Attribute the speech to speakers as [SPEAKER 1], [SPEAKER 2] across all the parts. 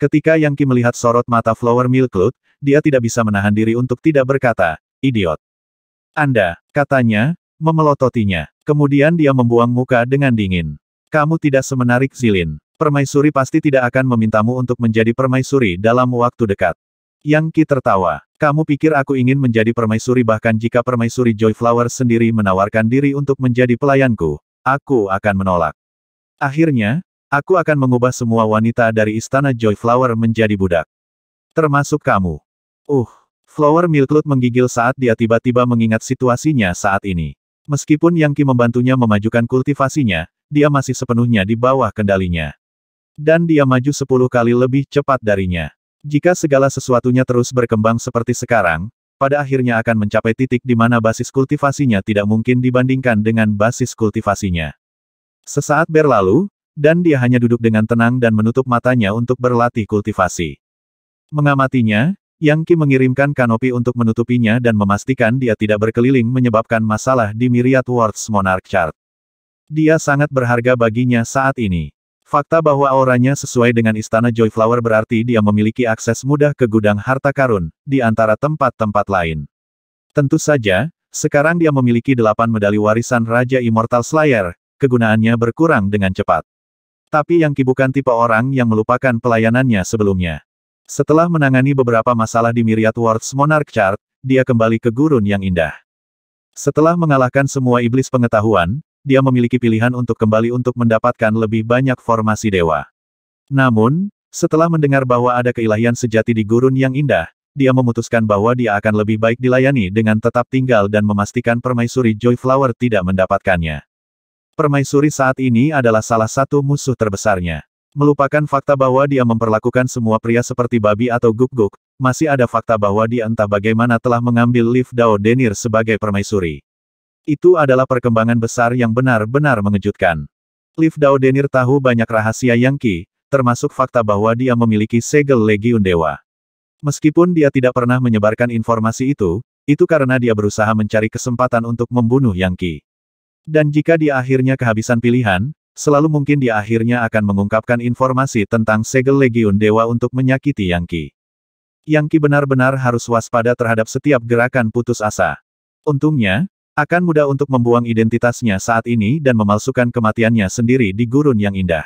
[SPEAKER 1] Ketika Yang Qi melihat sorot mata Flower Milk Cloud, dia tidak bisa menahan diri untuk tidak berkata, idiot. Anda, katanya, memelototinya. Kemudian dia membuang muka dengan dingin. Kamu tidak semenarik Zilin. Permaisuri pasti tidak akan memintamu untuk menjadi permaisuri dalam waktu dekat. Yang Qi tertawa. Kamu pikir aku ingin menjadi permaisuri bahkan jika permaisuri Joy Joyflower sendiri menawarkan diri untuk menjadi pelayanku, aku akan menolak. Akhirnya, Aku akan mengubah semua wanita dari istana Joy Flower menjadi budak. Termasuk kamu. Uh, Flower Milklut menggigil saat dia tiba-tiba mengingat situasinya saat ini. Meskipun Yang Qi membantunya memajukan kultivasinya, dia masih sepenuhnya di bawah kendalinya. Dan dia maju sepuluh kali lebih cepat darinya. Jika segala sesuatunya terus berkembang seperti sekarang, pada akhirnya akan mencapai titik di mana basis kultivasinya tidak mungkin dibandingkan dengan basis kultivasinya. Sesaat berlalu, dan dia hanya duduk dengan tenang dan menutup matanya untuk berlatih kultivasi. Mengamatinya, Yang Qi mengirimkan kanopi untuk menutupinya dan memastikan dia tidak berkeliling menyebabkan masalah di Myriad Worlds Monarch Chart. Dia sangat berharga baginya saat ini. Fakta bahwa auranya sesuai dengan istana Joy Flower berarti dia memiliki akses mudah ke gudang harta karun, di antara tempat-tempat lain. Tentu saja, sekarang dia memiliki delapan medali warisan Raja Immortal Slayer, kegunaannya berkurang dengan cepat. Tapi Yang Ki bukan tipe orang yang melupakan pelayanannya sebelumnya. Setelah menangani beberapa masalah di Myriad Worlds Monarch Chart, dia kembali ke gurun yang indah. Setelah mengalahkan semua iblis pengetahuan, dia memiliki pilihan untuk kembali untuk mendapatkan lebih banyak formasi dewa. Namun, setelah mendengar bahwa ada keilahian sejati di gurun yang indah, dia memutuskan bahwa dia akan lebih baik dilayani dengan tetap tinggal dan memastikan permaisuri Joy Flower tidak mendapatkannya permaisuri saat ini adalah salah satu musuh terbesarnya. Melupakan fakta bahwa dia memperlakukan semua pria seperti babi atau guk-guk, masih ada fakta bahwa dia entah bagaimana telah mengambil Liv Dao Denir sebagai permaisuri. Itu adalah perkembangan besar yang benar-benar mengejutkan. Liv Dao Denir tahu banyak rahasia yang Qi, termasuk fakta bahwa dia memiliki segel Legiun Dewa. Meskipun dia tidak pernah menyebarkan informasi itu, itu karena dia berusaha mencari kesempatan untuk membunuh Yang Qi. Dan jika dia akhirnya kehabisan pilihan, selalu mungkin dia akhirnya akan mengungkapkan informasi tentang segel legiun dewa untuk menyakiti Yang Yang Ki benar-benar harus waspada terhadap setiap gerakan putus asa. Untungnya, akan mudah untuk membuang identitasnya saat ini dan memalsukan kematiannya sendiri di gurun yang indah.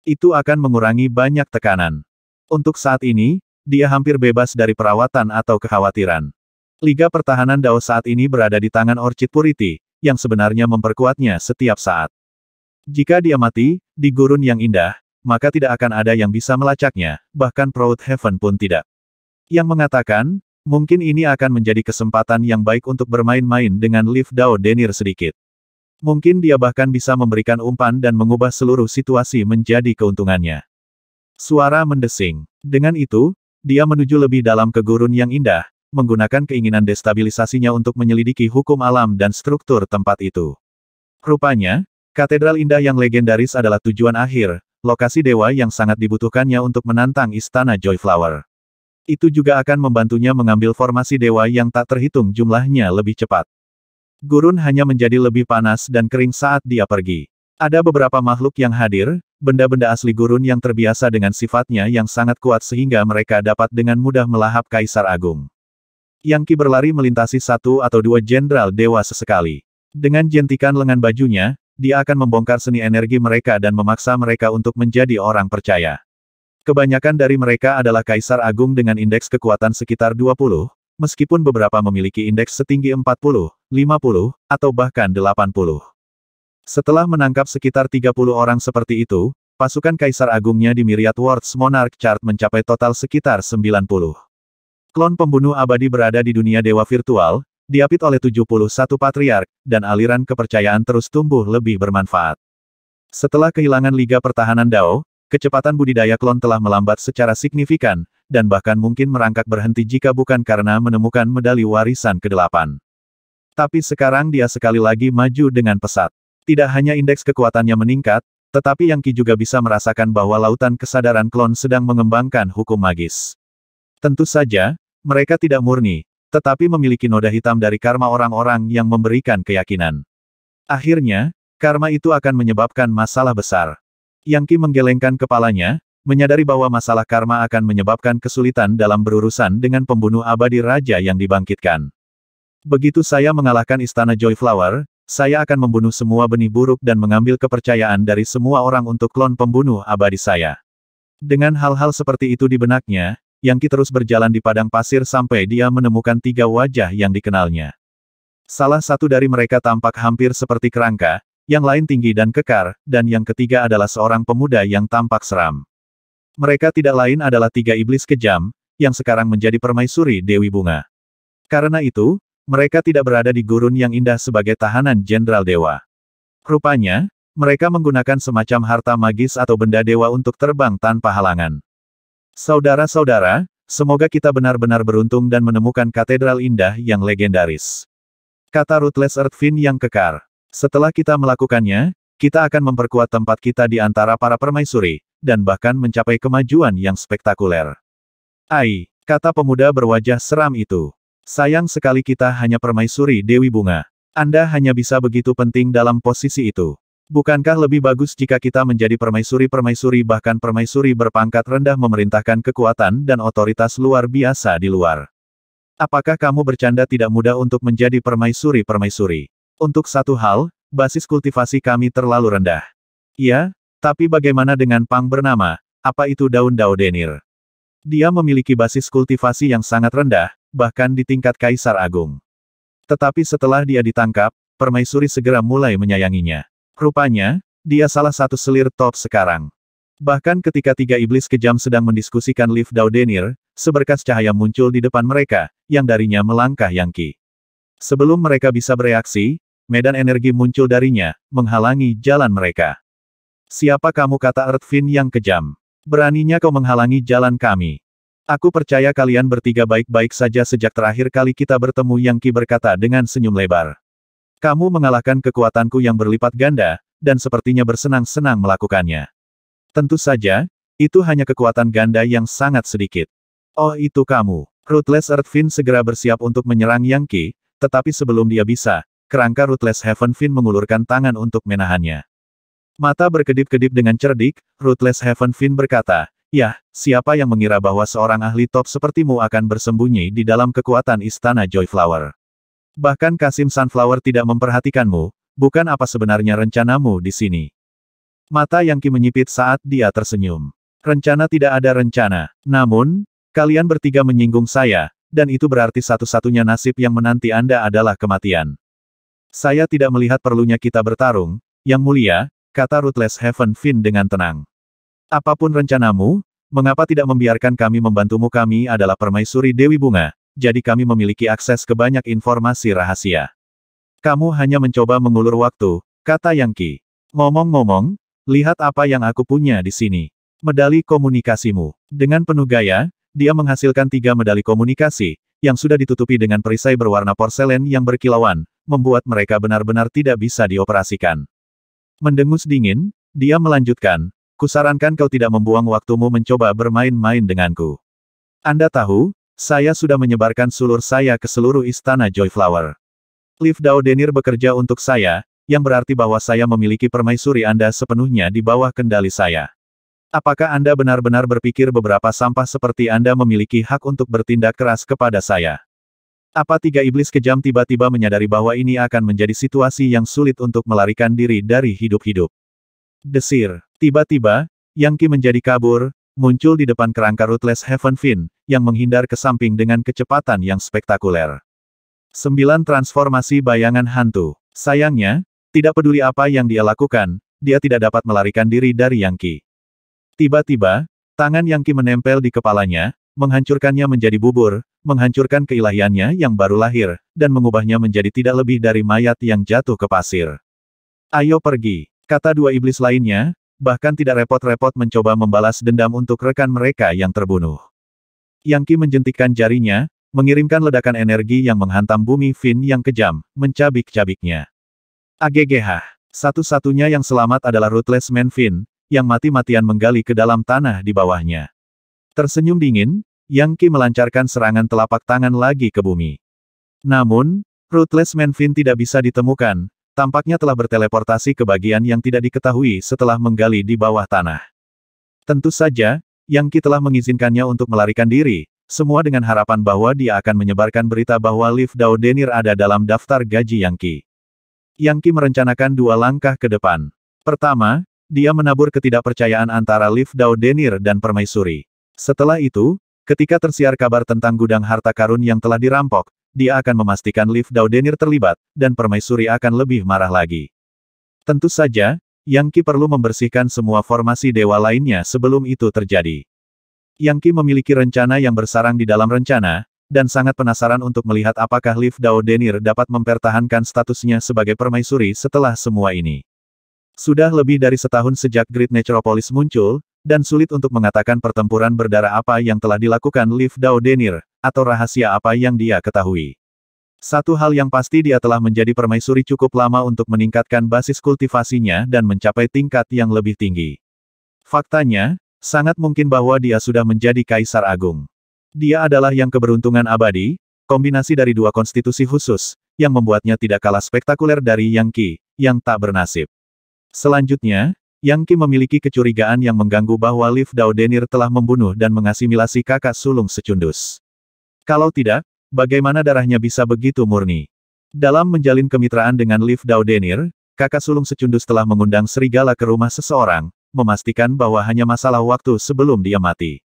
[SPEAKER 1] Itu akan mengurangi banyak tekanan. Untuk saat ini, dia hampir bebas dari perawatan atau kekhawatiran. Liga Pertahanan Dao saat ini berada di tangan Orchid Puriti yang sebenarnya memperkuatnya setiap saat. Jika dia mati, di gurun yang indah, maka tidak akan ada yang bisa melacaknya, bahkan Proud Heaven pun tidak. Yang mengatakan, mungkin ini akan menjadi kesempatan yang baik untuk bermain-main dengan Liv Dao Denir sedikit. Mungkin dia bahkan bisa memberikan umpan dan mengubah seluruh situasi menjadi keuntungannya. Suara mendesing. Dengan itu, dia menuju lebih dalam ke gurun yang indah, menggunakan keinginan destabilisasinya untuk menyelidiki hukum alam dan struktur tempat itu. Rupanya, Katedral Indah yang legendaris adalah tujuan akhir, lokasi dewa yang sangat dibutuhkannya untuk menantang Istana Joyflower. Itu juga akan membantunya mengambil formasi dewa yang tak terhitung jumlahnya lebih cepat. Gurun hanya menjadi lebih panas dan kering saat dia pergi. Ada beberapa makhluk yang hadir, benda-benda asli gurun yang terbiasa dengan sifatnya yang sangat kuat sehingga mereka dapat dengan mudah melahap Kaisar Agung. Yang Ki berlari melintasi satu atau dua jenderal dewa sesekali. Dengan jentikan lengan bajunya, dia akan membongkar seni energi mereka dan memaksa mereka untuk menjadi orang percaya. Kebanyakan dari mereka adalah Kaisar Agung dengan indeks kekuatan sekitar 20, meskipun beberapa memiliki indeks setinggi 40, 50, atau bahkan 80. Setelah menangkap sekitar 30 orang seperti itu, pasukan Kaisar Agungnya di Myriad Worlds Monarch Chart mencapai total sekitar 90. Klon pembunuh abadi berada di dunia dewa virtual, diapit oleh 71 patriark, dan aliran kepercayaan terus tumbuh lebih bermanfaat. Setelah kehilangan Liga Pertahanan Dao, kecepatan budidaya klon telah melambat secara signifikan, dan bahkan mungkin merangkak berhenti jika bukan karena menemukan medali warisan ke-8. Tapi sekarang dia sekali lagi maju dengan pesat. Tidak hanya indeks kekuatannya meningkat, tetapi Yang Ki juga bisa merasakan bahwa lautan kesadaran klon sedang mengembangkan hukum magis. Tentu saja, mereka tidak murni, tetapi memiliki noda hitam dari karma orang-orang yang memberikan keyakinan. Akhirnya, karma itu akan menyebabkan masalah besar. Yang Ki menggelengkan kepalanya, menyadari bahwa masalah karma akan menyebabkan kesulitan dalam berurusan dengan pembunuh abadi raja yang dibangkitkan. Begitu saya mengalahkan istana Joy Flower, saya akan membunuh semua benih buruk dan mengambil kepercayaan dari semua orang untuk klon pembunuh abadi saya. Dengan hal-hal seperti itu di benaknya, Yangki terus berjalan di padang pasir sampai dia menemukan tiga wajah yang dikenalnya. Salah satu dari mereka tampak hampir seperti kerangka, yang lain tinggi dan kekar, dan yang ketiga adalah seorang pemuda yang tampak seram. Mereka tidak lain adalah tiga iblis kejam, yang sekarang menjadi permaisuri Dewi Bunga. Karena itu, mereka tidak berada di gurun yang indah sebagai tahanan jenderal dewa. Rupanya, mereka menggunakan semacam harta magis atau benda dewa untuk terbang tanpa halangan. Saudara-saudara, semoga kita benar-benar beruntung dan menemukan katedral indah yang legendaris. Kata Ruthless Earthfin yang kekar. Setelah kita melakukannya, kita akan memperkuat tempat kita di antara para permaisuri, dan bahkan mencapai kemajuan yang spektakuler. Ai, kata pemuda berwajah seram itu. Sayang sekali kita hanya permaisuri Dewi Bunga. Anda hanya bisa begitu penting dalam posisi itu. Bukankah lebih bagus jika kita menjadi permaisuri-permaisuri bahkan permaisuri berpangkat rendah memerintahkan kekuatan dan otoritas luar biasa di luar? Apakah kamu bercanda tidak mudah untuk menjadi permaisuri-permaisuri? Untuk satu hal, basis kultivasi kami terlalu rendah. Ya, tapi bagaimana dengan pang bernama, apa itu daun daudenir? Dia memiliki basis kultivasi yang sangat rendah, bahkan di tingkat Kaisar Agung. Tetapi setelah dia ditangkap, permaisuri segera mulai menyayanginya. Rupanya, dia salah satu selir top sekarang. Bahkan ketika tiga iblis kejam sedang mendiskusikan Liv Daudenir, seberkas cahaya muncul di depan mereka, yang darinya melangkah Yangki. Sebelum mereka bisa bereaksi, medan energi muncul darinya, menghalangi jalan mereka. Siapa kamu kata Earthfin yang kejam? Beraninya kau menghalangi jalan kami. Aku percaya kalian bertiga baik-baik saja sejak terakhir kali kita bertemu Yangki berkata dengan senyum lebar. Kamu mengalahkan kekuatanku yang berlipat ganda, dan sepertinya bersenang-senang melakukannya. Tentu saja, itu hanya kekuatan ganda yang sangat sedikit. Oh itu kamu. Ruthless Earthfin segera bersiap untuk menyerang Yang Qi, tetapi sebelum dia bisa, kerangka Ruthless Heavenfin mengulurkan tangan untuk menahannya. Mata berkedip-kedip dengan cerdik, Ruthless Heavenfin berkata, Yah, siapa yang mengira bahwa seorang ahli top sepertimu akan bersembunyi di dalam kekuatan istana Joyflower? Bahkan Kasim Sunflower tidak memperhatikanmu, bukan apa sebenarnya rencanamu di sini. Mata Yang Ki menyipit saat dia tersenyum. Rencana tidak ada rencana. Namun, kalian bertiga menyinggung saya, dan itu berarti satu-satunya nasib yang menanti Anda adalah kematian. Saya tidak melihat perlunya kita bertarung, yang mulia, kata Ruthless Heaven Fin dengan tenang. Apapun rencanamu, mengapa tidak membiarkan kami membantumu kami adalah permaisuri Dewi Bunga, jadi kami memiliki akses ke banyak informasi rahasia. Kamu hanya mencoba mengulur waktu, kata Yang Qi. Ngomong-ngomong, lihat apa yang aku punya di sini. Medali komunikasimu. Dengan penuh gaya, dia menghasilkan tiga medali komunikasi, yang sudah ditutupi dengan perisai berwarna porselen yang berkilauan, membuat mereka benar-benar tidak bisa dioperasikan. Mendengus dingin, dia melanjutkan, Kusarankan kau tidak membuang waktumu mencoba bermain-main denganku. Anda tahu, saya sudah menyebarkan sulur saya ke seluruh istana Joyflower. Liv Dao Denir bekerja untuk saya, yang berarti bahwa saya memiliki permaisuri Anda sepenuhnya di bawah kendali saya. Apakah Anda benar-benar berpikir beberapa sampah seperti Anda memiliki hak untuk bertindak keras kepada saya? Apa tiga iblis kejam tiba-tiba menyadari bahwa ini akan menjadi situasi yang sulit untuk melarikan diri dari hidup-hidup? Desir. Tiba-tiba, Yang Ki menjadi kabur, muncul di depan kerangka Ruthless Heaven Fin, yang menghindar ke samping dengan kecepatan yang spektakuler. Sembilan transformasi bayangan hantu. Sayangnya, tidak peduli apa yang dia lakukan, dia tidak dapat melarikan diri dari Yangki. Tiba-tiba, tangan Yangki menempel di kepalanya, menghancurkannya menjadi bubur, menghancurkan keilahiannya yang baru lahir, dan mengubahnya menjadi tidak lebih dari mayat yang jatuh ke pasir. Ayo pergi, kata dua iblis lainnya, bahkan tidak repot-repot mencoba membalas dendam untuk rekan mereka yang terbunuh. Yang Qi menjentikkan jarinya, mengirimkan ledakan energi yang menghantam bumi Fin yang kejam, mencabik-cabiknya. AGGH. Satu-satunya yang selamat adalah Ruthless Man Fin, yang mati-matian menggali ke dalam tanah di bawahnya. Tersenyum dingin, Yang Qi melancarkan serangan telapak tangan lagi ke bumi. Namun, Ruthless Man Fin tidak bisa ditemukan, Tampaknya telah berteleportasi ke bagian yang tidak diketahui setelah menggali di bawah tanah. Tentu saja, Yang Qi telah mengizinkannya untuk melarikan diri, semua dengan harapan bahwa dia akan menyebarkan berita bahwa Liv Dao Denir ada dalam daftar gaji Yang Qi. Yang Qi merencanakan dua langkah ke depan. Pertama, dia menabur ketidakpercayaan antara Liv Dao Denir dan Permaisuri. Setelah itu, ketika tersiar kabar tentang gudang harta karun yang telah dirampok, dia akan memastikan Liv Daudenir terlibat, dan Permaisuri akan lebih marah lagi. Tentu saja, Yang Qi perlu membersihkan semua formasi dewa lainnya sebelum itu terjadi. Yang Qi memiliki rencana yang bersarang di dalam rencana, dan sangat penasaran untuk melihat apakah Liv Daudenir dapat mempertahankan statusnya sebagai Permaisuri setelah semua ini. Sudah lebih dari setahun sejak Great Necropolis muncul, dan sulit untuk mengatakan pertempuran berdarah apa yang telah dilakukan Liv Daudenir, atau rahasia apa yang dia ketahui. Satu hal yang pasti dia telah menjadi permaisuri cukup lama untuk meningkatkan basis kultivasinya dan mencapai tingkat yang lebih tinggi. Faktanya, sangat mungkin bahwa dia sudah menjadi kaisar agung. Dia adalah yang keberuntungan abadi, kombinasi dari dua konstitusi khusus, yang membuatnya tidak kalah spektakuler dari Yang Qi, yang tak bernasib. Selanjutnya, Yang Qi memiliki kecurigaan yang mengganggu bahwa Liv Dao Denir telah membunuh dan mengasimilasi kakak sulung secundus. Kalau tidak, bagaimana darahnya bisa begitu murni? Dalam menjalin kemitraan dengan Liv Daudenir, kakak sulung secundus telah mengundang serigala ke rumah seseorang, memastikan bahwa hanya masalah waktu sebelum dia mati.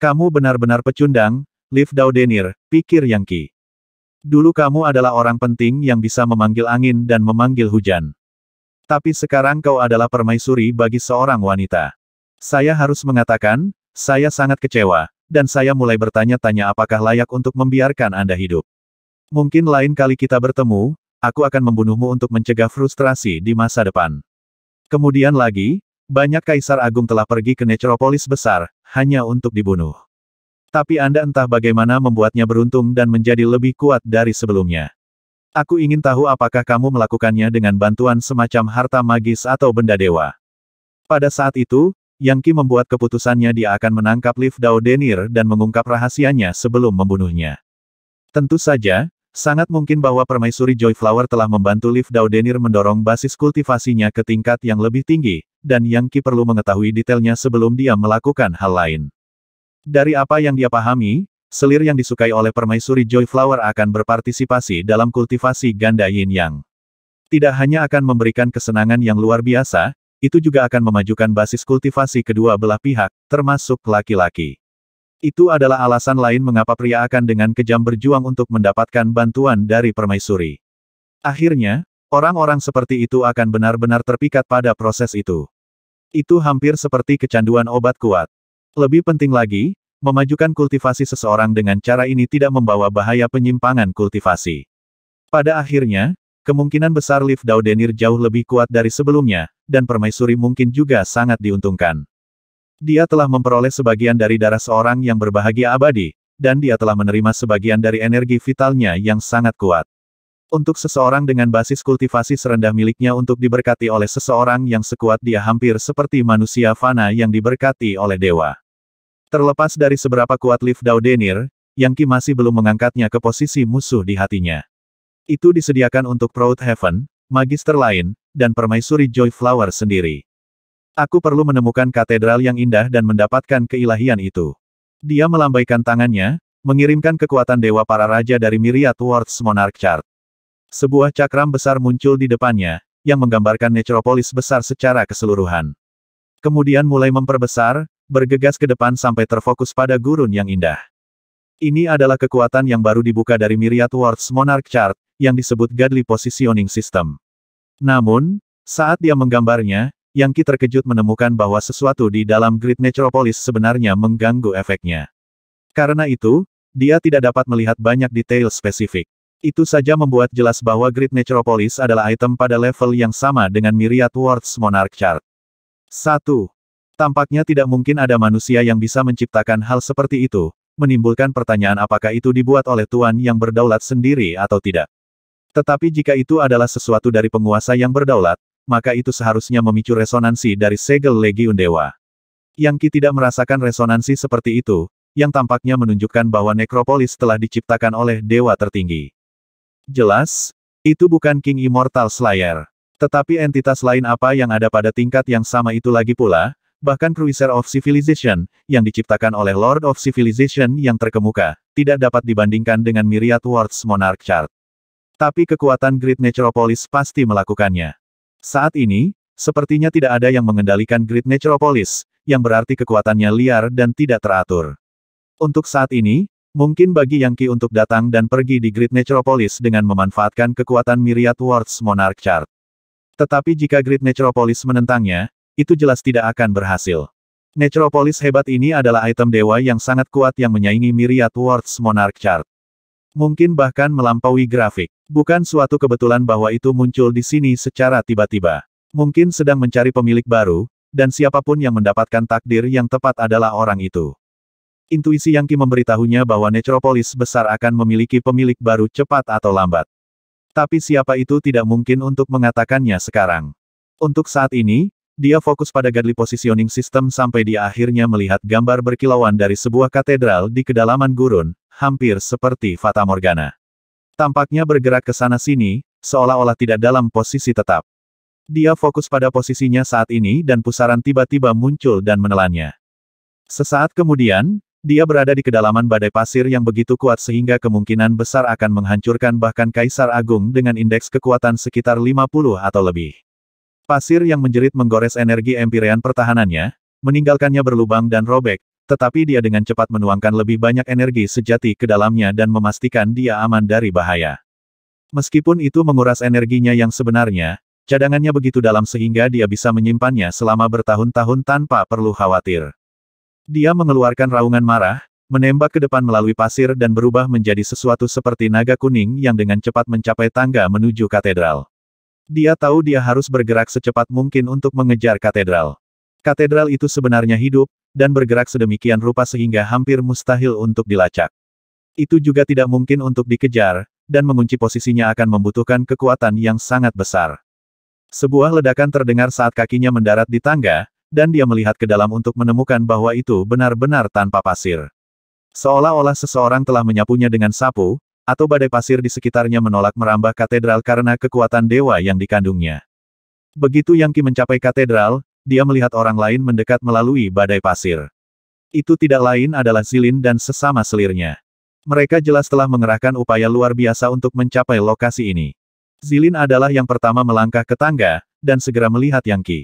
[SPEAKER 1] Kamu benar-benar pecundang, Liv Daudenir, pikir Yangki. Dulu kamu adalah orang penting yang bisa memanggil angin dan memanggil hujan. Tapi sekarang kau adalah permaisuri bagi seorang wanita. Saya harus mengatakan, saya sangat kecewa, dan saya mulai bertanya-tanya apakah layak untuk membiarkan Anda hidup. Mungkin lain kali kita bertemu, aku akan membunuhmu untuk mencegah frustrasi di masa depan. Kemudian lagi, banyak kaisar agung telah pergi ke necropolis besar, hanya untuk dibunuh. Tapi Anda entah bagaimana membuatnya beruntung dan menjadi lebih kuat dari sebelumnya. Aku ingin tahu apakah kamu melakukannya dengan bantuan semacam harta magis atau benda dewa. Pada saat itu, yang Qi membuat keputusannya dia akan menangkap Liv Dao Denir dan mengungkap rahasianya sebelum membunuhnya. Tentu saja, sangat mungkin bahwa permaisuri Joy Flower telah membantu Liv Dao Denir mendorong basis kultivasinya ke tingkat yang lebih tinggi, dan Yang Qi perlu mengetahui detailnya sebelum dia melakukan hal lain. Dari apa yang dia pahami, selir yang disukai oleh permaisuri Joy Flower akan berpartisipasi dalam kultivasi ganda yin yang. Tidak hanya akan memberikan kesenangan yang luar biasa, itu juga akan memajukan basis kultivasi kedua belah pihak, termasuk laki-laki. Itu adalah alasan lain mengapa pria akan dengan kejam berjuang untuk mendapatkan bantuan dari permaisuri. Akhirnya, orang-orang seperti itu akan benar-benar terpikat pada proses itu. Itu hampir seperti kecanduan obat kuat. Lebih penting lagi, memajukan kultivasi seseorang dengan cara ini tidak membawa bahaya penyimpangan kultivasi. Pada akhirnya, Kemungkinan besar lift Daudenir jauh lebih kuat dari sebelumnya, dan permaisuri mungkin juga sangat diuntungkan. Dia telah memperoleh sebagian dari darah seorang yang berbahagia abadi, dan dia telah menerima sebagian dari energi vitalnya yang sangat kuat. Untuk seseorang dengan basis kultivasi serendah miliknya untuk diberkati oleh seseorang yang sekuat dia hampir seperti manusia fana yang diberkati oleh dewa. Terlepas dari seberapa kuat lift Daudenir, Yang Ki masih belum mengangkatnya ke posisi musuh di hatinya. Itu disediakan untuk Proud Heaven, magister lain, dan permaisuri Joy Flower sendiri. Aku perlu menemukan katedral yang indah dan mendapatkan keilahian itu. Dia melambaikan tangannya, mengirimkan kekuatan dewa para raja dari Myriad Worlds Monarch Chart. Sebuah cakram besar muncul di depannya, yang menggambarkan necropolis besar secara keseluruhan. Kemudian mulai memperbesar, bergegas ke depan sampai terfokus pada gurun yang indah. Ini adalah kekuatan yang baru dibuka dari Myriad Worlds Monarch Chart, yang disebut Godly Positioning System. Namun, saat dia menggambarnya, yang kita terkejut menemukan bahwa sesuatu di dalam Great Necropolis sebenarnya mengganggu efeknya. Karena itu, dia tidak dapat melihat banyak detail spesifik. Itu saja membuat jelas bahwa Great Necropolis adalah item pada level yang sama dengan Myriad Worlds Monarch Chart. 1. Tampaknya tidak mungkin ada manusia yang bisa menciptakan hal seperti itu, menimbulkan pertanyaan apakah itu dibuat oleh Tuan yang berdaulat sendiri atau tidak. Tetapi jika itu adalah sesuatu dari penguasa yang berdaulat, maka itu seharusnya memicu resonansi dari segel legiun dewa. Yang Ki tidak merasakan resonansi seperti itu, yang tampaknya menunjukkan bahwa nekropolis telah diciptakan oleh dewa tertinggi. Jelas, itu bukan King Immortal Slayer. Tetapi entitas lain apa yang ada pada tingkat yang sama itu lagi pula, bahkan Cruiser of Civilization, yang diciptakan oleh Lord of Civilization yang terkemuka, tidak dapat dibandingkan dengan Myriad Worlds Monarch Chart. Tapi kekuatan Grid Necropolis pasti melakukannya. Saat ini, sepertinya tidak ada yang mengendalikan Grid Necropolis, yang berarti kekuatannya liar dan tidak teratur. Untuk saat ini, mungkin bagi Yangqi untuk datang dan pergi di Grid Necropolis dengan memanfaatkan kekuatan Myriad Worlds Monarch Chart. Tetapi jika Grid Necropolis menentangnya, itu jelas tidak akan berhasil. Necropolis hebat ini adalah item dewa yang sangat kuat yang menyaingi Myriad Worlds Monarch Chart. Mungkin bahkan melampaui grafik. Bukan suatu kebetulan bahwa itu muncul di sini secara tiba-tiba. Mungkin sedang mencari pemilik baru, dan siapapun yang mendapatkan takdir yang tepat adalah orang itu. Intuisi Yangki memberitahunya bahwa Necropolis besar akan memiliki pemilik baru cepat atau lambat. Tapi siapa itu tidak mungkin untuk mengatakannya sekarang. Untuk saat ini, dia fokus pada Godly Positioning System sampai dia akhirnya melihat gambar berkilauan dari sebuah katedral di kedalaman gurun, hampir seperti Fata Morgana. Tampaknya bergerak ke sana-sini, seolah-olah tidak dalam posisi tetap. Dia fokus pada posisinya saat ini dan pusaran tiba-tiba muncul dan menelannya. Sesaat kemudian, dia berada di kedalaman badai pasir yang begitu kuat sehingga kemungkinan besar akan menghancurkan bahkan Kaisar Agung dengan indeks kekuatan sekitar 50 atau lebih. Pasir yang menjerit menggores energi empirean pertahanannya, meninggalkannya berlubang dan robek, tetapi dia dengan cepat menuangkan lebih banyak energi sejati ke dalamnya dan memastikan dia aman dari bahaya. Meskipun itu menguras energinya yang sebenarnya, cadangannya begitu dalam sehingga dia bisa menyimpannya selama bertahun-tahun tanpa perlu khawatir. Dia mengeluarkan raungan marah, menembak ke depan melalui pasir dan berubah menjadi sesuatu seperti naga kuning yang dengan cepat mencapai tangga menuju katedral. Dia tahu dia harus bergerak secepat mungkin untuk mengejar katedral. Katedral itu sebenarnya hidup, dan bergerak sedemikian rupa sehingga hampir mustahil untuk dilacak. Itu juga tidak mungkin untuk dikejar, dan mengunci posisinya akan membutuhkan kekuatan yang sangat besar. Sebuah ledakan terdengar saat kakinya mendarat di tangga, dan dia melihat ke dalam untuk menemukan bahwa itu benar-benar tanpa pasir. Seolah-olah seseorang telah menyapunya dengan sapu, atau badai pasir di sekitarnya menolak merambah katedral karena kekuatan dewa yang dikandungnya. Begitu Yang Ki mencapai katedral, dia melihat orang lain mendekat melalui badai pasir. Itu tidak lain adalah Zilin dan sesama selirnya. Mereka jelas telah mengerahkan upaya luar biasa untuk mencapai lokasi ini. Zilin adalah yang pertama melangkah ke tangga, dan segera melihat Yang Qi.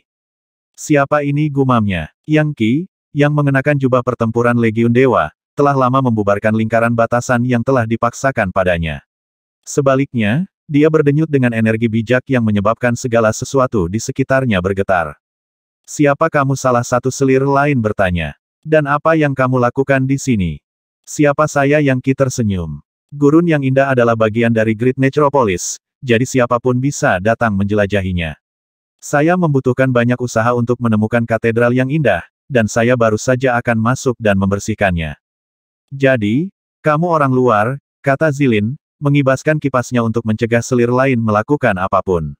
[SPEAKER 1] Siapa ini gumamnya? Yang Qi, yang mengenakan jubah pertempuran Legiun Dewa, telah lama membubarkan lingkaran batasan yang telah dipaksakan padanya. Sebaliknya, dia berdenyut dengan energi bijak yang menyebabkan segala sesuatu di sekitarnya bergetar. Siapa kamu salah satu selir lain bertanya. Dan apa yang kamu lakukan di sini? Siapa saya yang Ki tersenyum? Gurun yang indah adalah bagian dari Great Necropolis, jadi siapapun bisa datang menjelajahinya. Saya membutuhkan banyak usaha untuk menemukan katedral yang indah, dan saya baru saja akan masuk dan membersihkannya. Jadi, kamu orang luar, kata Zilin, mengibaskan kipasnya untuk mencegah selir lain melakukan apapun.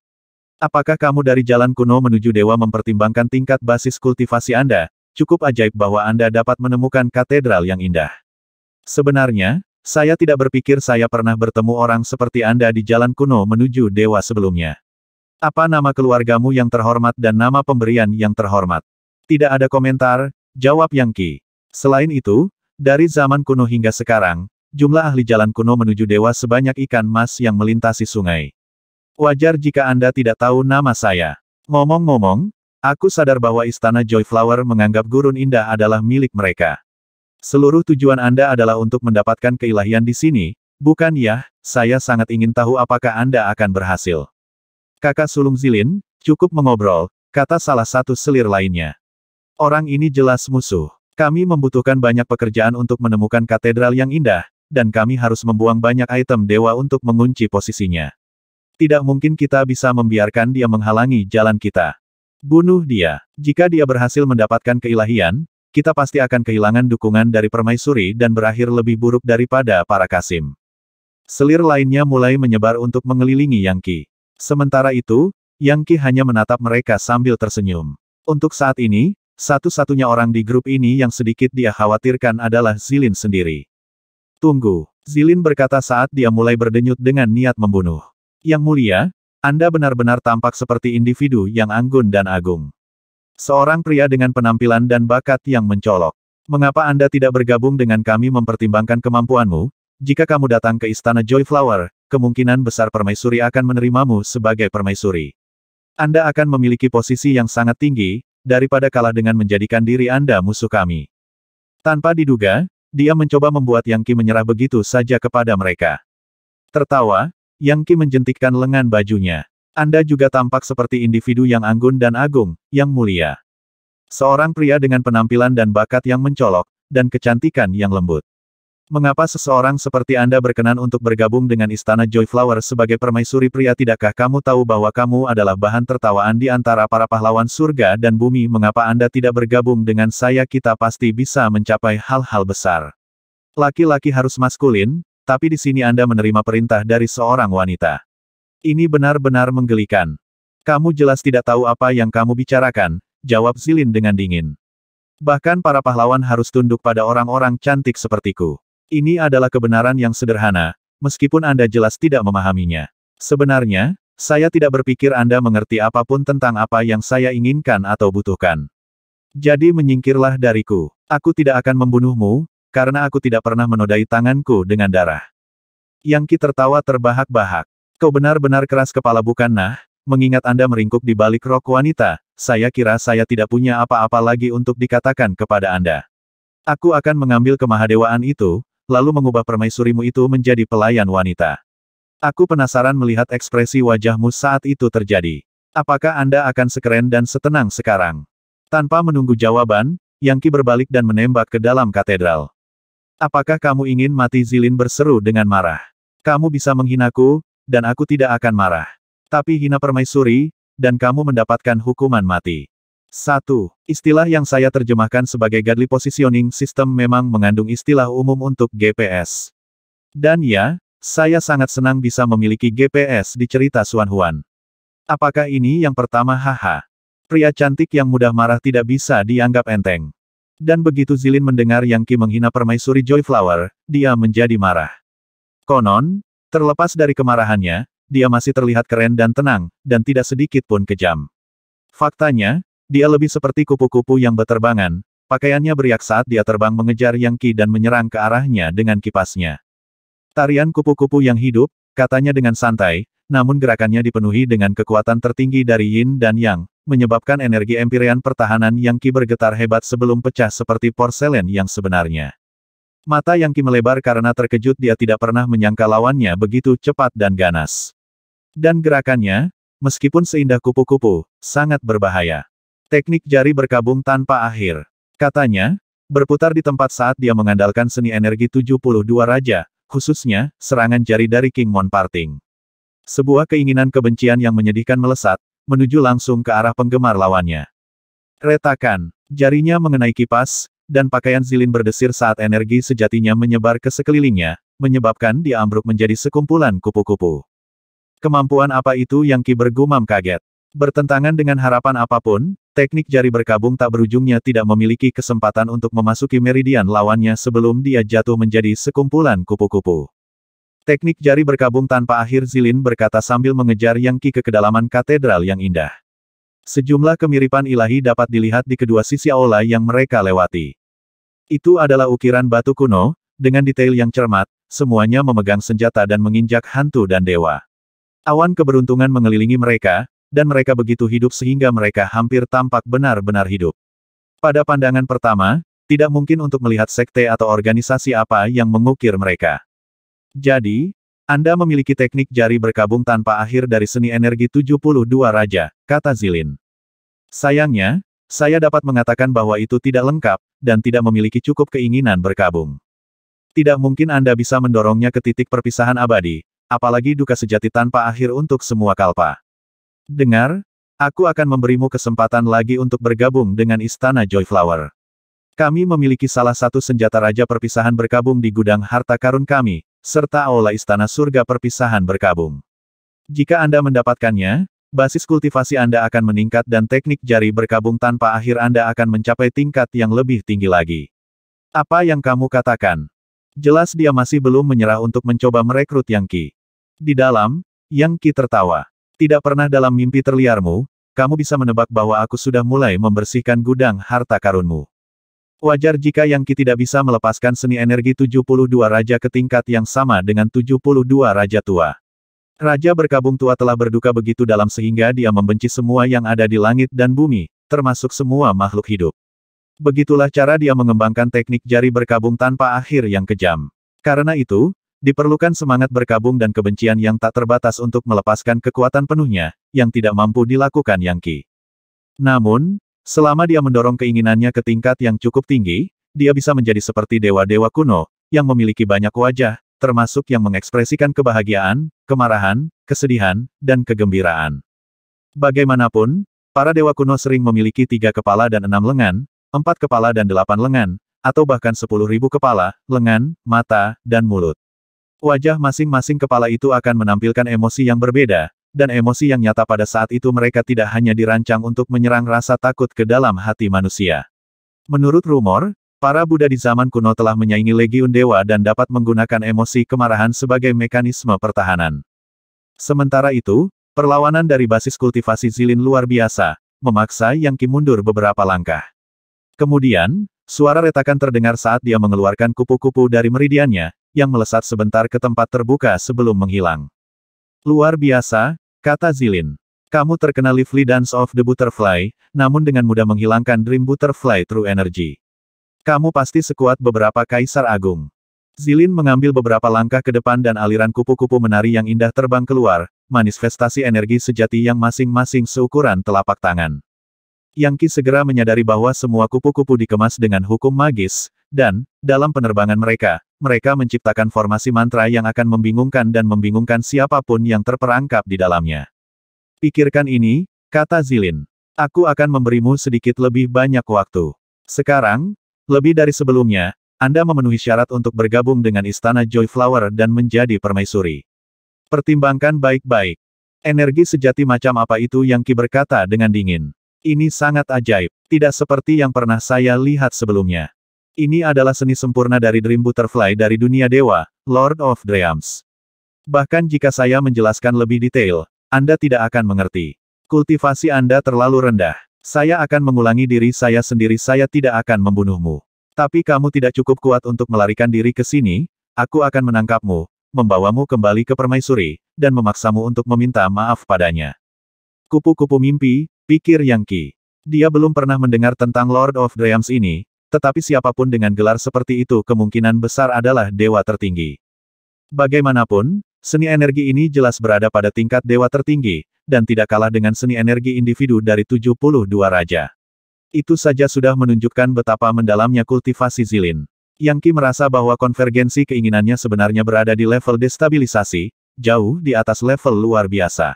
[SPEAKER 1] Apakah kamu dari jalan kuno menuju dewa mempertimbangkan tingkat basis kultivasi Anda? Cukup ajaib bahwa Anda dapat menemukan katedral yang indah. Sebenarnya, saya tidak berpikir saya pernah bertemu orang seperti Anda di jalan kuno menuju dewa sebelumnya. Apa nama keluargamu yang terhormat dan nama pemberian yang terhormat? Tidak ada komentar, jawab Yang Ki. Selain itu, dari zaman kuno hingga sekarang, jumlah ahli jalan kuno menuju dewa sebanyak ikan mas yang melintasi sungai. Wajar jika Anda tidak tahu nama saya. Ngomong-ngomong, aku sadar bahwa Istana Joyflower menganggap gurun indah adalah milik mereka. Seluruh tujuan Anda adalah untuk mendapatkan keilahian di sini, bukan ya? Saya sangat ingin tahu apakah Anda akan berhasil. Kakak sulung Zilin, cukup mengobrol, kata salah satu selir lainnya. Orang ini jelas musuh. Kami membutuhkan banyak pekerjaan untuk menemukan katedral yang indah, dan kami harus membuang banyak item dewa untuk mengunci posisinya. Tidak mungkin kita bisa membiarkan dia menghalangi jalan kita. Bunuh dia. Jika dia berhasil mendapatkan keilahian, kita pasti akan kehilangan dukungan dari permaisuri dan berakhir lebih buruk daripada para kasim. Selir lainnya mulai menyebar untuk mengelilingi Yang Qi. Sementara itu, Yang Qi hanya menatap mereka sambil tersenyum. Untuk saat ini, satu-satunya orang di grup ini yang sedikit dia khawatirkan adalah Zilin sendiri. Tunggu, Zilin berkata saat dia mulai berdenyut dengan niat membunuh. Yang mulia, Anda benar-benar tampak seperti individu yang anggun dan agung. Seorang pria dengan penampilan dan bakat yang mencolok. Mengapa Anda tidak bergabung dengan kami mempertimbangkan kemampuanmu? Jika kamu datang ke Istana Joy Flower, kemungkinan besar permaisuri akan menerimamu sebagai permaisuri. Anda akan memiliki posisi yang sangat tinggi, daripada kalah dengan menjadikan diri Anda musuh kami. Tanpa diduga, dia mencoba membuat Yang Ki menyerah begitu saja kepada mereka. Tertawa, yang Ki menjentikkan lengan bajunya. Anda juga tampak seperti individu yang anggun dan agung, yang mulia. Seorang pria dengan penampilan dan bakat yang mencolok, dan kecantikan yang lembut. Mengapa seseorang seperti Anda berkenan untuk bergabung dengan Istana Joy Flower sebagai permaisuri pria tidakkah kamu tahu bahwa kamu adalah bahan tertawaan di antara para pahlawan surga dan bumi mengapa Anda tidak bergabung dengan saya kita pasti bisa mencapai hal-hal besar. Laki-laki harus maskulin, tapi di sini Anda menerima perintah dari seorang wanita. Ini benar-benar menggelikan. Kamu jelas tidak tahu apa yang kamu bicarakan, jawab Zilin dengan dingin. Bahkan para pahlawan harus tunduk pada orang-orang cantik sepertiku. Ini adalah kebenaran yang sederhana, meskipun Anda jelas tidak memahaminya. Sebenarnya, saya tidak berpikir Anda mengerti apapun tentang apa yang saya inginkan atau butuhkan. Jadi menyingkirlah dariku. Aku tidak akan membunuhmu, karena aku tidak pernah menodai tanganku dengan darah. Yang Ki tertawa terbahak-bahak. Kau benar-benar keras kepala bukan nah? Mengingat Anda meringkuk di balik rok wanita, saya kira saya tidak punya apa-apa lagi untuk dikatakan kepada Anda. Aku akan mengambil kemahadewaan itu, lalu mengubah permaisurimu itu menjadi pelayan wanita. Aku penasaran melihat ekspresi wajahmu saat itu terjadi. Apakah Anda akan sekeren dan setenang sekarang? Tanpa menunggu jawaban, Yangki berbalik dan menembak ke dalam katedral. Apakah kamu ingin mati Zilin berseru dengan marah? Kamu bisa menghinaku, dan aku tidak akan marah. Tapi hina permaisuri, dan kamu mendapatkan hukuman mati. Satu Istilah yang saya terjemahkan sebagai Godly Positioning System memang mengandung istilah umum untuk GPS. Dan ya, saya sangat senang bisa memiliki GPS di cerita Suan Huan. Apakah ini yang pertama haha? Pria cantik yang mudah marah tidak bisa dianggap enteng. Dan begitu Zilin mendengar Yang Qi menghina permaisuri Joy Flower, dia menjadi marah. Konon, terlepas dari kemarahannya, dia masih terlihat keren dan tenang, dan tidak sedikit pun kejam. Faktanya, dia lebih seperti kupu-kupu yang berterbangan. pakaiannya beriak saat dia terbang mengejar Yang Qi dan menyerang ke arahnya dengan kipasnya. Tarian kupu-kupu yang hidup, katanya dengan santai, namun gerakannya dipenuhi dengan kekuatan tertinggi dari Yin dan Yang, menyebabkan energi empirian pertahanan yang Qi bergetar hebat sebelum pecah seperti porselen yang sebenarnya. Mata yang Qi melebar karena terkejut dia tidak pernah menyangka lawannya begitu cepat dan ganas. Dan gerakannya, meskipun seindah kupu-kupu, sangat berbahaya. Teknik jari berkabung tanpa akhir. Katanya, berputar di tempat saat dia mengandalkan seni energi 72 raja, khususnya, serangan jari dari King Mon Parting. Sebuah keinginan kebencian yang menyedihkan melesat, menuju langsung ke arah penggemar lawannya. Retakan, jarinya mengenai kipas, dan pakaian Zilin berdesir saat energi sejatinya menyebar ke sekelilingnya, menyebabkan dia ambruk menjadi sekumpulan kupu-kupu. Kemampuan apa itu yang Ki bergumam kaget? Bertentangan dengan harapan apapun, teknik jari berkabung tak berujungnya tidak memiliki kesempatan untuk memasuki meridian lawannya sebelum dia jatuh menjadi sekumpulan kupu-kupu. Teknik jari berkabung tanpa akhir Zilin berkata sambil mengejar Yang Qi ke kedalaman katedral yang indah. Sejumlah kemiripan ilahi dapat dilihat di kedua sisi aula yang mereka lewati. Itu adalah ukiran batu kuno, dengan detail yang cermat, semuanya memegang senjata dan menginjak hantu dan dewa. Awan keberuntungan mengelilingi mereka, dan mereka begitu hidup sehingga mereka hampir tampak benar-benar hidup. Pada pandangan pertama, tidak mungkin untuk melihat sekte atau organisasi apa yang mengukir mereka. Jadi, Anda memiliki teknik jari berkabung tanpa akhir dari seni energi 72 Raja, kata Zilin. Sayangnya, saya dapat mengatakan bahwa itu tidak lengkap, dan tidak memiliki cukup keinginan berkabung. Tidak mungkin Anda bisa mendorongnya ke titik perpisahan abadi, apalagi duka sejati tanpa akhir untuk semua kalpa. Dengar, aku akan memberimu kesempatan lagi untuk bergabung dengan Istana Joyflower. Kami memiliki salah satu senjata raja perpisahan berkabung di gudang harta karun kami, serta aula istana surga perpisahan berkabung. Jika Anda mendapatkannya, basis kultivasi Anda akan meningkat dan teknik jari berkabung tanpa akhir Anda akan mencapai tingkat yang lebih tinggi lagi. Apa yang kamu katakan? Jelas dia masih belum menyerah untuk mencoba merekrut Yang Qi. Di dalam, Yang Qi tertawa. Tidak pernah dalam mimpi terliarmu, kamu bisa menebak bahwa aku sudah mulai membersihkan gudang harta karunmu. Wajar jika Yang Qi tidak bisa melepaskan seni energi 72 raja ke tingkat yang sama dengan 72 raja tua. Raja berkabung tua telah berduka begitu dalam sehingga dia membenci semua yang ada di langit dan bumi, termasuk semua makhluk hidup. Begitulah cara dia mengembangkan teknik jari berkabung tanpa akhir yang kejam. Karena itu, diperlukan semangat berkabung dan kebencian yang tak terbatas untuk melepaskan kekuatan penuhnya, yang tidak mampu dilakukan Yang Qi. Namun, Selama dia mendorong keinginannya ke tingkat yang cukup tinggi, dia bisa menjadi seperti dewa-dewa kuno, yang memiliki banyak wajah, termasuk yang mengekspresikan kebahagiaan, kemarahan, kesedihan, dan kegembiraan. Bagaimanapun, para dewa kuno sering memiliki tiga kepala dan enam lengan, empat kepala dan delapan lengan, atau bahkan sepuluh ribu kepala, lengan, mata, dan mulut. Wajah masing-masing kepala itu akan menampilkan emosi yang berbeda, dan emosi yang nyata pada saat itu mereka tidak hanya dirancang untuk menyerang rasa takut ke dalam hati manusia. Menurut rumor, para Buddha di zaman kuno telah menyaingi legiun dewa dan dapat menggunakan emosi kemarahan sebagai mekanisme pertahanan. Sementara itu, perlawanan dari basis kultivasi Zilin luar biasa, memaksa Yang Qi mundur beberapa langkah. Kemudian, suara retakan terdengar saat dia mengeluarkan kupu-kupu dari meridiannya, yang melesat sebentar ke tempat terbuka sebelum menghilang. Luar biasa, Kata Zilin. Kamu terkena Lively Dance of the Butterfly, namun dengan mudah menghilangkan Dream Butterfly True Energy. Kamu pasti sekuat beberapa kaisar agung. Zilin mengambil beberapa langkah ke depan dan aliran kupu-kupu menari yang indah terbang keluar, manifestasi energi sejati yang masing-masing seukuran telapak tangan. Yang Ki segera menyadari bahwa semua kupu-kupu dikemas dengan hukum magis, dan, dalam penerbangan mereka, mereka menciptakan formasi mantra yang akan membingungkan dan membingungkan siapapun yang terperangkap di dalamnya. Pikirkan ini, kata Zilin. Aku akan memberimu sedikit lebih banyak waktu. Sekarang, lebih dari sebelumnya, Anda memenuhi syarat untuk bergabung dengan Istana Joy Flower dan menjadi permaisuri. Pertimbangkan baik-baik. Energi sejati macam apa itu yang Ki berkata dengan dingin. Ini sangat ajaib, tidak seperti yang pernah saya lihat sebelumnya. Ini adalah seni sempurna dari Dream Butterfly dari dunia dewa, Lord of Dreams. Bahkan jika saya menjelaskan lebih detail, Anda tidak akan mengerti. Kultivasi Anda terlalu rendah. Saya akan mengulangi diri saya sendiri saya tidak akan membunuhmu. Tapi kamu tidak cukup kuat untuk melarikan diri ke sini, aku akan menangkapmu, membawamu kembali ke permaisuri, dan memaksamu untuk meminta maaf padanya. Kupu-kupu mimpi, pikir Yang Qi. Dia belum pernah mendengar tentang Lord of Dreams ini, tetapi siapapun dengan gelar seperti itu kemungkinan besar adalah dewa tertinggi. Bagaimanapun, seni energi ini jelas berada pada tingkat dewa tertinggi, dan tidak kalah dengan seni energi individu dari 72 raja. Itu saja sudah menunjukkan betapa mendalamnya kultivasi Zilin. Yang Ki merasa bahwa konvergensi keinginannya sebenarnya berada di level destabilisasi, jauh di atas level luar biasa.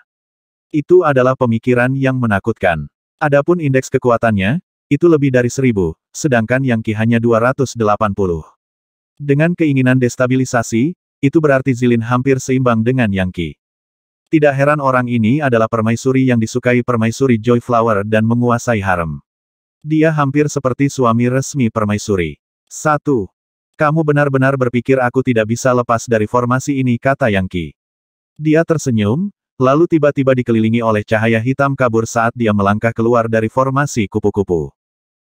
[SPEAKER 1] Itu adalah pemikiran yang menakutkan. Adapun indeks kekuatannya, itu lebih dari seribu, sedangkan yang Qi hanya 280. Dengan keinginan destabilisasi, itu berarti Zilin hampir seimbang dengan yang Qi. Tidak heran orang ini adalah permaisuri yang disukai permaisuri Joy Flower dan menguasai harem. Dia hampir seperti suami resmi permaisuri. 1. Kamu benar-benar berpikir aku tidak bisa lepas dari formasi ini kata Yang Qi. Dia tersenyum, lalu tiba-tiba dikelilingi oleh cahaya hitam kabur saat dia melangkah keluar dari formasi
[SPEAKER 2] kupu-kupu.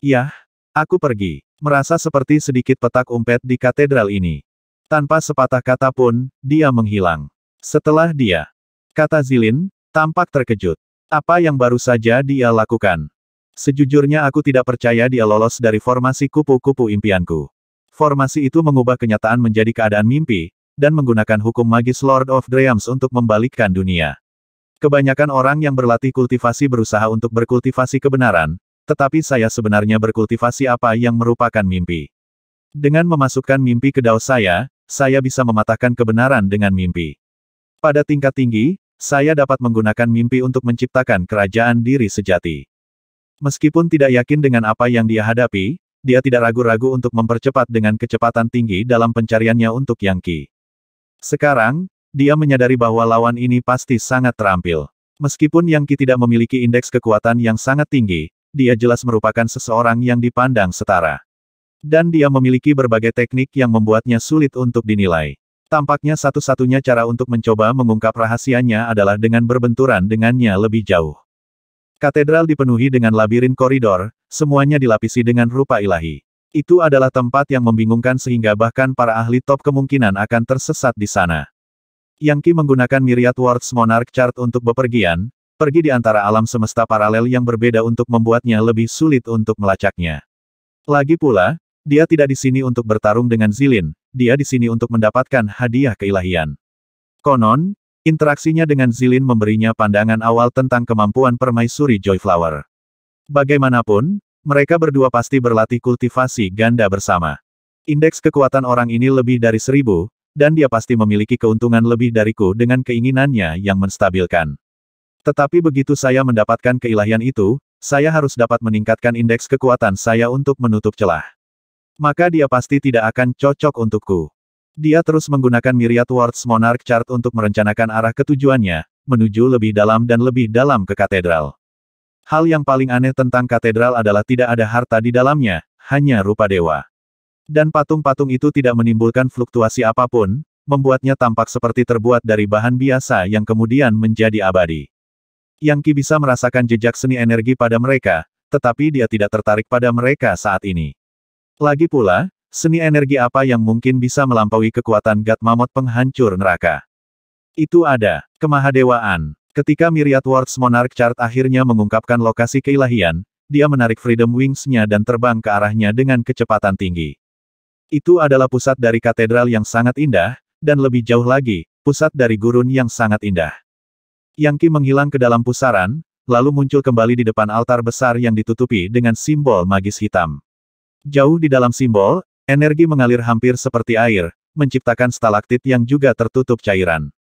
[SPEAKER 1] Yah, aku pergi. Merasa seperti sedikit petak umpet di katedral ini. Tanpa sepatah kata pun, dia menghilang. Setelah dia, kata Zilin, tampak terkejut. Apa yang baru saja dia lakukan? Sejujurnya aku tidak percaya dia lolos dari formasi kupu-kupu impianku. Formasi itu mengubah kenyataan menjadi keadaan mimpi, dan menggunakan hukum magis Lord of Dreams untuk membalikkan dunia. Kebanyakan orang yang berlatih kultivasi berusaha untuk berkultivasi kebenaran, tetapi saya sebenarnya berkultivasi apa yang merupakan mimpi. Dengan memasukkan mimpi ke dao saya, saya bisa mematahkan kebenaran dengan mimpi. Pada tingkat tinggi, saya dapat menggunakan mimpi untuk menciptakan kerajaan diri sejati. Meskipun tidak yakin dengan apa yang dia hadapi, dia tidak ragu-ragu untuk mempercepat dengan kecepatan tinggi dalam pencariannya untuk Yang Qi. Sekarang, dia menyadari bahwa lawan ini pasti sangat terampil. Meskipun Yang Qi tidak memiliki indeks kekuatan yang sangat tinggi, dia jelas merupakan seseorang yang dipandang setara. Dan dia memiliki berbagai teknik yang membuatnya sulit untuk dinilai. Tampaknya satu-satunya cara untuk mencoba mengungkap rahasianya adalah dengan berbenturan dengannya lebih jauh. Katedral dipenuhi dengan labirin koridor, semuanya dilapisi dengan rupa ilahi. Itu adalah tempat yang membingungkan sehingga bahkan para ahli top kemungkinan akan tersesat di sana. Yang Ki menggunakan Myriad Words Monarch Chart untuk bepergian, pergi di antara alam semesta paralel yang berbeda untuk membuatnya lebih sulit untuk melacaknya. Lagi pula, dia tidak di sini untuk bertarung dengan Zilin, dia di sini untuk mendapatkan hadiah keilahian. Konon, interaksinya dengan Zilin memberinya pandangan awal tentang kemampuan permaisuri Flower. Bagaimanapun, mereka berdua pasti berlatih kultivasi ganda bersama. Indeks kekuatan orang ini lebih dari seribu, dan dia pasti memiliki keuntungan lebih dariku dengan keinginannya yang menstabilkan. Tetapi begitu saya mendapatkan keilahian itu, saya harus dapat meningkatkan indeks kekuatan saya untuk menutup celah. Maka dia pasti tidak akan cocok untukku. Dia terus menggunakan Myriad Words Monarch Chart untuk merencanakan arah ketujuannya, menuju lebih dalam dan lebih dalam ke katedral. Hal yang paling aneh tentang katedral adalah tidak ada harta di dalamnya, hanya rupa dewa. Dan patung-patung itu tidak menimbulkan fluktuasi apapun, membuatnya tampak seperti terbuat dari bahan biasa yang kemudian menjadi abadi. Yang Qi bisa merasakan jejak seni energi pada mereka, tetapi dia tidak tertarik pada mereka saat ini. Lagi pula, seni energi apa yang mungkin bisa melampaui kekuatan Gat Mamot penghancur neraka? Itu ada, kemahadewaan. Ketika Myriad Wars Monarch Chart akhirnya mengungkapkan lokasi keilahian, dia menarik Freedom Wings-nya dan terbang ke arahnya dengan kecepatan tinggi. Itu adalah pusat dari katedral yang sangat indah, dan lebih jauh lagi, pusat dari gurun yang sangat indah. Yang Qi menghilang ke dalam pusaran, lalu muncul kembali di depan altar besar yang ditutupi dengan simbol magis hitam. Jauh di dalam simbol, energi mengalir hampir seperti air, menciptakan stalaktit yang juga tertutup cairan.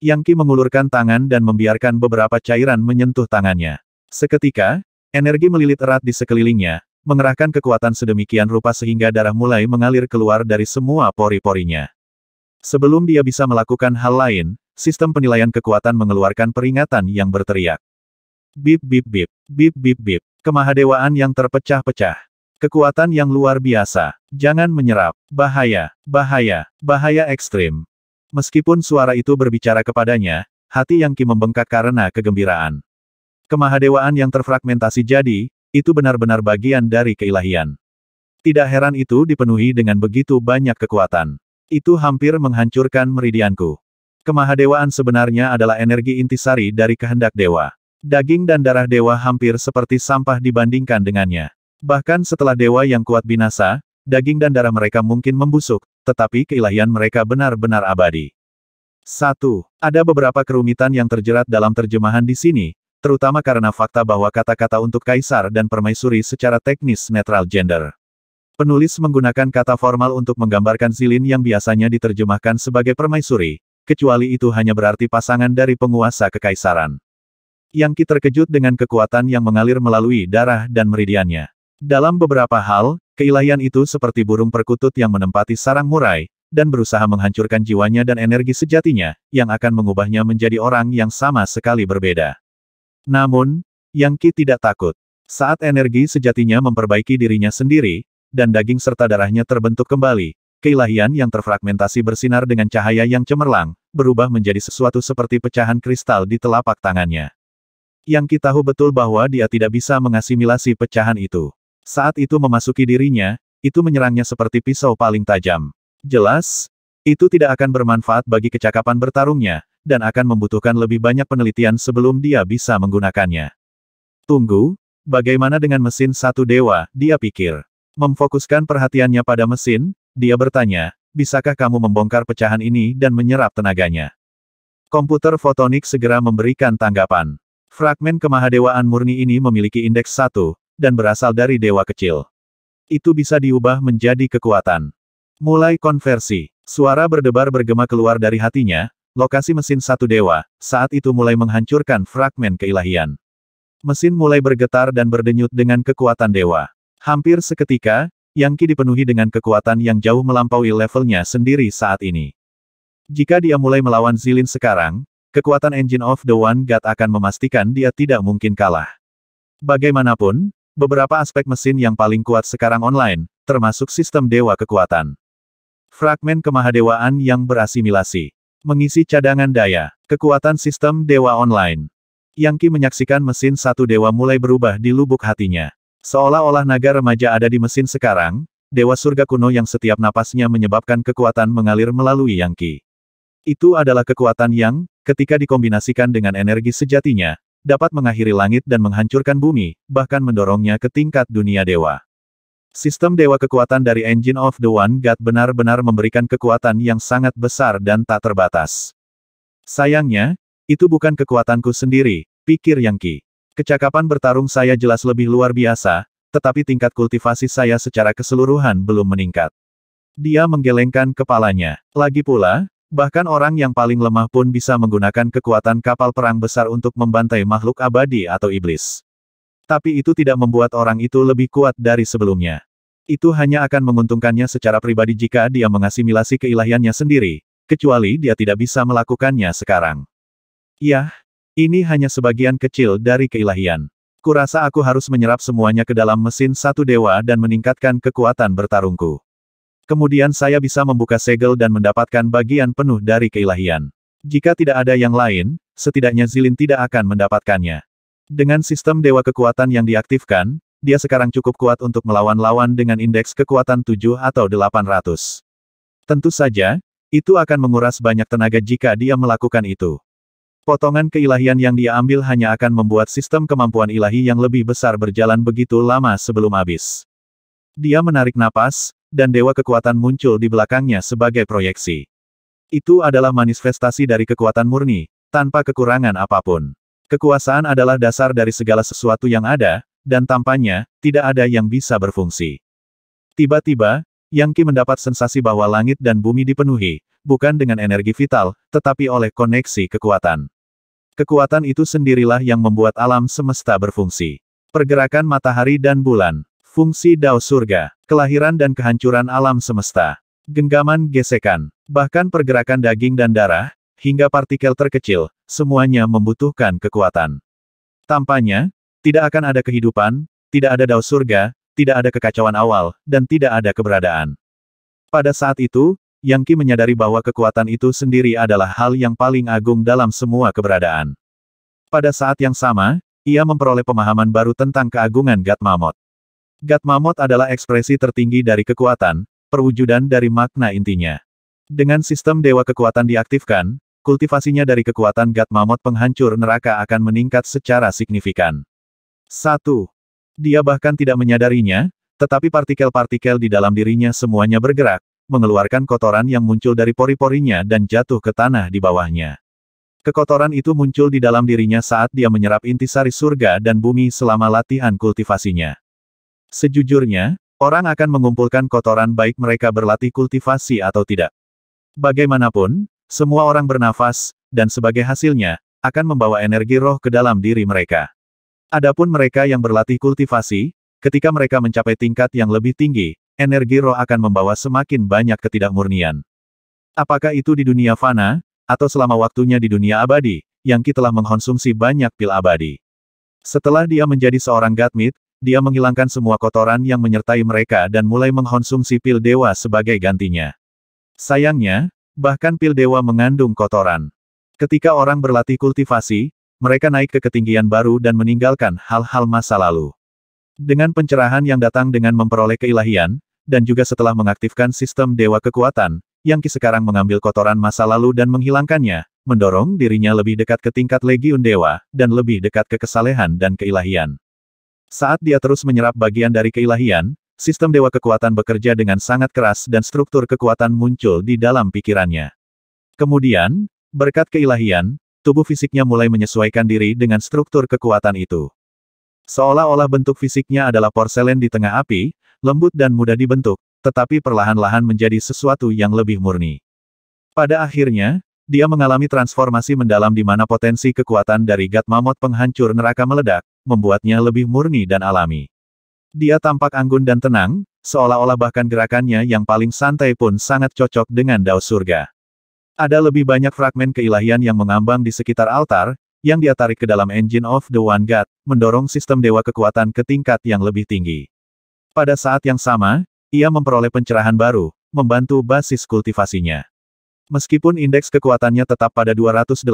[SPEAKER 1] Yang Qi mengulurkan tangan dan membiarkan beberapa cairan menyentuh tangannya. Seketika, energi melilit erat di sekelilingnya, mengerahkan kekuatan sedemikian rupa sehingga darah mulai mengalir keluar dari semua pori-porinya. Sebelum dia bisa melakukan hal lain, Sistem penilaian kekuatan mengeluarkan peringatan yang berteriak. Bip bip bip, bip bip bip. Kemahadewaan yang terpecah-pecah. Kekuatan yang luar biasa. Jangan menyerap. Bahaya, bahaya, bahaya ekstrim. Meskipun suara itu berbicara kepadanya, hati Yang Ki membengkak karena kegembiraan. Kemahadewaan yang terfragmentasi jadi, itu benar-benar bagian dari keilahian. Tidak heran itu dipenuhi dengan begitu banyak kekuatan. Itu hampir menghancurkan meridianku. Kemahadewaan sebenarnya adalah energi intisari dari kehendak dewa. Daging dan darah dewa hampir seperti sampah dibandingkan dengannya. Bahkan setelah dewa yang kuat binasa, daging dan darah mereka mungkin membusuk, tetapi keilahian mereka benar-benar abadi. 1. Ada beberapa kerumitan yang terjerat dalam terjemahan di sini, terutama karena fakta bahwa kata-kata untuk kaisar dan permaisuri secara teknis netral gender. Penulis menggunakan kata formal untuk menggambarkan Zilin yang biasanya diterjemahkan sebagai permaisuri, kecuali itu hanya berarti pasangan dari penguasa kekaisaran. Yang Ki terkejut dengan kekuatan yang mengalir melalui darah dan meridiannya. Dalam beberapa hal, keilahian itu seperti burung perkutut yang menempati sarang murai, dan berusaha menghancurkan jiwanya dan energi sejatinya, yang akan mengubahnya menjadi orang yang sama sekali berbeda. Namun, Yang Ki tidak takut. Saat energi sejatinya memperbaiki dirinya sendiri, dan daging serta darahnya terbentuk kembali, Keilahian yang terfragmentasi bersinar dengan cahaya yang cemerlang, berubah menjadi sesuatu seperti pecahan kristal di telapak tangannya. Yang kita tahu betul bahwa dia tidak bisa mengasimilasi pecahan itu. Saat itu memasuki dirinya, itu menyerangnya seperti pisau paling tajam. Jelas, itu tidak akan bermanfaat bagi kecakapan bertarungnya, dan akan membutuhkan lebih banyak penelitian sebelum dia bisa menggunakannya. Tunggu, bagaimana dengan mesin satu dewa, dia pikir. Memfokuskan perhatiannya pada mesin, dia bertanya, bisakah kamu membongkar pecahan ini dan menyerap tenaganya? Komputer fotonik segera memberikan tanggapan. Fragmen kemahadewaan murni ini memiliki indeks satu dan berasal dari dewa kecil. Itu bisa diubah menjadi kekuatan. Mulai konversi, suara berdebar bergema keluar dari hatinya, lokasi mesin satu dewa, saat itu mulai menghancurkan fragmen keilahian. Mesin mulai bergetar dan berdenyut dengan kekuatan dewa. Hampir seketika, yang Qi dipenuhi dengan kekuatan yang jauh melampaui levelnya sendiri saat ini. Jika dia mulai melawan Zilin sekarang, kekuatan Engine of the One God akan memastikan dia tidak mungkin kalah. Bagaimanapun, beberapa aspek mesin yang paling kuat sekarang online, termasuk sistem dewa kekuatan. Fragmen kemahadewaan yang berasimilasi. Mengisi cadangan daya, kekuatan sistem dewa online. Yang Qi menyaksikan mesin satu dewa mulai berubah di lubuk hatinya. Seolah-olah naga remaja ada di mesin sekarang, dewa surga kuno yang setiap napasnya menyebabkan kekuatan mengalir melalui yang ki. Itu adalah kekuatan yang, ketika dikombinasikan dengan energi sejatinya, dapat mengakhiri langit dan menghancurkan bumi, bahkan mendorongnya ke tingkat dunia dewa. Sistem dewa kekuatan dari Engine of the One God benar-benar memberikan kekuatan yang sangat besar dan tak terbatas. Sayangnya, itu bukan kekuatanku sendiri, pikir Yang Ki. Kecakapan bertarung saya jelas lebih luar biasa, tetapi tingkat kultivasi saya secara keseluruhan belum meningkat. Dia menggelengkan kepalanya. Lagi pula, bahkan orang yang paling lemah pun bisa menggunakan kekuatan kapal perang besar untuk membantai makhluk abadi atau iblis. Tapi itu tidak membuat orang itu lebih kuat dari sebelumnya. Itu hanya akan menguntungkannya secara pribadi jika dia mengasimilasi keilahiannya sendiri, kecuali dia tidak bisa melakukannya sekarang. Yah, ini hanya sebagian kecil dari keilahian. Kurasa aku harus menyerap semuanya ke dalam mesin satu dewa dan meningkatkan kekuatan bertarungku. Kemudian saya bisa membuka segel dan mendapatkan bagian penuh dari keilahian. Jika tidak ada yang lain, setidaknya Zilin tidak akan mendapatkannya. Dengan sistem dewa kekuatan yang diaktifkan, dia sekarang cukup kuat untuk melawan lawan dengan indeks kekuatan 7 atau 800. Tentu saja, itu akan menguras banyak tenaga jika dia melakukan itu. Potongan keilahian yang dia ambil hanya akan membuat sistem kemampuan ilahi yang lebih besar berjalan begitu lama sebelum habis. Dia menarik napas, dan dewa kekuatan muncul di belakangnya sebagai proyeksi. Itu adalah manifestasi dari kekuatan murni, tanpa kekurangan apapun. Kekuasaan adalah dasar dari segala sesuatu yang ada, dan tampaknya, tidak ada yang bisa berfungsi. Tiba-tiba, Yang Qi mendapat sensasi bahwa langit dan bumi dipenuhi, bukan dengan energi vital, tetapi oleh koneksi kekuatan. Kekuatan itu sendirilah yang membuat alam semesta berfungsi. Pergerakan matahari dan bulan. Fungsi Dao Surga. Kelahiran dan kehancuran alam semesta. Genggaman gesekan. Bahkan pergerakan daging dan darah, hingga partikel terkecil, semuanya membutuhkan kekuatan. Tampaknya, tidak akan ada kehidupan, tidak ada Dao Surga, tidak ada kekacauan awal, dan tidak ada keberadaan. Pada saat itu, yang Qi menyadari bahwa kekuatan itu sendiri adalah hal yang paling agung dalam semua keberadaan. Pada saat yang sama, ia memperoleh pemahaman baru tentang keagungan Gat Mamot. Gat Mamot adalah ekspresi tertinggi dari kekuatan, perwujudan dari makna intinya. Dengan sistem dewa kekuatan diaktifkan, kultivasinya dari kekuatan Gat Mamot penghancur neraka akan meningkat secara signifikan. 1. Dia bahkan tidak menyadarinya, tetapi partikel-partikel di dalam dirinya semuanya bergerak, mengeluarkan kotoran yang muncul dari pori-porinya dan jatuh ke tanah di bawahnya. Kekotoran itu muncul di dalam dirinya saat dia menyerap intisari surga dan bumi selama latihan kultivasinya. Sejujurnya, orang akan mengumpulkan kotoran baik mereka berlatih kultivasi atau tidak. Bagaimanapun, semua orang bernafas, dan sebagai hasilnya, akan membawa energi roh ke dalam diri mereka. Adapun mereka yang berlatih kultivasi, ketika mereka mencapai tingkat yang lebih tinggi, energi roh akan membawa semakin banyak ketidakmurnian. Apakah itu di dunia fana, atau selama waktunya di dunia abadi, yang kita telah mengkonsumsi banyak pil abadi. Setelah dia menjadi seorang Gatmit, dia menghilangkan semua kotoran yang menyertai mereka dan mulai mengkonsumsi pil dewa sebagai gantinya. Sayangnya, bahkan pil dewa mengandung kotoran. Ketika orang berlatih kultivasi, mereka naik ke ketinggian baru dan meninggalkan hal-hal masa lalu. Dengan pencerahan yang datang dengan memperoleh keilahian, dan juga setelah mengaktifkan sistem Dewa Kekuatan, Yang Qi sekarang mengambil kotoran masa lalu dan menghilangkannya, mendorong dirinya lebih dekat ke tingkat Legiun Dewa, dan lebih dekat ke kesalehan dan keilahian. Saat dia terus menyerap bagian dari keilahian, sistem Dewa Kekuatan bekerja dengan sangat keras dan struktur kekuatan muncul di dalam pikirannya. Kemudian, berkat keilahian, tubuh fisiknya mulai menyesuaikan diri dengan struktur kekuatan itu. Seolah-olah bentuk fisiknya adalah porselen di tengah api, lembut dan mudah dibentuk, tetapi perlahan-lahan menjadi sesuatu yang lebih murni. Pada akhirnya, dia mengalami transformasi mendalam di mana potensi kekuatan dari Gat Mamot penghancur neraka meledak, membuatnya lebih murni dan alami. Dia tampak anggun dan tenang, seolah-olah bahkan gerakannya yang paling santai pun sangat cocok dengan dao surga. Ada lebih banyak fragmen keilahian yang mengambang di sekitar altar, yang dia tarik ke dalam Engine of the One God, mendorong sistem dewa kekuatan ke tingkat yang lebih tinggi. Pada saat yang sama, ia memperoleh pencerahan baru, membantu basis kultivasinya. Meskipun indeks kekuatannya tetap pada 280,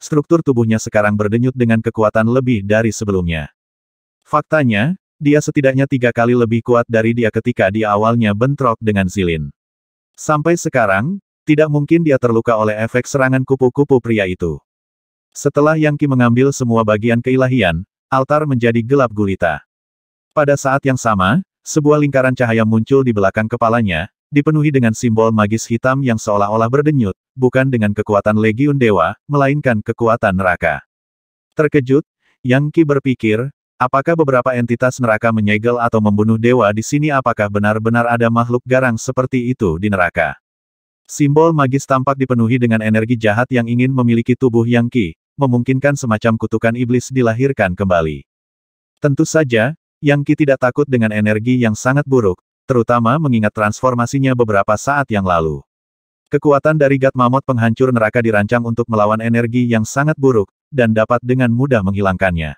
[SPEAKER 1] struktur tubuhnya sekarang berdenyut dengan kekuatan lebih dari sebelumnya. Faktanya, dia setidaknya tiga kali lebih kuat dari dia ketika di awalnya bentrok dengan Zilin. Sampai sekarang, tidak mungkin dia terluka oleh efek serangan kupu-kupu pria itu. Setelah Yang Qi mengambil semua bagian keilahian, altar menjadi gelap gulita. Pada saat yang sama, sebuah lingkaran cahaya muncul di belakang kepalanya, dipenuhi dengan simbol magis hitam yang seolah-olah berdenyut, bukan dengan kekuatan legiun dewa, melainkan kekuatan neraka. Terkejut, Yang Qi berpikir, apakah beberapa entitas neraka menyegel atau membunuh dewa di sini apakah benar-benar ada makhluk garang seperti itu di neraka? Simbol magis tampak dipenuhi dengan energi jahat yang ingin memiliki tubuh Yang Qi, memungkinkan semacam kutukan iblis dilahirkan kembali. Tentu saja, yang Ki tidak takut dengan energi yang sangat buruk, terutama mengingat transformasinya beberapa saat yang lalu. Kekuatan dari Gat Mamot penghancur neraka dirancang untuk melawan energi yang sangat buruk, dan dapat dengan mudah menghilangkannya.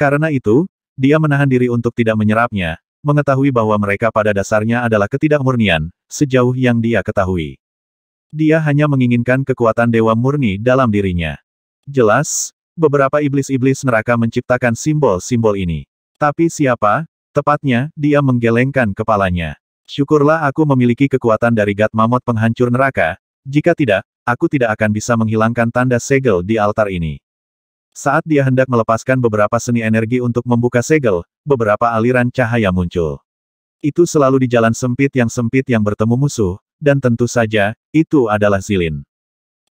[SPEAKER 1] Karena itu, dia menahan diri untuk tidak menyerapnya, mengetahui bahwa mereka pada dasarnya adalah ketidakmurnian, sejauh yang dia ketahui. Dia hanya menginginkan kekuatan dewa murni dalam dirinya. Jelas, beberapa iblis-iblis neraka menciptakan simbol-simbol ini. Tapi siapa? Tepatnya, dia menggelengkan kepalanya. Syukurlah aku memiliki kekuatan dari Gat Mamot penghancur neraka, jika tidak, aku tidak akan bisa menghilangkan tanda segel di altar ini. Saat dia hendak melepaskan beberapa seni energi untuk membuka segel, beberapa aliran cahaya muncul. Itu selalu di jalan sempit yang sempit yang bertemu musuh, dan tentu saja, itu adalah Zilin.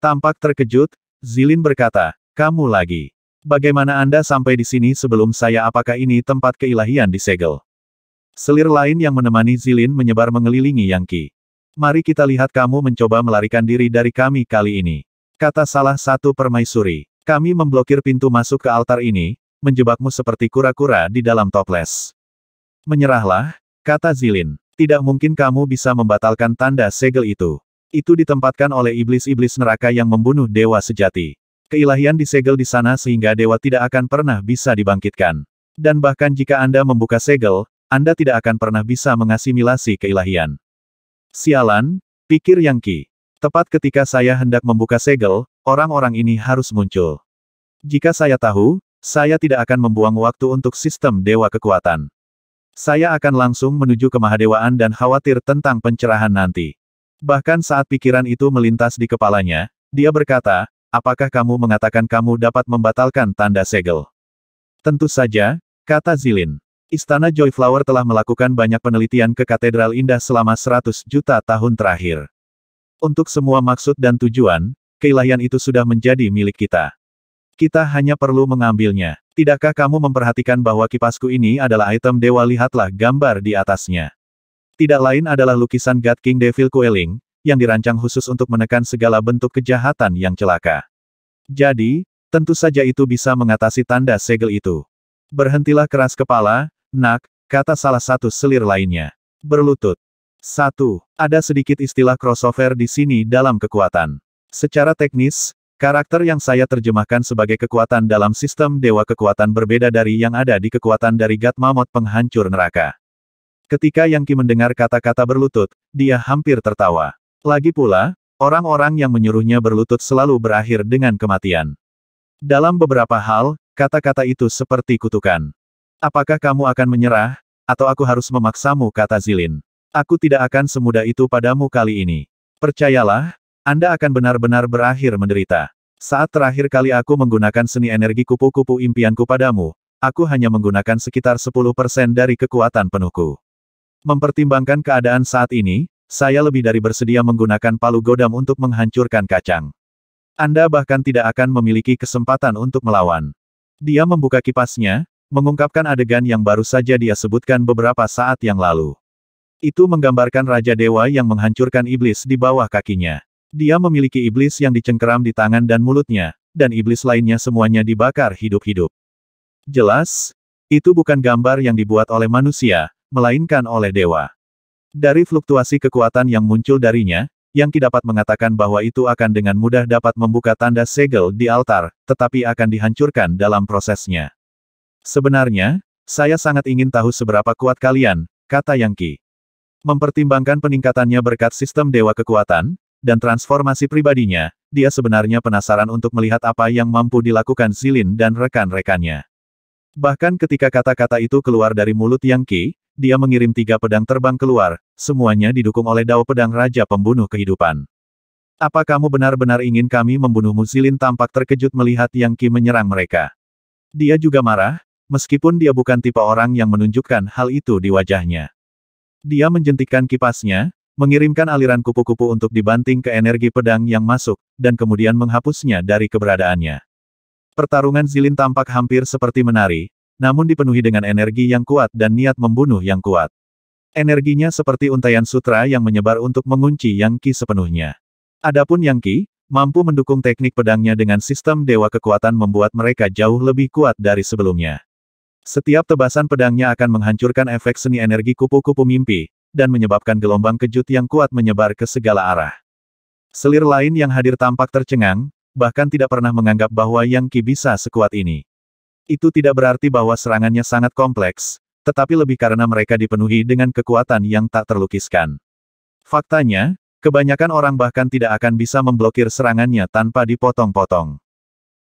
[SPEAKER 1] Tampak terkejut, Zilin berkata, kamu lagi. Bagaimana Anda sampai di sini sebelum saya apakah ini tempat keilahian di segel? Selir lain yang menemani Zilin menyebar mengelilingi Yang Qi. Mari kita lihat kamu mencoba melarikan diri dari kami kali ini. Kata salah satu permaisuri. Kami memblokir pintu masuk ke altar ini, menjebakmu seperti kura-kura di dalam toples. Menyerahlah, kata Zilin. Tidak mungkin kamu bisa membatalkan tanda segel itu. Itu ditempatkan oleh iblis-iblis neraka yang membunuh dewa sejati. Keilahian disegel di sana sehingga dewa tidak akan pernah bisa dibangkitkan. Dan bahkan jika Anda membuka segel, Anda tidak akan pernah bisa mengasimilasi keilahian. Sialan, pikir Yang Qi. Tepat ketika saya hendak membuka segel, orang-orang ini harus muncul. Jika saya tahu, saya tidak akan membuang waktu untuk sistem dewa kekuatan. Saya akan langsung menuju ke Mahadewaan dan khawatir tentang pencerahan nanti. Bahkan saat pikiran itu melintas di kepalanya, dia berkata, apakah kamu mengatakan kamu dapat membatalkan tanda segel? Tentu saja, kata Zilin. Istana Joyflower telah melakukan banyak penelitian ke Katedral Indah selama 100 juta tahun terakhir. Untuk semua maksud dan tujuan, keilahian itu sudah menjadi milik kita. Kita hanya perlu mengambilnya. Tidakkah kamu memperhatikan bahwa kipasku ini adalah item dewa lihatlah gambar di atasnya. Tidak lain adalah lukisan God King Devil Kueling, yang dirancang khusus untuk menekan segala bentuk kejahatan yang celaka. Jadi, tentu saja itu bisa mengatasi tanda segel itu. Berhentilah keras kepala, nak, kata salah satu selir lainnya. Berlutut. Satu, Ada sedikit istilah crossover di sini dalam kekuatan. Secara teknis, karakter yang saya terjemahkan sebagai kekuatan dalam sistem dewa kekuatan berbeda dari yang ada di kekuatan dari Gat Mamot penghancur neraka. Ketika Yang Yangki mendengar kata-kata berlutut, dia hampir tertawa. Lagi pula, orang-orang yang menyuruhnya berlutut selalu berakhir dengan kematian. Dalam beberapa hal, kata-kata itu seperti kutukan. Apakah kamu akan menyerah, atau aku harus memaksamu kata Zilin. Aku tidak akan semudah itu padamu kali ini. Percayalah, Anda akan benar-benar berakhir menderita. Saat terakhir kali aku menggunakan seni energi kupu-kupu impianku padamu, aku hanya menggunakan sekitar 10% dari kekuatan penuhku. Mempertimbangkan keadaan saat ini, saya lebih dari bersedia menggunakan palu godam untuk menghancurkan kacang. Anda bahkan tidak akan memiliki kesempatan untuk melawan. Dia membuka kipasnya, mengungkapkan adegan yang baru saja dia sebutkan beberapa saat yang lalu. Itu menggambarkan Raja Dewa yang menghancurkan iblis di bawah kakinya. Dia memiliki iblis yang dicengkeram di tangan dan mulutnya, dan iblis lainnya semuanya dibakar hidup-hidup. Jelas, itu bukan gambar yang dibuat oleh manusia, melainkan oleh dewa. Dari fluktuasi kekuatan yang muncul darinya, yang dapat mengatakan bahwa itu akan dengan mudah dapat membuka tanda segel di altar, tetapi akan dihancurkan dalam prosesnya. Sebenarnya, saya sangat ingin tahu seberapa kuat kalian, kata Yang Ki. Mempertimbangkan peningkatannya berkat sistem dewa kekuatan, dan transformasi pribadinya, dia sebenarnya penasaran untuk melihat apa yang mampu dilakukan Zilin dan rekan-rekannya. Bahkan ketika kata-kata itu keluar dari mulut Yang Qi, dia mengirim tiga pedang terbang keluar, semuanya didukung oleh dao pedang Raja Pembunuh Kehidupan. Apa kamu benar-benar ingin kami membunuhmu? Zilin? tampak terkejut melihat Yang Qi menyerang mereka. Dia juga marah, meskipun dia bukan tipe orang yang menunjukkan hal itu di wajahnya. Dia menjentikkan kipasnya, mengirimkan aliran kupu-kupu untuk dibanting ke energi pedang yang masuk, dan kemudian menghapusnya dari keberadaannya. Pertarungan Zilin tampak hampir seperti menari, namun dipenuhi dengan energi yang kuat dan niat membunuh yang kuat. Energinya seperti untaian sutra yang menyebar untuk mengunci yang Qi sepenuhnya. Adapun yang Qi, mampu mendukung teknik pedangnya dengan sistem dewa kekuatan membuat mereka jauh lebih kuat dari sebelumnya. Setiap tebasan pedangnya akan menghancurkan efek seni energi kupu-kupu mimpi, dan menyebabkan gelombang kejut yang kuat menyebar ke segala arah. Selir lain yang hadir tampak tercengang, bahkan tidak pernah menganggap bahwa Yang Qi bisa sekuat ini. Itu tidak berarti bahwa serangannya sangat kompleks, tetapi lebih karena mereka dipenuhi dengan kekuatan yang tak terlukiskan. Faktanya, kebanyakan orang bahkan tidak akan bisa memblokir serangannya tanpa dipotong-potong.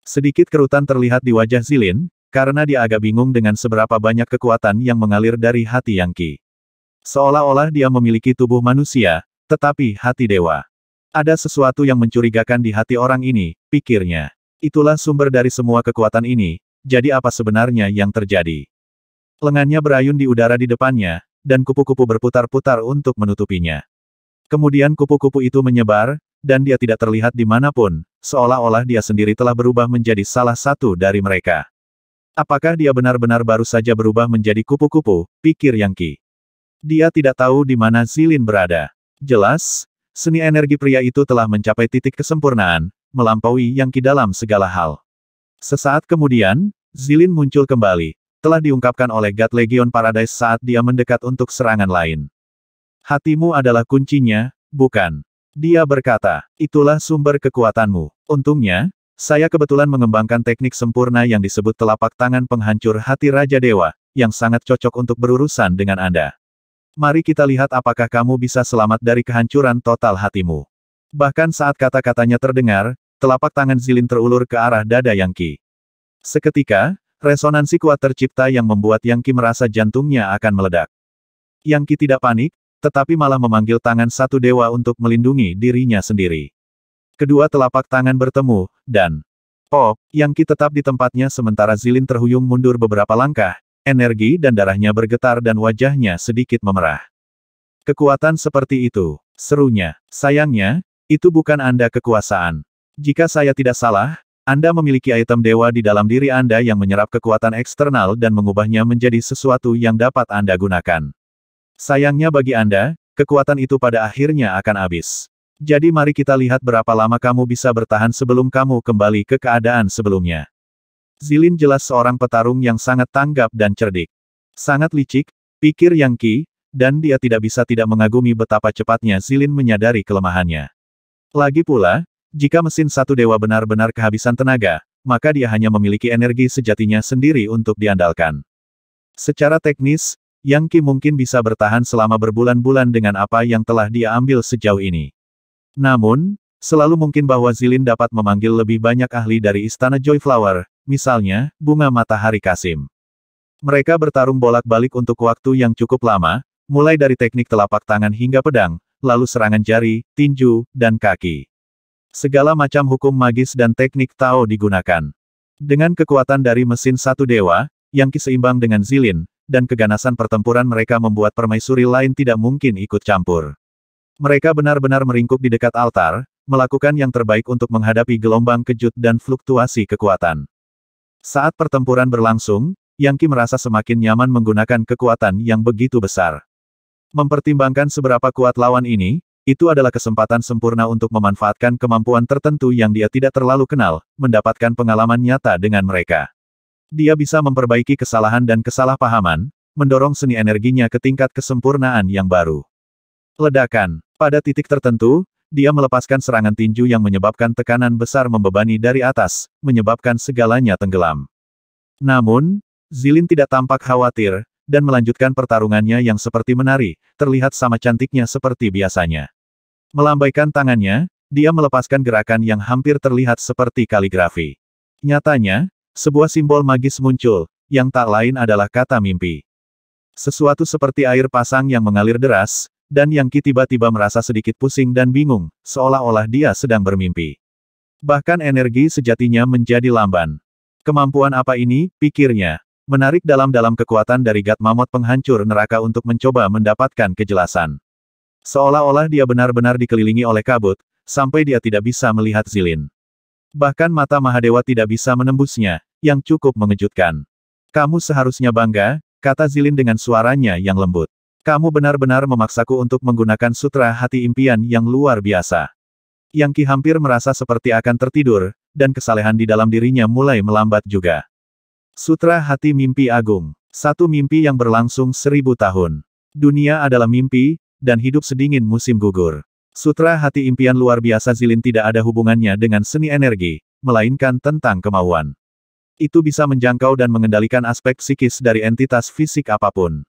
[SPEAKER 1] Sedikit kerutan terlihat di wajah Zilin, karena dia agak bingung dengan seberapa banyak kekuatan yang mengalir dari hati Yang Qi. Seolah-olah dia memiliki tubuh manusia, tetapi hati dewa. Ada sesuatu yang mencurigakan di hati orang ini, pikirnya. Itulah sumber dari semua kekuatan ini, jadi apa sebenarnya yang terjadi? Lengannya berayun di udara di depannya, dan kupu-kupu berputar-putar untuk menutupinya. Kemudian kupu-kupu itu menyebar, dan dia tidak terlihat di dimanapun, seolah-olah dia sendiri telah berubah menjadi salah satu dari mereka. Apakah dia benar-benar baru saja berubah menjadi kupu-kupu, pikir Yang Ki. Dia tidak tahu di mana Zilin berada. Jelas, seni energi pria itu telah mencapai titik kesempurnaan, melampaui Yang Ki dalam segala hal. Sesaat kemudian, Zilin muncul kembali. Telah diungkapkan oleh God Legion Paradise saat dia mendekat untuk serangan lain. Hatimu adalah kuncinya, bukan. Dia berkata, itulah sumber kekuatanmu. Untungnya, saya kebetulan mengembangkan teknik sempurna yang disebut telapak tangan penghancur hati Raja Dewa, yang sangat cocok untuk berurusan dengan Anda. Mari kita lihat apakah kamu bisa selamat dari kehancuran total hatimu. Bahkan saat kata-katanya terdengar, telapak tangan Zilin terulur ke arah dada Yang Qi. Seketika, resonansi kuat tercipta yang membuat Yang Qi merasa jantungnya akan meledak. Yang Qi tidak panik, tetapi malah memanggil tangan satu dewa untuk melindungi dirinya sendiri. Kedua telapak tangan bertemu, dan pop, Yang Qi tetap di tempatnya sementara Zilin terhuyung mundur beberapa langkah, energi dan darahnya bergetar dan wajahnya sedikit memerah. Kekuatan seperti itu, serunya. Sayangnya, itu bukan Anda kekuasaan. Jika saya tidak salah, Anda memiliki item dewa di dalam diri Anda yang menyerap kekuatan eksternal dan mengubahnya menjadi sesuatu yang dapat Anda gunakan. Sayangnya bagi Anda, kekuatan itu pada akhirnya akan habis. Jadi mari kita lihat berapa lama kamu bisa bertahan sebelum kamu kembali ke keadaan sebelumnya. Zilin jelas seorang petarung yang sangat tanggap dan cerdik. Sangat licik, pikir Yang Qi, dan dia tidak bisa tidak mengagumi betapa cepatnya Zilin menyadari kelemahannya. Lagi pula, jika mesin satu dewa benar-benar kehabisan tenaga, maka dia hanya memiliki energi sejatinya sendiri untuk diandalkan. Secara teknis, Yang Qi mungkin bisa bertahan selama berbulan-bulan dengan apa yang telah dia ambil sejauh ini. Namun, selalu mungkin bahwa Zilin dapat memanggil lebih banyak ahli dari Istana Joy Flower, misalnya, bunga matahari Kasim. Mereka bertarung bolak-balik untuk waktu yang cukup lama, mulai dari teknik telapak tangan hingga pedang, lalu serangan jari, tinju, dan kaki. Segala macam hukum magis dan teknik Tao digunakan. Dengan kekuatan dari mesin satu dewa, yang keseimbang dengan Zilin, dan keganasan pertempuran mereka membuat permaisuri lain tidak mungkin ikut campur. Mereka benar-benar meringkuk di dekat altar, melakukan yang terbaik untuk menghadapi gelombang kejut dan fluktuasi kekuatan. Saat pertempuran berlangsung, Yang Ki merasa semakin nyaman menggunakan kekuatan yang begitu besar. Mempertimbangkan seberapa kuat lawan ini, itu adalah kesempatan sempurna untuk memanfaatkan kemampuan tertentu yang dia tidak terlalu kenal, mendapatkan pengalaman nyata dengan mereka. Dia bisa memperbaiki kesalahan dan kesalahpahaman, mendorong seni energinya ke tingkat kesempurnaan yang baru. Ledakan. Pada titik tertentu, dia melepaskan serangan tinju yang menyebabkan tekanan besar membebani dari atas, menyebabkan segalanya tenggelam. Namun, Zilin tidak tampak khawatir, dan melanjutkan pertarungannya yang seperti menari, terlihat sama cantiknya seperti biasanya. Melambaikan tangannya, dia melepaskan gerakan yang hampir terlihat seperti kaligrafi. Nyatanya, sebuah simbol magis muncul, yang tak lain adalah kata mimpi. Sesuatu seperti air pasang yang mengalir deras, dan Yang Ki tiba-tiba merasa sedikit pusing dan bingung, seolah-olah dia sedang bermimpi. Bahkan energi sejatinya menjadi lamban. Kemampuan apa ini, pikirnya. Menarik dalam-dalam kekuatan dari Gat Mamot penghancur neraka untuk mencoba mendapatkan kejelasan. Seolah-olah dia benar-benar dikelilingi oleh kabut, sampai dia tidak bisa melihat Zilin. Bahkan mata Mahadewa tidak bisa menembusnya, yang cukup mengejutkan. Kamu seharusnya bangga, kata Zilin dengan suaranya yang lembut. Kamu benar-benar memaksaku untuk menggunakan sutra hati impian yang luar biasa. Yang Ki hampir merasa seperti akan tertidur, dan kesalehan di dalam dirinya mulai melambat juga. Sutra Hati Mimpi Agung. Satu mimpi yang berlangsung seribu tahun. Dunia adalah mimpi, dan hidup sedingin musim gugur. Sutra Hati Impian luar biasa Zilin tidak ada hubungannya dengan seni energi, melainkan tentang kemauan. Itu bisa menjangkau dan mengendalikan aspek psikis dari entitas fisik apapun.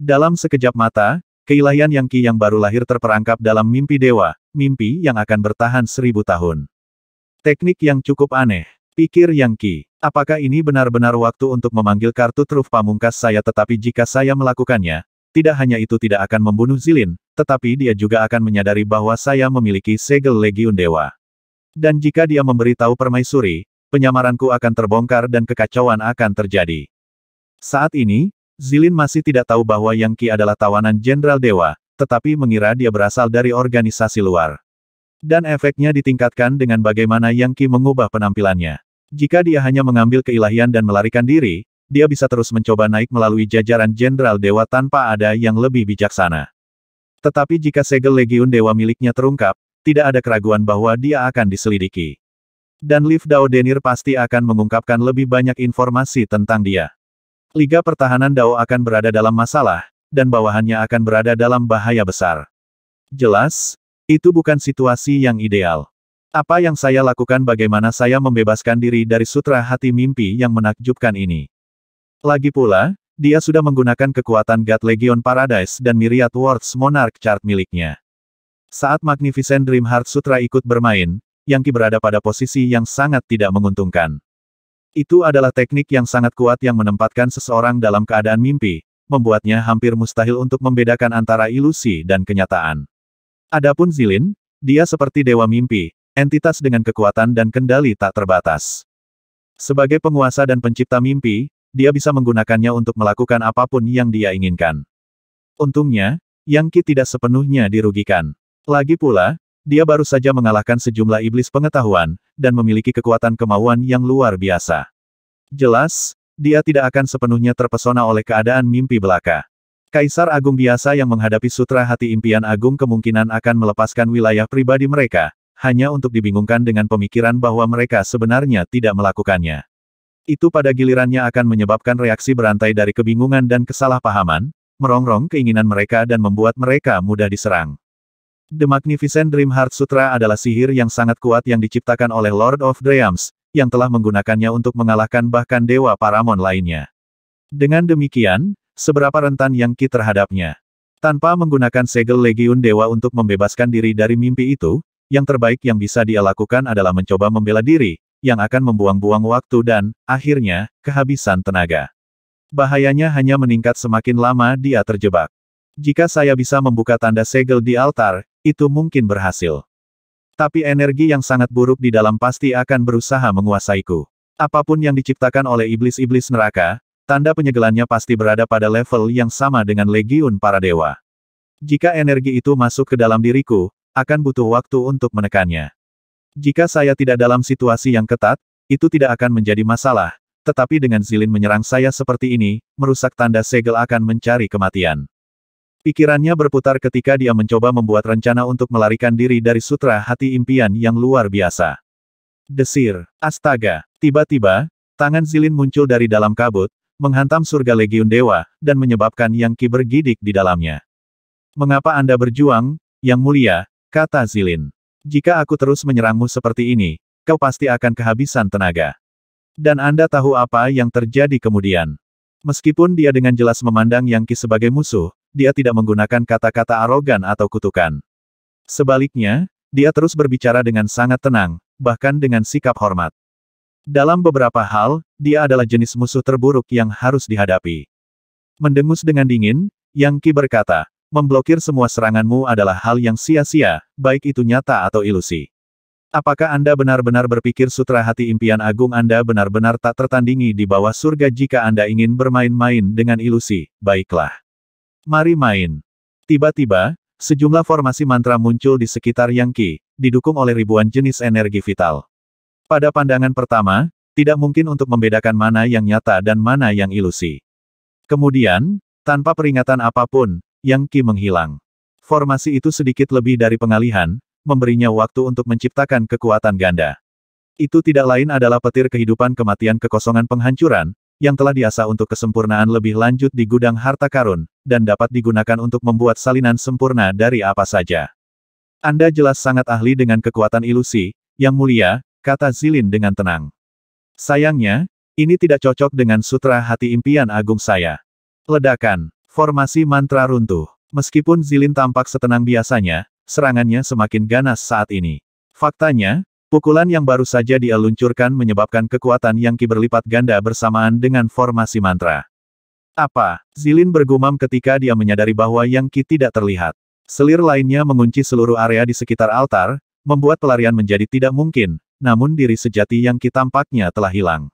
[SPEAKER 1] Dalam sekejap mata, keilahian Yang Ki yang baru lahir terperangkap dalam mimpi dewa, mimpi yang akan bertahan seribu tahun. Teknik yang cukup aneh, pikir Yang Ki. Apakah ini benar-benar waktu untuk memanggil kartu truf pamungkas saya tetapi jika saya melakukannya, tidak hanya itu tidak akan membunuh Zilin, tetapi dia juga akan menyadari bahwa saya memiliki segel legiun dewa. Dan jika dia memberitahu permaisuri, penyamaranku akan terbongkar dan kekacauan akan terjadi. Saat ini, Zilin masih tidak tahu bahwa Yang Qi adalah tawanan jenderal dewa, tetapi mengira dia berasal dari organisasi luar. Dan efeknya ditingkatkan dengan bagaimana Yang Qi mengubah penampilannya. Jika dia hanya mengambil keilahian dan melarikan diri, dia bisa terus mencoba naik melalui jajaran Jenderal Dewa tanpa ada yang lebih bijaksana. Tetapi jika segel Legiun Dewa miliknya terungkap, tidak ada keraguan bahwa dia akan diselidiki. Dan Liv Dao Denir pasti akan mengungkapkan lebih banyak informasi tentang dia. Liga Pertahanan Dao akan berada dalam masalah, dan bawahannya akan berada dalam bahaya besar. Jelas, itu bukan situasi yang ideal. Apa yang saya lakukan bagaimana saya membebaskan diri dari sutra hati mimpi yang menakjubkan ini. Lagi pula, dia sudah menggunakan kekuatan God Legion Paradise dan Myriad Words Monarch Chart miliknya. Saat Magnificent Dream Heart Sutra ikut bermain, Yangki berada pada posisi yang sangat tidak menguntungkan. Itu adalah teknik yang sangat kuat yang menempatkan seseorang dalam keadaan mimpi, membuatnya hampir mustahil untuk membedakan antara ilusi dan kenyataan. Adapun Zilin, dia seperti dewa mimpi, entitas dengan kekuatan dan kendali tak terbatas. Sebagai penguasa dan pencipta mimpi, dia bisa menggunakannya untuk melakukan apapun yang dia inginkan. Untungnya, Yang Qi tidak sepenuhnya dirugikan. Lagi pula, dia baru saja mengalahkan sejumlah iblis pengetahuan, dan memiliki kekuatan kemauan yang luar biasa. Jelas, dia tidak akan sepenuhnya terpesona oleh keadaan mimpi belaka. Kaisar Agung biasa yang menghadapi Sutra Hati Impian Agung kemungkinan akan melepaskan wilayah pribadi mereka, hanya untuk dibingungkan dengan pemikiran bahwa mereka sebenarnya tidak melakukannya. Itu pada gilirannya akan menyebabkan reaksi berantai dari kebingungan dan kesalahpahaman, merongrong keinginan mereka dan membuat mereka mudah diserang. The Magnificent Dream Heart Sutra adalah sihir yang sangat kuat yang diciptakan oleh Lord of Dreams, yang telah menggunakannya untuk mengalahkan bahkan dewa paramon lainnya. Dengan demikian, seberapa rentan yang Ki terhadapnya. Tanpa menggunakan segel legiun dewa untuk membebaskan diri dari mimpi itu, yang terbaik yang bisa dia lakukan adalah mencoba membela diri, yang akan membuang-buang waktu dan, akhirnya, kehabisan tenaga. Bahayanya hanya meningkat semakin lama dia terjebak. Jika saya bisa membuka tanda segel di altar, itu mungkin berhasil. Tapi energi yang sangat buruk di dalam pasti akan berusaha menguasaiku. Apapun yang diciptakan oleh iblis-iblis neraka, tanda penyegelannya pasti berada pada level yang sama dengan legiun para dewa. Jika energi itu masuk ke dalam diriku, akan butuh waktu untuk menekannya. Jika saya tidak dalam situasi yang ketat, itu tidak akan menjadi masalah, tetapi dengan Zilin menyerang saya seperti ini, merusak tanda segel akan mencari kematian. Pikirannya berputar ketika dia mencoba membuat rencana untuk melarikan diri dari sutra hati impian yang luar biasa. Desir, astaga, tiba-tiba, tangan Zilin muncul dari dalam kabut, menghantam surga legiun dewa, dan menyebabkan yang ki bergidik di dalamnya. Mengapa Anda berjuang, yang mulia, Kata Zilin. Jika aku terus menyerangmu seperti ini, kau pasti akan kehabisan tenaga. Dan Anda tahu apa yang terjadi kemudian. Meskipun dia dengan jelas memandang Yang Yangki sebagai musuh, dia tidak menggunakan kata-kata arogan atau kutukan. Sebaliknya, dia terus berbicara dengan sangat tenang, bahkan dengan sikap hormat. Dalam beberapa hal, dia adalah jenis musuh terburuk yang harus dihadapi. Mendengus dengan dingin, Yang Qi berkata, memblokir semua seranganmu adalah hal yang sia-sia, baik itu nyata atau ilusi. Apakah Anda benar-benar berpikir sutra hati impian agung Anda benar-benar tak tertandingi di bawah surga jika Anda ingin bermain-main dengan ilusi? Baiklah. Mari main. Tiba-tiba, sejumlah formasi mantra muncul di sekitar Yang Qi, didukung oleh ribuan jenis energi vital. Pada pandangan pertama, tidak mungkin untuk membedakan mana yang nyata dan mana yang ilusi. Kemudian, tanpa peringatan apapun, yang Qi menghilang. Formasi itu sedikit lebih dari pengalihan, memberinya waktu untuk menciptakan kekuatan ganda. Itu tidak lain adalah petir kehidupan kematian kekosongan penghancuran, yang telah diasah untuk kesempurnaan lebih lanjut di gudang harta karun, dan dapat digunakan untuk membuat salinan sempurna dari apa saja. Anda jelas sangat ahli dengan kekuatan ilusi, yang mulia, kata Zilin dengan tenang. Sayangnya, ini tidak cocok dengan sutra hati impian agung saya. Ledakan. Formasi mantra runtuh. Meskipun Zilin tampak setenang biasanya, serangannya semakin ganas saat ini. Faktanya, pukulan yang baru saja dia luncurkan menyebabkan kekuatan yang berlipat ganda bersamaan dengan formasi mantra. Apa? Zilin bergumam ketika dia menyadari bahwa Yang Ki tidak terlihat. Selir lainnya mengunci seluruh area di sekitar altar, membuat pelarian menjadi tidak mungkin, namun diri sejati Yang Ki tampaknya telah hilang.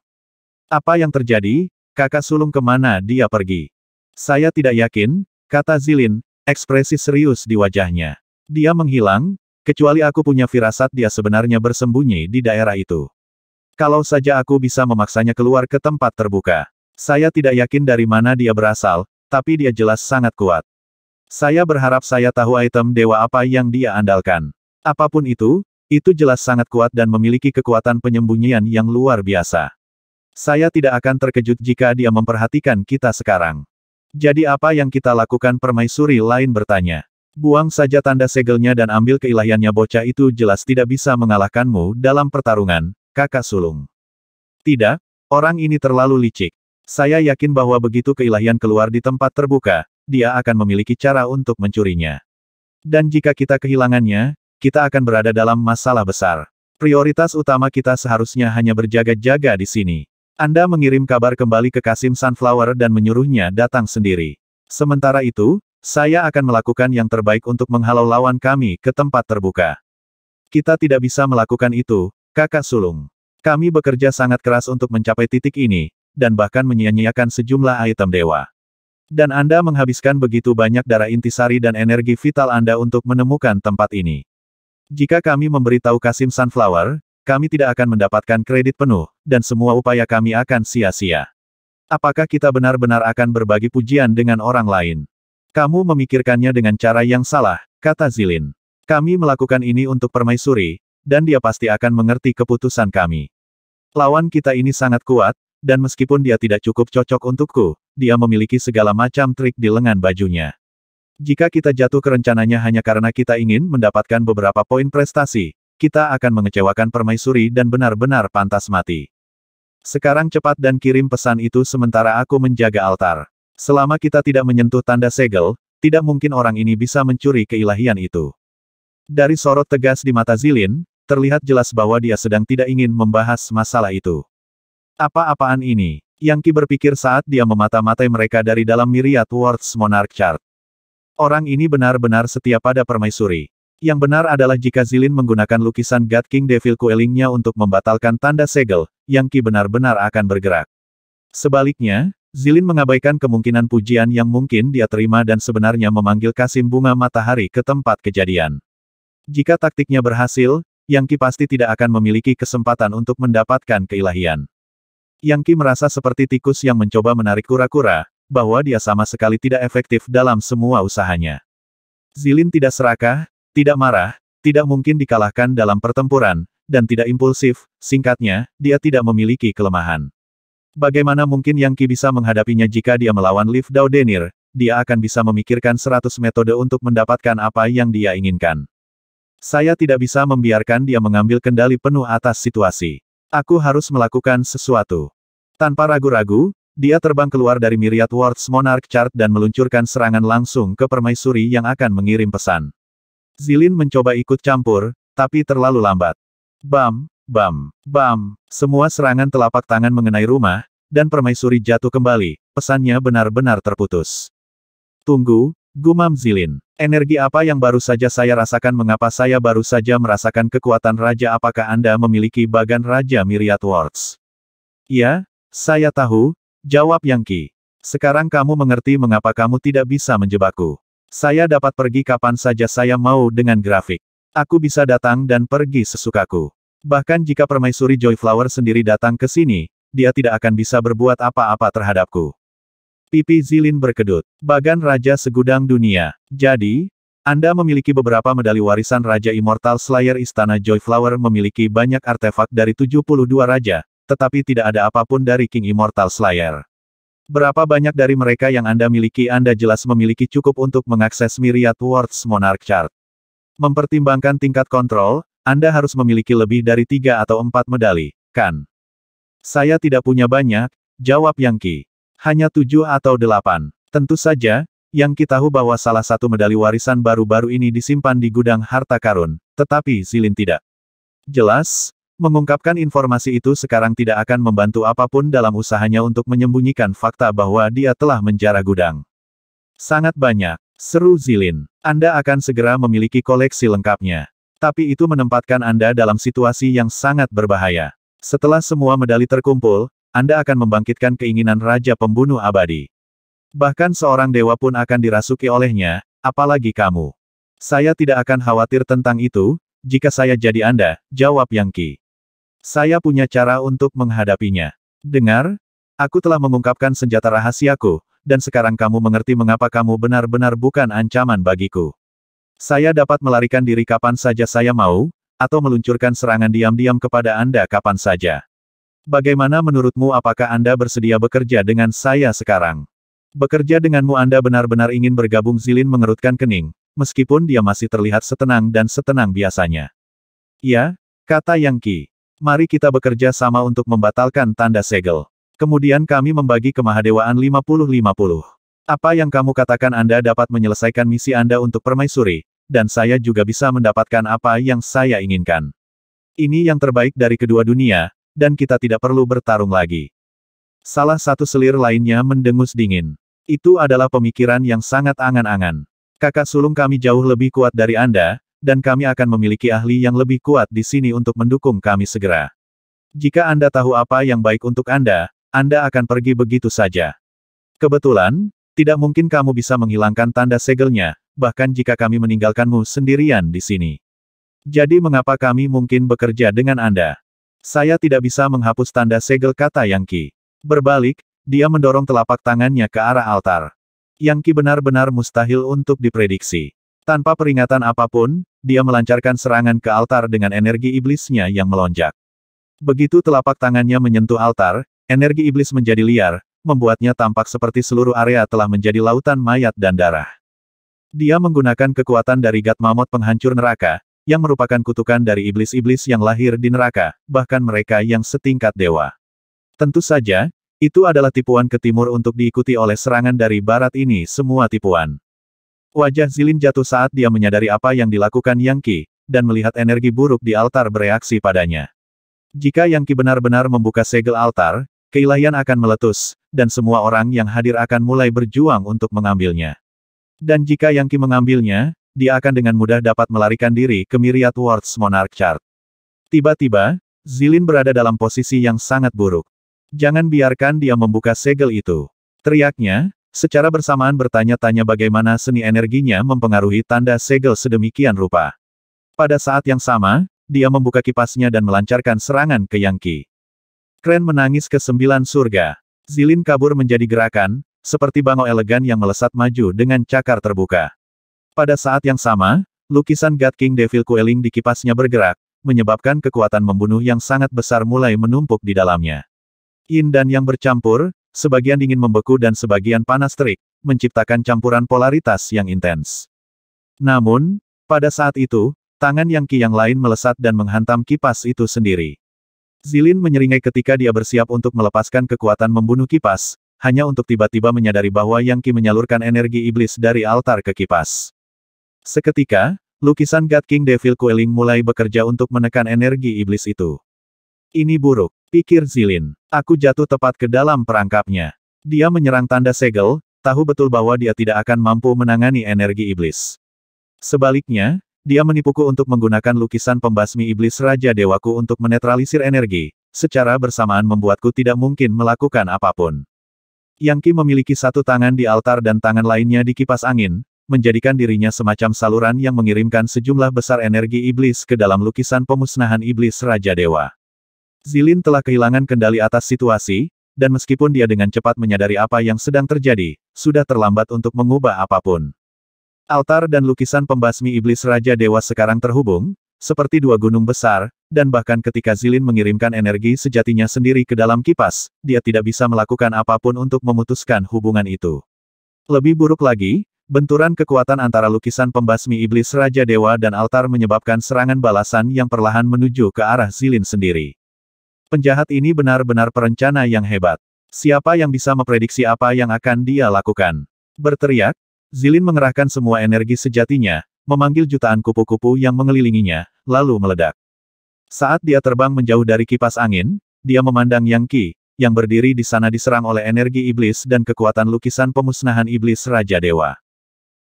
[SPEAKER 1] Apa yang terjadi? Kakak sulung kemana dia pergi? Saya tidak yakin, kata Zilin, ekspresi serius di wajahnya. Dia menghilang, kecuali aku punya firasat dia sebenarnya bersembunyi di daerah itu. Kalau saja aku bisa memaksanya keluar ke tempat terbuka. Saya tidak yakin dari mana dia berasal, tapi dia jelas sangat kuat. Saya berharap saya tahu item dewa apa yang dia andalkan. Apapun itu, itu jelas sangat kuat dan memiliki kekuatan penyembunyian yang luar biasa. Saya tidak akan terkejut jika dia memperhatikan kita sekarang. Jadi apa yang kita lakukan permaisuri lain bertanya. Buang saja tanda segelnya dan ambil keilahiannya bocah itu jelas tidak bisa mengalahkanmu dalam pertarungan, kakak sulung. Tidak, orang ini terlalu licik. Saya yakin bahwa begitu keilahian keluar di tempat terbuka, dia akan memiliki cara untuk mencurinya. Dan jika kita kehilangannya, kita akan berada dalam masalah besar. Prioritas utama kita seharusnya hanya berjaga-jaga di sini. Anda mengirim kabar kembali ke Kasim Sunflower dan menyuruhnya datang sendiri. Sementara itu, saya akan melakukan yang terbaik untuk menghalau lawan kami ke tempat terbuka. Kita tidak bisa melakukan itu, kakak sulung. Kami bekerja sangat keras untuk mencapai titik ini, dan bahkan menyia-nyiakan sejumlah item dewa. Dan Anda menghabiskan begitu banyak darah intisari dan energi vital Anda untuk menemukan tempat ini. Jika kami memberitahu Kasim Sunflower, kami tidak akan mendapatkan kredit penuh, dan semua upaya kami akan sia-sia. Apakah kita benar-benar akan berbagi pujian dengan orang lain? Kamu memikirkannya dengan cara yang salah, kata Zilin. Kami melakukan ini untuk permaisuri, dan dia pasti akan mengerti keputusan kami. Lawan kita ini sangat kuat, dan meskipun dia tidak cukup cocok untukku, dia memiliki segala macam trik di lengan bajunya. Jika kita jatuh ke rencananya hanya karena kita ingin mendapatkan beberapa poin prestasi, kita akan mengecewakan permaisuri dan benar-benar pantas mati. Sekarang cepat dan kirim pesan itu sementara aku menjaga altar. Selama kita tidak menyentuh tanda segel, tidak mungkin orang ini bisa mencuri keilahian itu. Dari sorot tegas di mata Zilin, terlihat jelas bahwa dia sedang tidak ingin membahas masalah itu. Apa-apaan ini? Yang Ki berpikir saat dia memata-matai mereka dari dalam myriad Words Monarch Chart. Orang ini benar-benar setia pada permaisuri. Yang benar adalah jika Zilin menggunakan lukisan God King Devil Kuelingnya untuk membatalkan tanda segel, yang Qi benar-benar akan bergerak. Sebaliknya, Zilin mengabaikan kemungkinan pujian yang mungkin dia terima dan sebenarnya memanggil kasim bunga matahari ke tempat kejadian. Jika taktiknya berhasil, Yang Qi pasti tidak akan memiliki kesempatan untuk mendapatkan keilahian. Yang Qi merasa seperti tikus yang mencoba menarik kura-kura, bahwa dia sama sekali tidak efektif dalam semua usahanya. Zilin tidak serakah, tidak marah, tidak mungkin dikalahkan dalam pertempuran, dan tidak impulsif, singkatnya, dia tidak memiliki kelemahan. Bagaimana mungkin Yang Ki bisa menghadapinya jika dia melawan Liv Dao Denir, dia akan bisa memikirkan seratus metode untuk mendapatkan apa yang dia inginkan. Saya tidak bisa membiarkan dia mengambil kendali penuh atas situasi. Aku harus melakukan sesuatu. Tanpa ragu-ragu, dia terbang keluar dari Myriad Worlds Monarch Chart dan meluncurkan serangan langsung ke permaisuri yang akan mengirim pesan. Zilin mencoba ikut campur, tapi terlalu lambat. Bam, bam, bam, semua serangan telapak tangan mengenai rumah, dan permaisuri jatuh kembali, pesannya benar-benar terputus. Tunggu, gumam Zilin. Energi apa yang baru saja saya rasakan mengapa saya baru saja merasakan kekuatan Raja apakah Anda memiliki bagan Raja Myriad Words? Ya, saya tahu, jawab Yang Ki. Sekarang kamu mengerti mengapa kamu tidak bisa menjebakku. Saya dapat pergi kapan saja saya mau dengan grafik. Aku bisa datang dan pergi sesukaku. Bahkan jika permaisuri Joy Flower sendiri datang ke sini, dia tidak akan bisa berbuat apa-apa terhadapku. Pipi Zilin berkedut. Bagan Raja Segudang Dunia. Jadi, Anda memiliki beberapa medali warisan Raja Immortal Slayer Istana Joy Flower memiliki banyak artefak dari 72 raja, tetapi tidak ada apapun dari King Immortal Slayer. Berapa banyak dari mereka yang Anda miliki Anda jelas memiliki cukup untuk mengakses Myriad Words Monarch Chart. Mempertimbangkan tingkat kontrol, Anda harus memiliki lebih dari tiga atau empat medali, kan? Saya tidak punya banyak, jawab Yang Qi. Hanya tujuh atau delapan. Tentu saja, Yang Qi tahu bahwa salah satu medali warisan baru-baru ini disimpan di gudang harta karun, tetapi Zilin tidak. Jelas, Mengungkapkan informasi itu sekarang tidak akan membantu apapun dalam usahanya untuk menyembunyikan fakta bahwa dia telah menjara gudang. Sangat banyak, seru Zilin. Anda akan segera memiliki koleksi lengkapnya. Tapi itu menempatkan Anda dalam situasi yang sangat berbahaya. Setelah semua medali terkumpul, Anda akan membangkitkan keinginan Raja Pembunuh Abadi. Bahkan seorang dewa pun akan dirasuki olehnya, apalagi kamu. Saya tidak akan khawatir tentang itu, jika saya jadi Anda, jawab Yang Qi. Saya punya cara untuk menghadapinya. Dengar, aku telah mengungkapkan senjata rahasiaku, dan sekarang kamu mengerti mengapa kamu benar-benar bukan ancaman bagiku. Saya dapat melarikan diri kapan saja saya mau, atau meluncurkan serangan diam-diam kepada Anda kapan saja. Bagaimana menurutmu apakah Anda bersedia bekerja dengan saya sekarang? Bekerja denganmu Anda benar-benar ingin bergabung Zilin mengerutkan kening, meskipun dia masih terlihat setenang dan setenang biasanya. Ya, kata Yang Qi. Mari kita bekerja sama untuk membatalkan tanda segel. Kemudian kami membagi kemahadewaan 50-50. Apa yang kamu katakan Anda dapat menyelesaikan misi Anda untuk permaisuri, dan saya juga bisa mendapatkan apa yang saya inginkan. Ini yang terbaik dari kedua dunia, dan kita tidak perlu bertarung lagi. Salah satu selir lainnya mendengus dingin. Itu adalah pemikiran yang sangat angan-angan. Kakak sulung kami jauh lebih kuat dari Anda, dan kami akan memiliki ahli yang lebih kuat di sini untuk mendukung kami segera. Jika Anda tahu apa yang baik untuk Anda, Anda akan pergi begitu saja. Kebetulan, tidak mungkin kamu bisa menghilangkan tanda segelnya, bahkan jika kami meninggalkanmu sendirian di sini. Jadi mengapa kami mungkin bekerja dengan Anda? Saya tidak bisa menghapus tanda segel kata Yang Ki. Berbalik, dia mendorong telapak tangannya ke arah altar. Yang Ki benar-benar mustahil untuk diprediksi. Tanpa peringatan apapun, dia melancarkan serangan ke altar dengan energi iblisnya yang melonjak. Begitu telapak tangannya menyentuh altar, energi iblis menjadi liar, membuatnya tampak seperti seluruh area telah menjadi lautan mayat dan darah. Dia menggunakan kekuatan dari Gat Mamot penghancur neraka, yang merupakan kutukan dari iblis-iblis yang lahir di neraka, bahkan mereka yang setingkat dewa. Tentu saja, itu adalah tipuan ke timur untuk diikuti oleh serangan dari barat ini semua tipuan. Wajah Zilin jatuh saat dia menyadari apa yang dilakukan Yang Qi, dan melihat energi buruk di altar bereaksi padanya. Jika Yang Qi benar-benar membuka segel altar, keilahian akan meletus, dan semua orang yang hadir akan mulai berjuang untuk mengambilnya. Dan jika Yang Qi mengambilnya, dia akan dengan mudah dapat melarikan diri ke Myriad Worlds Monarch Chart. Tiba-tiba, Zilin berada dalam posisi yang sangat buruk. Jangan biarkan dia membuka segel itu. Teriaknya, secara bersamaan bertanya-tanya bagaimana seni energinya mempengaruhi tanda segel sedemikian rupa. Pada saat yang sama, dia membuka kipasnya dan melancarkan serangan ke Yang Qi. Kren menangis ke sembilan surga. Zilin kabur menjadi gerakan, seperti bangau elegan yang melesat maju dengan cakar terbuka. Pada saat yang sama, lukisan God King Devil Kueling di kipasnya bergerak, menyebabkan kekuatan membunuh yang sangat besar mulai menumpuk di dalamnya. Yin dan yang bercampur, sebagian dingin membeku dan sebagian panas terik, menciptakan campuran polaritas yang intens. Namun, pada saat itu, tangan yang Qi yang lain melesat dan menghantam kipas itu sendiri. Zilin menyeringai ketika dia bersiap untuk melepaskan kekuatan membunuh kipas, hanya untuk tiba-tiba menyadari bahwa Yang Qi menyalurkan energi iblis dari altar ke kipas. Seketika, lukisan God King Devil Kueling mulai bekerja untuk menekan energi iblis itu. Ini buruk. Pikir Zilin. Aku jatuh tepat ke dalam perangkapnya. Dia menyerang tanda segel, tahu betul bahwa dia tidak akan mampu menangani energi iblis. Sebaliknya, dia menipuku untuk menggunakan lukisan pembasmi iblis Raja Dewaku untuk menetralisir energi, secara bersamaan membuatku tidak mungkin melakukan apapun. Yang Ki memiliki satu tangan di altar dan tangan lainnya di kipas angin, menjadikan dirinya semacam saluran yang mengirimkan sejumlah besar energi iblis ke dalam lukisan pemusnahan iblis Raja Dewa. Zilin telah kehilangan kendali atas situasi, dan meskipun dia dengan cepat menyadari apa yang sedang terjadi, sudah terlambat untuk mengubah apapun. Altar dan lukisan pembasmi iblis Raja Dewa sekarang terhubung, seperti dua gunung besar, dan bahkan ketika Zilin mengirimkan energi sejatinya sendiri ke dalam kipas, dia tidak bisa melakukan apapun untuk memutuskan hubungan itu. Lebih buruk lagi, benturan kekuatan antara lukisan pembasmi iblis Raja Dewa dan altar menyebabkan serangan balasan yang perlahan menuju ke arah Zilin sendiri. Penjahat ini benar-benar perencana yang hebat. Siapa yang bisa memprediksi apa yang akan dia lakukan? Berteriak, Zilin mengerahkan semua energi sejatinya, memanggil jutaan kupu-kupu yang mengelilinginya, lalu meledak. Saat dia terbang menjauh dari kipas angin, dia memandang Yang Qi, yang berdiri di sana diserang oleh energi iblis dan kekuatan lukisan pemusnahan iblis Raja Dewa.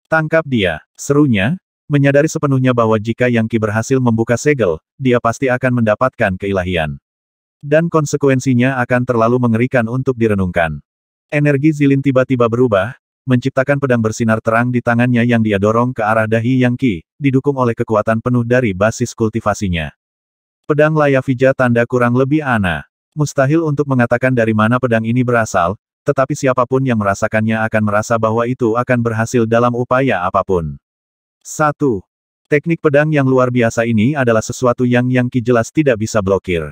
[SPEAKER 1] Tangkap dia, serunya, menyadari sepenuhnya bahwa jika Yang Qi berhasil membuka segel, dia pasti akan mendapatkan keilahian. Dan konsekuensinya akan terlalu mengerikan untuk direnungkan. Energi Zilin tiba-tiba berubah, menciptakan pedang bersinar terang di tangannya yang dia dorong ke arah dahi Yang Qi, didukung oleh kekuatan penuh dari basis kultivasinya. Pedang Layavija tanda kurang lebih ana. Mustahil untuk mengatakan dari mana pedang ini berasal, tetapi siapapun yang merasakannya akan merasa bahwa itu akan berhasil dalam upaya apapun. 1. Teknik pedang yang luar biasa ini adalah sesuatu yang Yang Qi jelas tidak bisa blokir.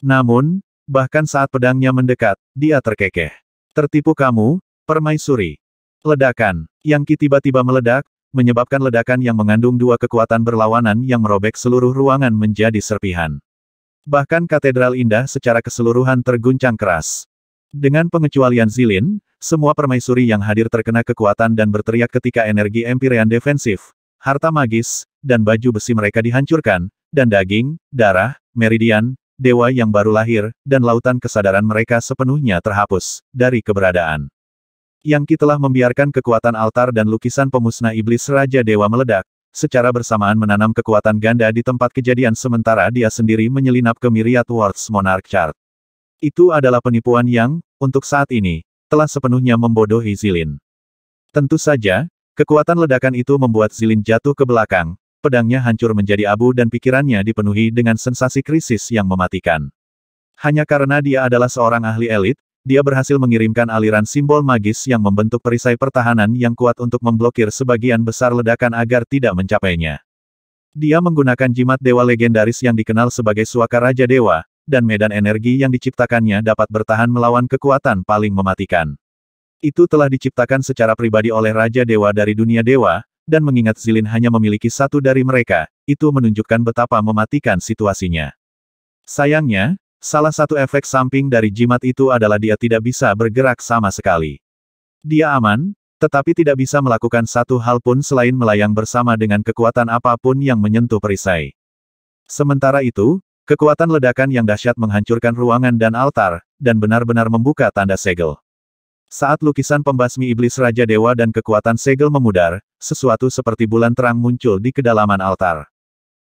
[SPEAKER 1] Namun, bahkan saat pedangnya mendekat, dia terkekeh. Tertipu kamu, permaisuri. Ledakan, yang tiba-tiba meledak, menyebabkan ledakan yang mengandung dua kekuatan berlawanan yang merobek seluruh ruangan menjadi serpihan. Bahkan katedral indah secara keseluruhan terguncang keras. Dengan pengecualian Zilin, semua permaisuri yang hadir terkena kekuatan dan berteriak ketika energi Empyrean defensif, harta magis, dan baju besi mereka dihancurkan, dan daging, darah, meridian, dewa yang baru lahir, dan lautan kesadaran mereka sepenuhnya terhapus dari keberadaan. Yang telah membiarkan kekuatan altar dan lukisan pemusnah iblis Raja Dewa meledak, secara bersamaan menanam kekuatan ganda di tempat kejadian sementara dia sendiri menyelinap ke Myriad Worlds Monarch Chart. Itu adalah penipuan yang, untuk saat ini, telah sepenuhnya membodohi Zilin. Tentu saja, kekuatan ledakan itu membuat Zilin jatuh ke belakang, pedangnya hancur menjadi abu dan pikirannya dipenuhi dengan sensasi krisis yang mematikan. Hanya karena dia adalah seorang ahli elit, dia berhasil mengirimkan aliran simbol magis yang membentuk perisai pertahanan yang kuat untuk memblokir sebagian besar ledakan agar tidak mencapainya. Dia menggunakan jimat dewa legendaris yang dikenal sebagai suaka Raja Dewa, dan medan energi yang diciptakannya dapat bertahan melawan kekuatan paling mematikan. Itu telah diciptakan secara pribadi oleh Raja Dewa dari dunia dewa, dan mengingat Zilin hanya memiliki satu dari mereka, itu menunjukkan betapa mematikan situasinya. Sayangnya, salah satu efek samping dari jimat itu adalah dia tidak bisa bergerak sama sekali. Dia aman, tetapi tidak bisa melakukan satu hal pun selain melayang bersama dengan kekuatan apapun yang menyentuh perisai. Sementara itu, kekuatan ledakan yang dahsyat menghancurkan ruangan dan altar, dan benar-benar membuka tanda segel. Saat lukisan pembasmi iblis Raja Dewa dan kekuatan segel memudar, sesuatu seperti bulan terang muncul di kedalaman altar.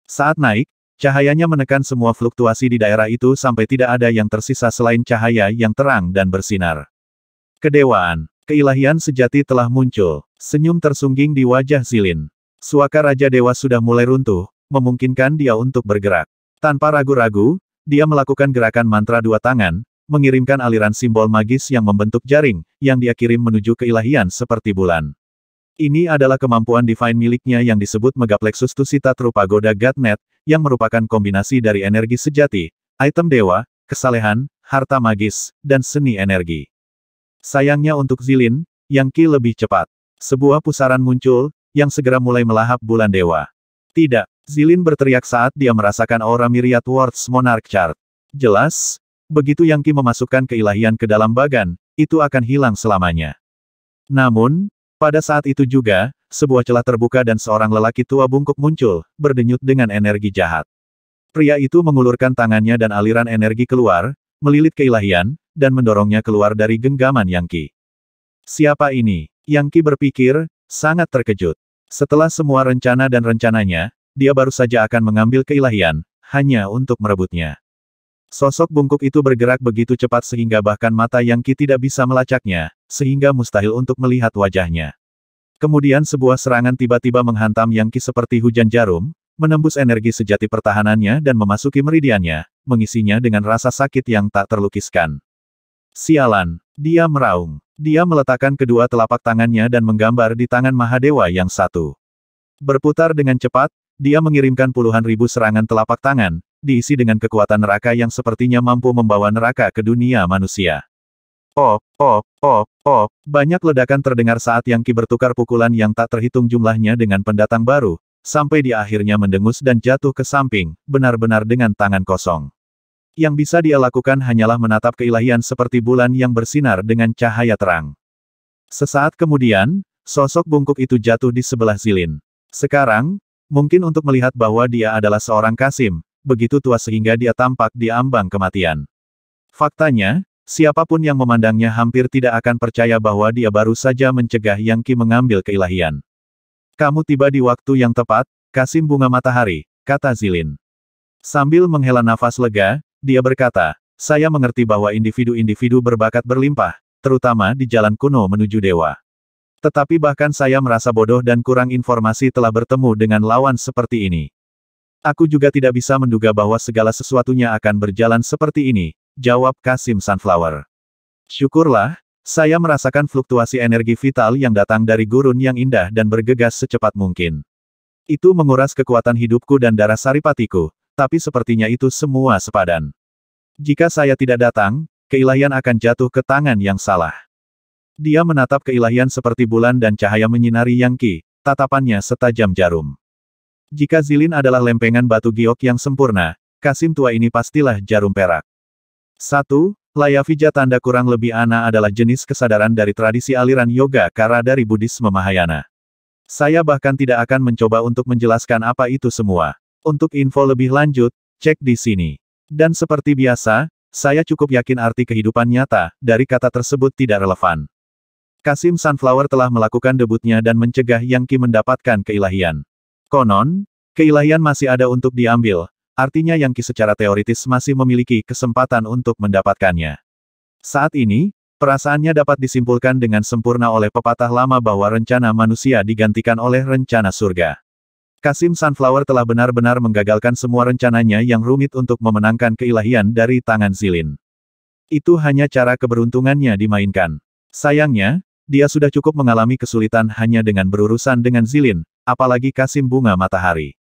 [SPEAKER 1] Saat naik, cahayanya menekan semua fluktuasi di daerah itu sampai tidak ada yang tersisa selain cahaya yang terang dan bersinar. Kedewaan, keilahian sejati telah muncul, senyum tersungging di wajah Zilin. Suaka Raja Dewa sudah mulai runtuh, memungkinkan dia untuk bergerak. Tanpa ragu-ragu, dia melakukan gerakan mantra dua tangan, mengirimkan aliran simbol magis yang membentuk jaring, yang dia kirim menuju keilahian seperti bulan. Ini adalah kemampuan divine miliknya yang disebut Megaplexus Tusita Goda Godnet, yang merupakan kombinasi dari energi sejati, item dewa, kesalehan, harta magis, dan seni energi. Sayangnya untuk Zilin, yang ki lebih cepat. Sebuah pusaran muncul, yang segera mulai melahap bulan dewa. Tidak, Zilin berteriak saat dia merasakan aura myriad Words Monarch Chart. Jelas, Begitu Yang Qi memasukkan keilahian ke dalam bagan, itu akan hilang selamanya. Namun, pada saat itu juga, sebuah celah terbuka dan seorang lelaki tua bungkuk muncul, berdenyut dengan energi jahat. Pria itu mengulurkan tangannya dan aliran energi keluar, melilit keilahian, dan mendorongnya keluar dari genggaman Yang Qi. Siapa ini? Yang Qi berpikir, sangat terkejut. Setelah semua rencana dan rencananya, dia baru saja akan mengambil keilahian, hanya untuk merebutnya. Sosok bungkuk itu bergerak begitu cepat sehingga bahkan mata Yang Qi tidak bisa melacaknya, sehingga mustahil untuk melihat wajahnya. Kemudian sebuah serangan tiba-tiba menghantam Yang Qi seperti hujan jarum, menembus energi sejati pertahanannya dan memasuki meridiannya, mengisinya dengan rasa sakit yang tak terlukiskan. Sialan, dia meraung. Dia meletakkan kedua telapak tangannya dan menggambar di tangan Mahadewa yang satu. Berputar dengan cepat, dia mengirimkan puluhan ribu serangan telapak tangan, diisi dengan kekuatan neraka yang sepertinya mampu membawa neraka ke dunia manusia. Op, oh, op, oh, op, oh, op, banyak ledakan terdengar saat yang Ki bertukar pukulan yang tak terhitung jumlahnya dengan pendatang baru, sampai di akhirnya mendengus dan jatuh ke samping, benar-benar dengan tangan kosong. Yang bisa dia lakukan hanyalah menatap keilahian seperti bulan yang bersinar dengan cahaya terang. Sesaat kemudian, sosok bungkuk itu jatuh di sebelah Zilin. Sekarang, mungkin untuk melihat bahwa dia adalah seorang Kasim, begitu tua sehingga dia tampak di ambang kematian. Faktanya, siapapun yang memandangnya hampir tidak akan percaya bahwa dia baru saja mencegah Yang Ki mengambil keilahian. Kamu tiba di waktu yang tepat, kasim bunga matahari, kata Zilin. Sambil menghela nafas lega, dia berkata, saya mengerti bahwa individu-individu berbakat berlimpah, terutama di jalan kuno menuju dewa. Tetapi bahkan saya merasa bodoh dan kurang informasi telah bertemu dengan lawan seperti ini. Aku juga tidak bisa menduga bahwa segala sesuatunya akan berjalan seperti ini, jawab Kasim Sunflower. Syukurlah, saya merasakan fluktuasi energi vital yang datang dari gurun yang indah dan bergegas secepat mungkin. Itu menguras kekuatan hidupku dan darah saripatiku, tapi sepertinya itu semua sepadan. Jika saya tidak datang, keilahian akan jatuh ke tangan yang salah. Dia menatap keilahian seperti bulan dan cahaya menyinari Yang Ki, tatapannya setajam jarum. Jika Zilin adalah lempengan batu giok yang sempurna, Kasim tua ini pastilah jarum perak. 1. Layavija tanda kurang lebih ana adalah jenis kesadaran dari tradisi aliran yoga kara dari Buddhisme Mahayana. Saya bahkan tidak akan mencoba untuk menjelaskan apa itu semua. Untuk info lebih lanjut, cek di sini. Dan seperti biasa, saya cukup yakin arti kehidupan nyata dari kata tersebut tidak relevan. Kasim Sunflower telah melakukan debutnya dan mencegah Yang Ki mendapatkan keilahian. Konon, keilahian masih ada untuk diambil, artinya Yang Qi secara teoritis masih memiliki kesempatan untuk mendapatkannya. Saat ini, perasaannya dapat disimpulkan dengan sempurna oleh pepatah lama bahwa rencana manusia digantikan oleh rencana surga. Kasim Sunflower telah benar-benar menggagalkan semua rencananya yang rumit untuk memenangkan keilahian dari tangan Zilin. Itu hanya cara keberuntungannya dimainkan. Sayangnya, dia sudah cukup mengalami kesulitan hanya dengan berurusan dengan Zilin, apalagi Kasim bunga matahari.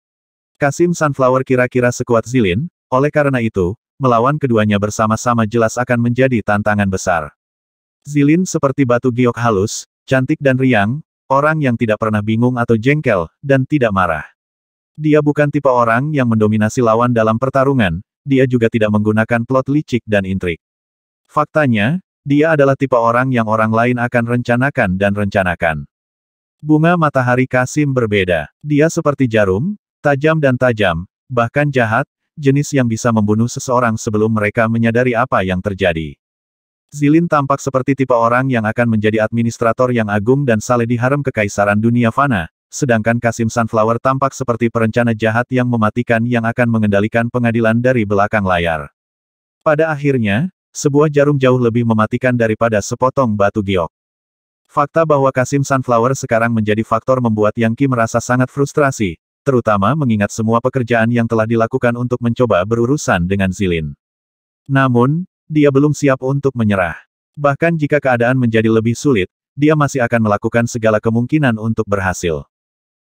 [SPEAKER 1] Kasim Sunflower kira-kira sekuat Zilin, oleh karena itu, melawan keduanya bersama-sama jelas akan menjadi tantangan besar. Zilin seperti batu giok halus, cantik dan riang, orang yang tidak pernah bingung atau jengkel, dan tidak marah. Dia bukan tipe orang yang mendominasi lawan dalam pertarungan, dia juga tidak menggunakan plot licik dan intrik. Faktanya, dia adalah tipe orang yang orang lain akan rencanakan dan rencanakan. Bunga matahari Kasim berbeda. Dia seperti jarum, tajam dan tajam, bahkan jahat, jenis yang bisa membunuh seseorang sebelum mereka menyadari apa yang terjadi. Zilin tampak seperti tipe orang yang akan menjadi administrator yang agung dan saleh di harem kekaisaran dunia fana, sedangkan Kasim Sunflower tampak seperti perencana jahat yang mematikan yang akan mengendalikan pengadilan dari belakang layar. Pada akhirnya, sebuah jarum jauh lebih mematikan daripada sepotong batu giok. Fakta bahwa Kasim Sunflower sekarang menjadi faktor membuat Yang Qi merasa sangat frustrasi, terutama mengingat semua pekerjaan yang telah dilakukan untuk mencoba berurusan dengan Zilin. Namun, dia belum siap untuk menyerah. Bahkan jika keadaan menjadi lebih sulit, dia masih akan melakukan segala kemungkinan untuk berhasil.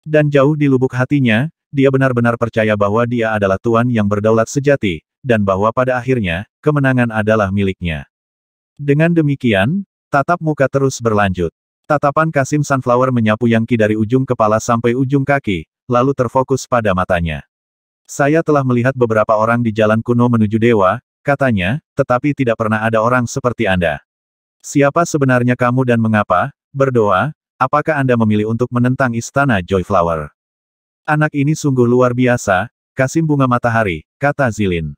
[SPEAKER 1] Dan jauh di lubuk hatinya, dia benar-benar percaya bahwa dia adalah tuan yang berdaulat sejati, dan bahwa pada akhirnya, kemenangan adalah miliknya. Dengan demikian, tatap muka terus berlanjut. Tatapan Kasim Sunflower menyapu Yangki dari ujung kepala sampai ujung kaki, lalu terfokus pada matanya. Saya telah melihat beberapa orang di jalan kuno menuju dewa, katanya, tetapi tidak pernah ada orang seperti Anda. Siapa sebenarnya kamu dan mengapa? Berdoa, apakah Anda memilih untuk menentang istana Joyflower? Anak ini sungguh luar biasa, kasim bunga matahari, kata Zilin.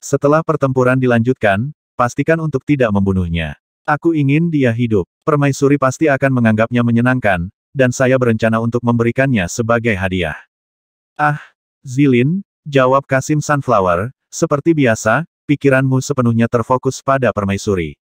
[SPEAKER 1] Setelah pertempuran dilanjutkan, pastikan untuk tidak membunuhnya. Aku ingin dia hidup. Permaisuri pasti akan menganggapnya menyenangkan, dan saya berencana untuk memberikannya sebagai hadiah. Ah, Zilin, jawab Kasim Sunflower, seperti biasa, pikiranmu sepenuhnya terfokus pada permaisuri.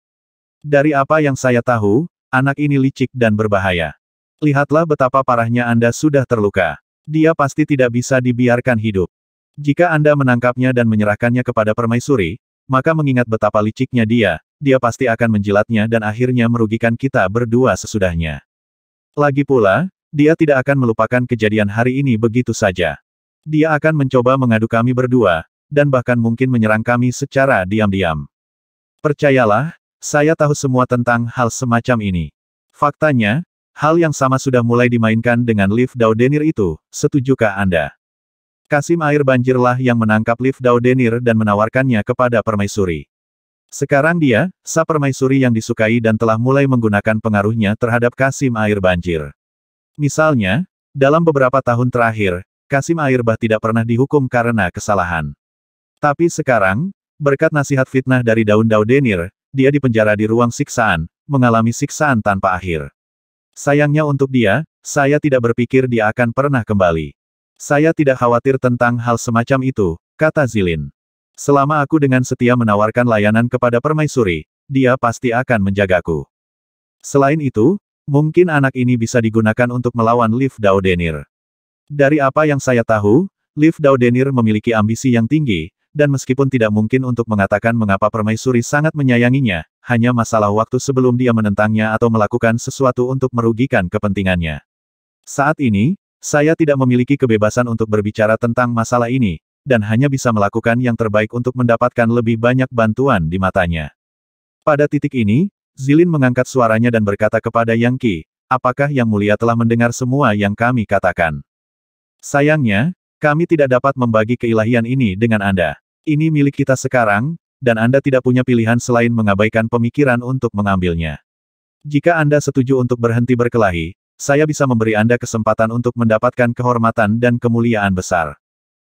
[SPEAKER 1] Dari apa yang saya tahu, anak ini licik dan berbahaya. Lihatlah betapa parahnya Anda sudah terluka. Dia pasti tidak bisa dibiarkan hidup. Jika Anda menangkapnya dan menyerahkannya kepada permaisuri, maka mengingat betapa liciknya dia, dia pasti akan menjilatnya dan akhirnya merugikan kita berdua sesudahnya. Lagi pula, dia tidak akan melupakan kejadian hari ini begitu saja. Dia akan mencoba mengadu kami berdua, dan bahkan mungkin menyerang kami secara diam-diam. Percayalah, saya tahu semua tentang hal semacam ini. Faktanya, Hal yang sama sudah mulai dimainkan dengan lift Daudenir itu, setujukah Anda? Kasim air banjirlah yang menangkap lift Daudenir dan menawarkannya kepada permaisuri. Sekarang dia, sa permaisuri yang disukai dan telah mulai menggunakan pengaruhnya terhadap Kasim air banjir. Misalnya, dalam beberapa tahun terakhir, Kasim Air bah tidak pernah dihukum karena kesalahan. Tapi sekarang, berkat nasihat fitnah dari Daun Denir, dia dipenjara di ruang siksaan, mengalami siksaan tanpa akhir. Sayangnya untuk dia, saya tidak berpikir dia akan pernah kembali. Saya tidak khawatir tentang hal semacam itu, kata Zilin. Selama aku dengan setia menawarkan layanan kepada permaisuri, dia pasti akan menjagaku. Selain itu, mungkin anak ini bisa digunakan untuk melawan Liv Daudenir. Dari apa yang saya tahu, Liv Daudenir memiliki ambisi yang tinggi, dan meskipun tidak mungkin untuk mengatakan mengapa permaisuri sangat menyayanginya, hanya masalah waktu sebelum dia menentangnya atau melakukan sesuatu untuk merugikan kepentingannya. Saat ini, saya tidak memiliki kebebasan untuk berbicara tentang masalah ini, dan hanya bisa melakukan yang terbaik untuk mendapatkan lebih banyak bantuan di matanya. Pada titik ini, Zilin mengangkat suaranya dan berkata kepada Yang Qi, apakah Yang Mulia telah mendengar semua yang kami katakan? Sayangnya, kami tidak dapat membagi keilahian ini dengan Anda. Ini milik kita sekarang, dan Anda tidak punya pilihan selain mengabaikan pemikiran untuk mengambilnya. Jika Anda setuju untuk berhenti berkelahi, saya bisa memberi Anda kesempatan untuk mendapatkan kehormatan dan kemuliaan besar.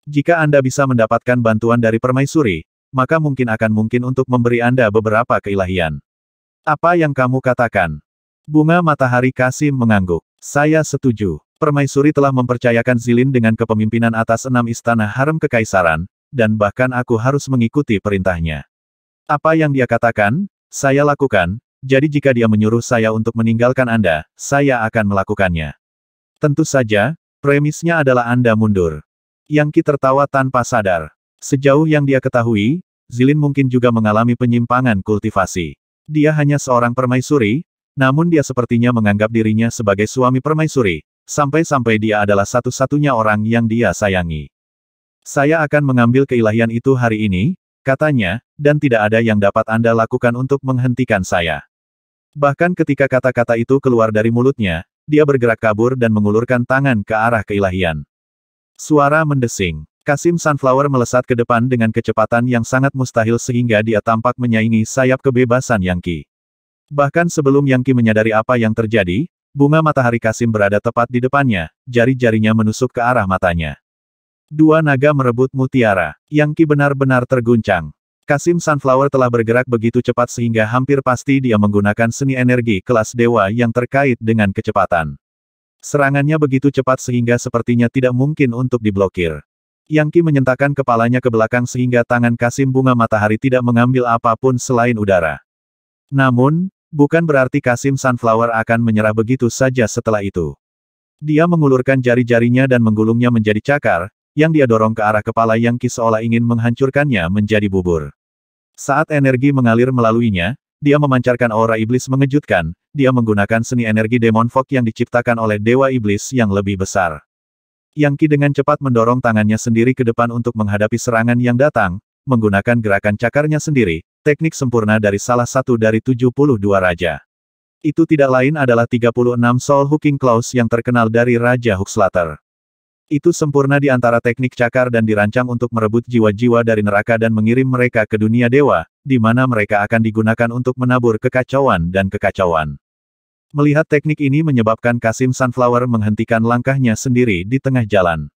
[SPEAKER 1] Jika Anda bisa mendapatkan bantuan dari permaisuri, maka mungkin akan mungkin untuk memberi Anda beberapa keilahian. Apa yang kamu katakan? Bunga matahari Kasim mengangguk. Saya setuju. Permaisuri telah mempercayakan Zilin dengan kepemimpinan atas enam istana harem kekaisaran, dan bahkan aku harus mengikuti perintahnya. Apa yang dia katakan, saya lakukan, jadi jika dia menyuruh saya untuk meninggalkan Anda, saya akan melakukannya. Tentu saja, premisnya adalah Anda mundur. Yang tertawa tanpa sadar. Sejauh yang dia ketahui, Zilin mungkin juga mengalami penyimpangan kultivasi. Dia hanya seorang permaisuri, namun dia sepertinya menganggap dirinya sebagai suami permaisuri, sampai-sampai dia adalah satu-satunya orang yang dia sayangi. Saya akan mengambil keilahian itu hari ini, katanya, dan tidak ada yang dapat Anda lakukan untuk menghentikan saya. Bahkan ketika kata-kata itu keluar dari mulutnya, dia bergerak kabur dan mengulurkan tangan ke arah keilahian. Suara mendesing. Kasim Sunflower melesat ke depan dengan kecepatan yang sangat mustahil sehingga dia tampak menyaingi sayap kebebasan Yangki. Bahkan sebelum Yangki menyadari apa yang terjadi, bunga matahari Kasim berada tepat di depannya, jari-jarinya menusuk ke arah matanya. Dua naga merebut mutiara. Yang Ki benar-benar terguncang. Kasim Sunflower telah bergerak begitu cepat sehingga hampir pasti dia menggunakan seni energi kelas dewa yang terkait dengan kecepatan. Serangannya begitu cepat sehingga sepertinya tidak mungkin untuk diblokir. Yang Ki menyentakkan kepalanya ke belakang sehingga tangan Kasim Bunga Matahari tidak mengambil apapun selain udara. Namun, bukan berarti Kasim Sunflower akan menyerah begitu saja setelah itu. Dia mengulurkan jari-jarinya dan menggulungnya menjadi cakar, yang dia dorong ke arah kepala Yang Qi seolah ingin menghancurkannya menjadi bubur. Saat energi mengalir melaluinya, dia memancarkan aura iblis mengejutkan, dia menggunakan seni energi demon fog yang diciptakan oleh Dewa Iblis yang lebih besar. Yang Qi dengan cepat mendorong tangannya sendiri ke depan untuk menghadapi serangan yang datang, menggunakan gerakan cakarnya sendiri, teknik sempurna dari salah satu dari 72 raja. Itu tidak lain adalah 36 Soul Hooking Claws yang terkenal dari Raja Hookslater. Itu sempurna di antara teknik cakar dan dirancang untuk merebut jiwa-jiwa dari neraka dan mengirim mereka ke dunia dewa, di mana mereka akan digunakan untuk menabur kekacauan dan kekacauan. Melihat teknik ini menyebabkan Kasim Sunflower menghentikan langkahnya sendiri di tengah jalan.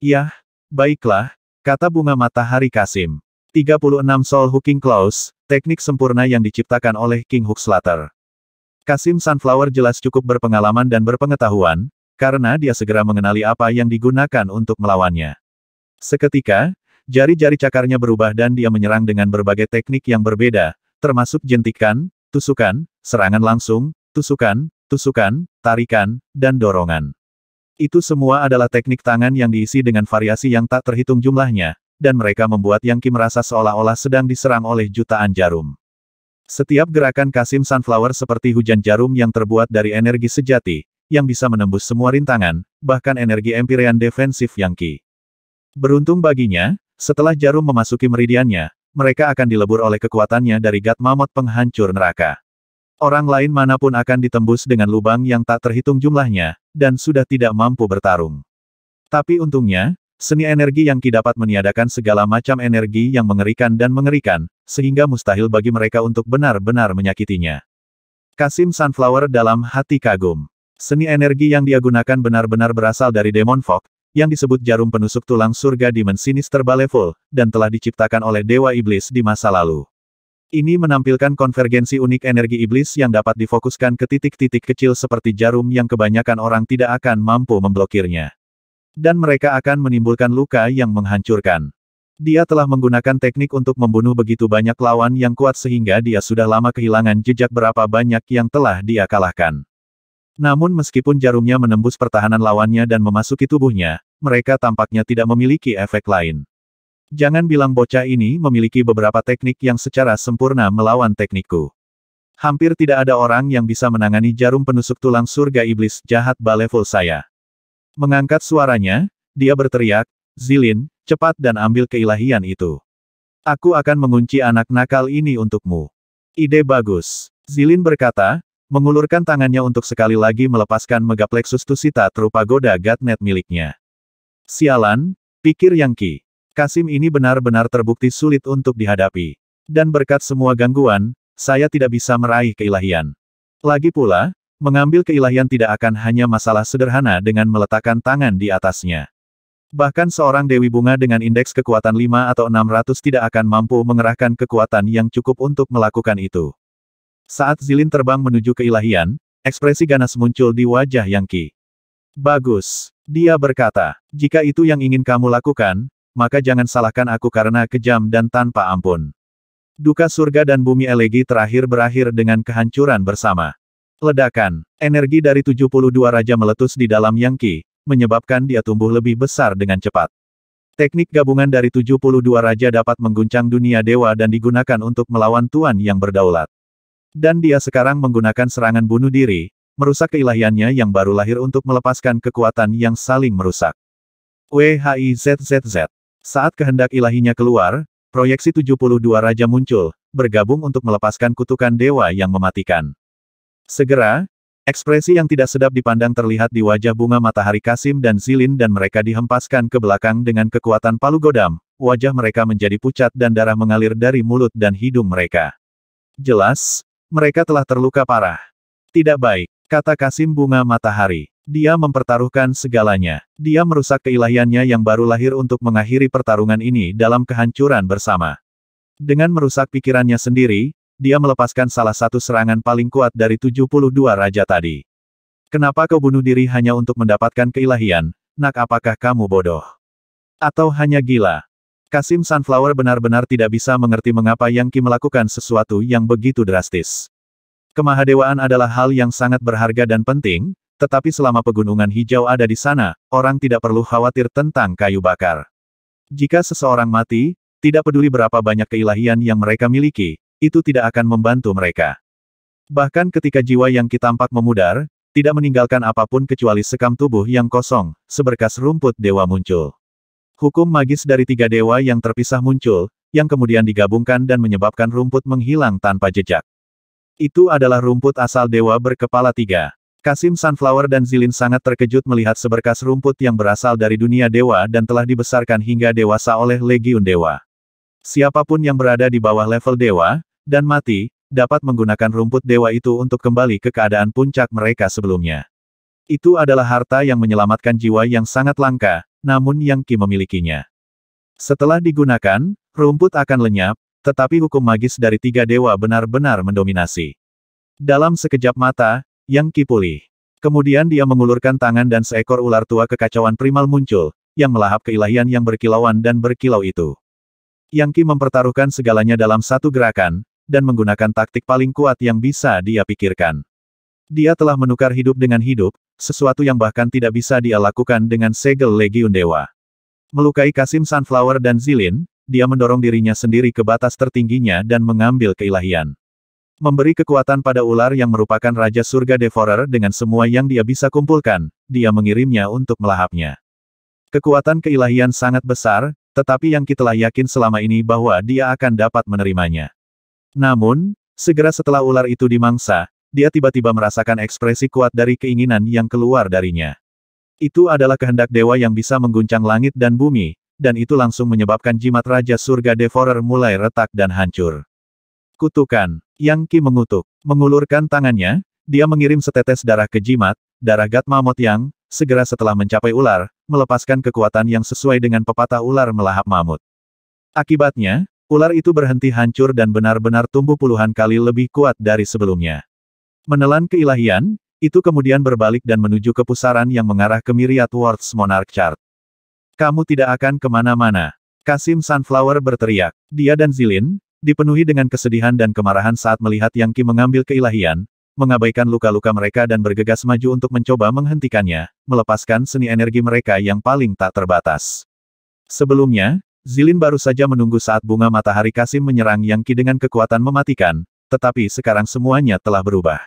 [SPEAKER 1] Yah, baiklah, kata bunga matahari Kasim. 36 Soul Hooking Claws, teknik sempurna yang diciptakan oleh King Hook Slater. Kasim Sunflower jelas cukup berpengalaman dan berpengetahuan, karena dia segera mengenali apa yang digunakan untuk melawannya. Seketika, jari-jari cakarnya berubah dan dia menyerang dengan berbagai teknik yang berbeda, termasuk jentikan, tusukan, serangan langsung, tusukan, tusukan, tarikan, dan dorongan. Itu semua adalah teknik tangan yang diisi dengan variasi yang tak terhitung jumlahnya, dan mereka membuat Yang Kim merasa seolah-olah sedang diserang oleh jutaan jarum. Setiap gerakan Kasim Sunflower seperti hujan jarum yang terbuat dari energi sejati, yang bisa menembus semua rintangan, bahkan energi Empyrean defensif yang Qi. Beruntung baginya, setelah jarum memasuki meridiannya, mereka akan dilebur oleh kekuatannya dari Gat Mamot penghancur neraka. Orang lain manapun akan ditembus dengan lubang yang tak terhitung jumlahnya, dan sudah tidak mampu bertarung. Tapi untungnya, seni energi yang Ki dapat meniadakan segala macam energi yang mengerikan dan mengerikan, sehingga mustahil bagi mereka untuk benar-benar menyakitinya. Kasim Sunflower dalam hati kagum. Seni energi yang dia gunakan benar-benar berasal dari Demon Fog, yang disebut jarum penusuk tulang surga di Sinister Baleful, dan telah diciptakan oleh Dewa Iblis di masa lalu. Ini menampilkan konvergensi unik energi iblis yang dapat difokuskan ke titik-titik kecil seperti jarum yang kebanyakan orang tidak akan mampu memblokirnya. Dan mereka akan menimbulkan luka yang menghancurkan. Dia telah menggunakan teknik untuk membunuh begitu banyak lawan yang kuat sehingga dia sudah lama kehilangan jejak berapa banyak yang telah dia kalahkan. Namun meskipun jarumnya menembus pertahanan lawannya dan memasuki tubuhnya, mereka tampaknya tidak memiliki efek lain. Jangan bilang bocah ini memiliki beberapa teknik yang secara sempurna melawan teknikku. Hampir tidak ada orang yang bisa menangani jarum penusuk tulang surga iblis jahat balevol saya. Mengangkat suaranya, dia berteriak, Zilin, cepat dan ambil keilahian itu. Aku akan mengunci anak nakal ini untukmu. Ide bagus. Zilin berkata, Mengulurkan tangannya untuk sekali lagi melepaskan Megaplexus Tusita terupa goda Gatnet miliknya. Sialan, pikir Yang Ki. Kasim ini benar-benar terbukti sulit untuk dihadapi. Dan berkat semua gangguan, saya tidak bisa meraih keilahian. Lagi pula, mengambil keilahian tidak akan hanya masalah sederhana dengan meletakkan tangan di atasnya. Bahkan seorang Dewi Bunga dengan indeks kekuatan 5 atau 600 tidak akan mampu mengerahkan kekuatan yang cukup untuk melakukan itu. Saat Zilin terbang menuju keilahian, ekspresi ganas muncul di wajah Yang Qi. Bagus. Dia berkata, jika itu yang ingin kamu lakukan, maka jangan salahkan aku karena kejam dan tanpa ampun. Duka surga dan bumi elegi terakhir berakhir dengan kehancuran bersama. Ledakan, energi dari 72 raja meletus di dalam Yang Qi, menyebabkan dia tumbuh lebih besar dengan cepat. Teknik gabungan dari 72 raja dapat mengguncang dunia dewa dan digunakan untuk melawan Tuan yang berdaulat. Dan dia sekarang menggunakan serangan bunuh diri, merusak keilahiannya yang baru lahir untuk melepaskan kekuatan yang saling merusak. WHIZZZ. Saat kehendak ilahinya keluar, proyeksi 72 raja muncul, bergabung untuk melepaskan kutukan dewa yang mematikan. Segera, ekspresi yang tidak sedap dipandang terlihat di wajah bunga matahari Kasim dan Zilin dan mereka dihempaskan ke belakang dengan kekuatan palu godam, wajah mereka menjadi pucat dan darah mengalir dari mulut dan hidung mereka. Jelas, mereka telah terluka parah. Tidak baik, kata Kasim Bunga Matahari. Dia mempertaruhkan segalanya. Dia merusak keilahiannya yang baru lahir untuk mengakhiri pertarungan ini dalam kehancuran bersama. Dengan merusak pikirannya sendiri, dia melepaskan salah satu serangan paling kuat dari 72 raja tadi. Kenapa kau bunuh diri hanya untuk mendapatkan keilahian? Nak apakah kamu bodoh? Atau hanya gila? Kasim Sunflower benar-benar tidak bisa mengerti mengapa Yang Qi melakukan sesuatu yang begitu drastis. Kemahadewaan adalah hal yang sangat berharga dan penting, tetapi selama pegunungan hijau ada di sana, orang tidak perlu khawatir tentang kayu bakar. Jika seseorang mati, tidak peduli berapa banyak keilahian yang mereka miliki, itu tidak akan membantu mereka. Bahkan ketika jiwa yang kita tampak memudar, tidak meninggalkan apapun kecuali sekam tubuh yang kosong, seberkas rumput dewa muncul. Hukum magis dari tiga dewa yang terpisah muncul, yang kemudian digabungkan dan menyebabkan rumput menghilang tanpa jejak. Itu adalah rumput asal dewa berkepala tiga. Kasim Sunflower dan Zilin sangat terkejut melihat seberkas rumput yang berasal dari dunia dewa dan telah dibesarkan hingga dewasa oleh legiun dewa. Siapapun yang berada di bawah level dewa, dan mati, dapat menggunakan rumput dewa itu untuk kembali ke keadaan puncak mereka sebelumnya. Itu adalah harta yang menyelamatkan jiwa yang sangat langka, namun yang Qi memilikinya. Setelah digunakan, rumput akan lenyap, tetapi hukum magis dari tiga dewa benar-benar mendominasi. Dalam sekejap mata, Yang Qi pulih. Kemudian dia mengulurkan tangan dan seekor ular tua kekacauan primal muncul, yang melahap keilahian yang berkilauan dan berkilau itu. Yang Qi mempertaruhkan segalanya dalam satu gerakan, dan menggunakan taktik paling kuat yang bisa dia pikirkan. Dia telah menukar hidup dengan hidup, sesuatu yang bahkan tidak bisa dia lakukan dengan segel Legiun Dewa. Melukai Kasim Sunflower dan Zilin, dia mendorong dirinya sendiri ke batas tertingginya dan mengambil keilahian. Memberi kekuatan pada ular yang merupakan Raja Surga Devorer dengan semua yang dia bisa kumpulkan, dia mengirimnya untuk melahapnya. Kekuatan keilahian sangat besar, tetapi yang kita yakin selama ini bahwa dia akan dapat menerimanya. Namun, segera setelah ular itu dimangsa, dia tiba-tiba merasakan ekspresi kuat dari keinginan yang keluar darinya. Itu adalah kehendak dewa yang bisa mengguncang langit dan bumi, dan itu langsung menyebabkan jimat Raja Surga Devorer mulai retak dan hancur. Kutukan, Yang Ki mengutuk, mengulurkan tangannya, dia mengirim setetes darah ke jimat, darah Gat Mot Yang, segera setelah mencapai ular, melepaskan kekuatan yang sesuai dengan pepatah ular melahap mamut. Akibatnya, ular itu berhenti hancur dan benar-benar tumbuh puluhan kali lebih kuat dari sebelumnya. Menelan keilahian, itu kemudian berbalik dan menuju ke pusaran yang mengarah ke Myriad Worlds Monarch Chart. Kamu tidak akan kemana-mana. Kasim Sunflower berteriak. Dia dan Zilin, dipenuhi dengan kesedihan dan kemarahan saat melihat Yang Qi mengambil keilahian, mengabaikan luka-luka mereka dan bergegas maju untuk mencoba menghentikannya, melepaskan seni energi mereka yang paling tak terbatas. Sebelumnya, Zilin baru saja menunggu saat bunga matahari Kasim menyerang Yang Qi dengan kekuatan mematikan, tetapi sekarang semuanya telah berubah.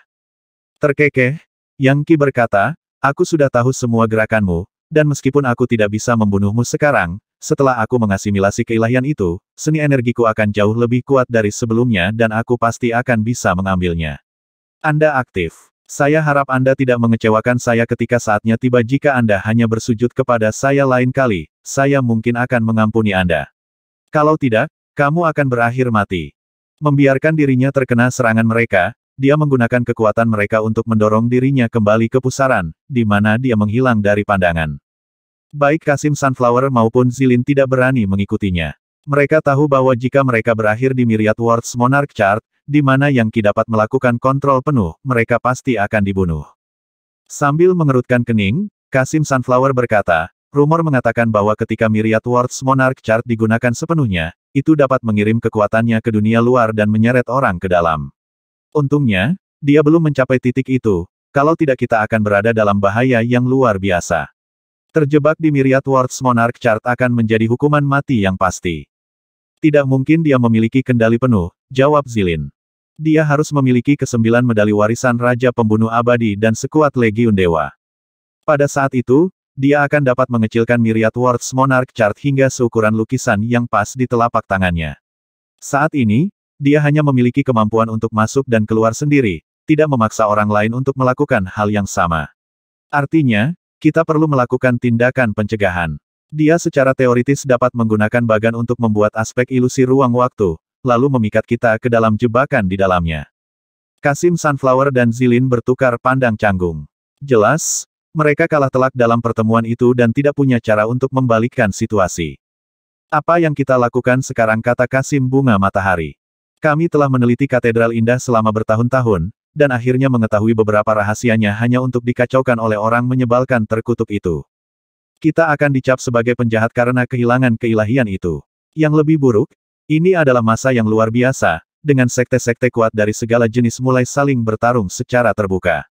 [SPEAKER 1] Terkekeh, Yang Qi berkata, aku sudah tahu semua gerakanmu, dan meskipun aku tidak bisa membunuhmu sekarang, setelah aku mengasimilasi keilahian itu, seni energiku akan jauh lebih kuat dari sebelumnya dan aku pasti akan bisa mengambilnya. Anda aktif. Saya harap Anda tidak mengecewakan saya ketika saatnya tiba jika Anda hanya bersujud kepada saya lain kali, saya mungkin akan mengampuni Anda. Kalau tidak, kamu akan berakhir mati. Membiarkan dirinya terkena serangan mereka, dia menggunakan kekuatan mereka untuk mendorong dirinya kembali ke pusaran, di mana dia menghilang dari pandangan. Baik Kasim Sunflower maupun Zilin tidak berani mengikutinya. Mereka tahu bahwa jika mereka berakhir di Myriad Worlds Monarch Chart, di mana yang Ki dapat melakukan kontrol penuh, mereka pasti akan dibunuh. Sambil mengerutkan kening, Kasim Sunflower berkata, rumor mengatakan bahwa ketika Myriad Worlds Monarch Chart digunakan sepenuhnya, itu dapat mengirim kekuatannya ke dunia luar dan menyeret orang ke dalam. Untungnya, dia belum mencapai titik itu, kalau tidak kita akan berada dalam bahaya yang luar biasa. Terjebak di Myriad Worlds Monarch Chart akan menjadi hukuman mati yang pasti. Tidak mungkin dia memiliki kendali penuh, jawab Zilin. Dia harus memiliki kesembilan medali warisan Raja Pembunuh Abadi dan sekuat Legiun Dewa. Pada saat itu, dia akan dapat mengecilkan Myriad Words Monarch Chart hingga seukuran lukisan yang pas di telapak tangannya. Saat ini, dia hanya memiliki kemampuan untuk masuk dan keluar sendiri, tidak memaksa orang lain untuk melakukan hal yang sama. Artinya, kita perlu melakukan tindakan pencegahan. Dia secara teoritis dapat menggunakan bagan untuk membuat aspek ilusi ruang waktu, lalu memikat kita ke dalam jebakan di dalamnya. Kasim Sunflower dan Zilin bertukar pandang canggung. Jelas, mereka kalah telak dalam pertemuan itu dan tidak punya cara untuk membalikkan situasi. Apa yang kita lakukan sekarang kata Kasim Bunga Matahari. Kami telah meneliti Katedral Indah selama bertahun-tahun, dan akhirnya mengetahui beberapa rahasianya hanya untuk dikacaukan oleh orang menyebalkan terkutuk itu. Kita akan dicap sebagai penjahat karena kehilangan keilahian itu. Yang lebih buruk, ini adalah masa yang luar biasa, dengan sekte-sekte kuat dari segala jenis mulai saling bertarung secara terbuka.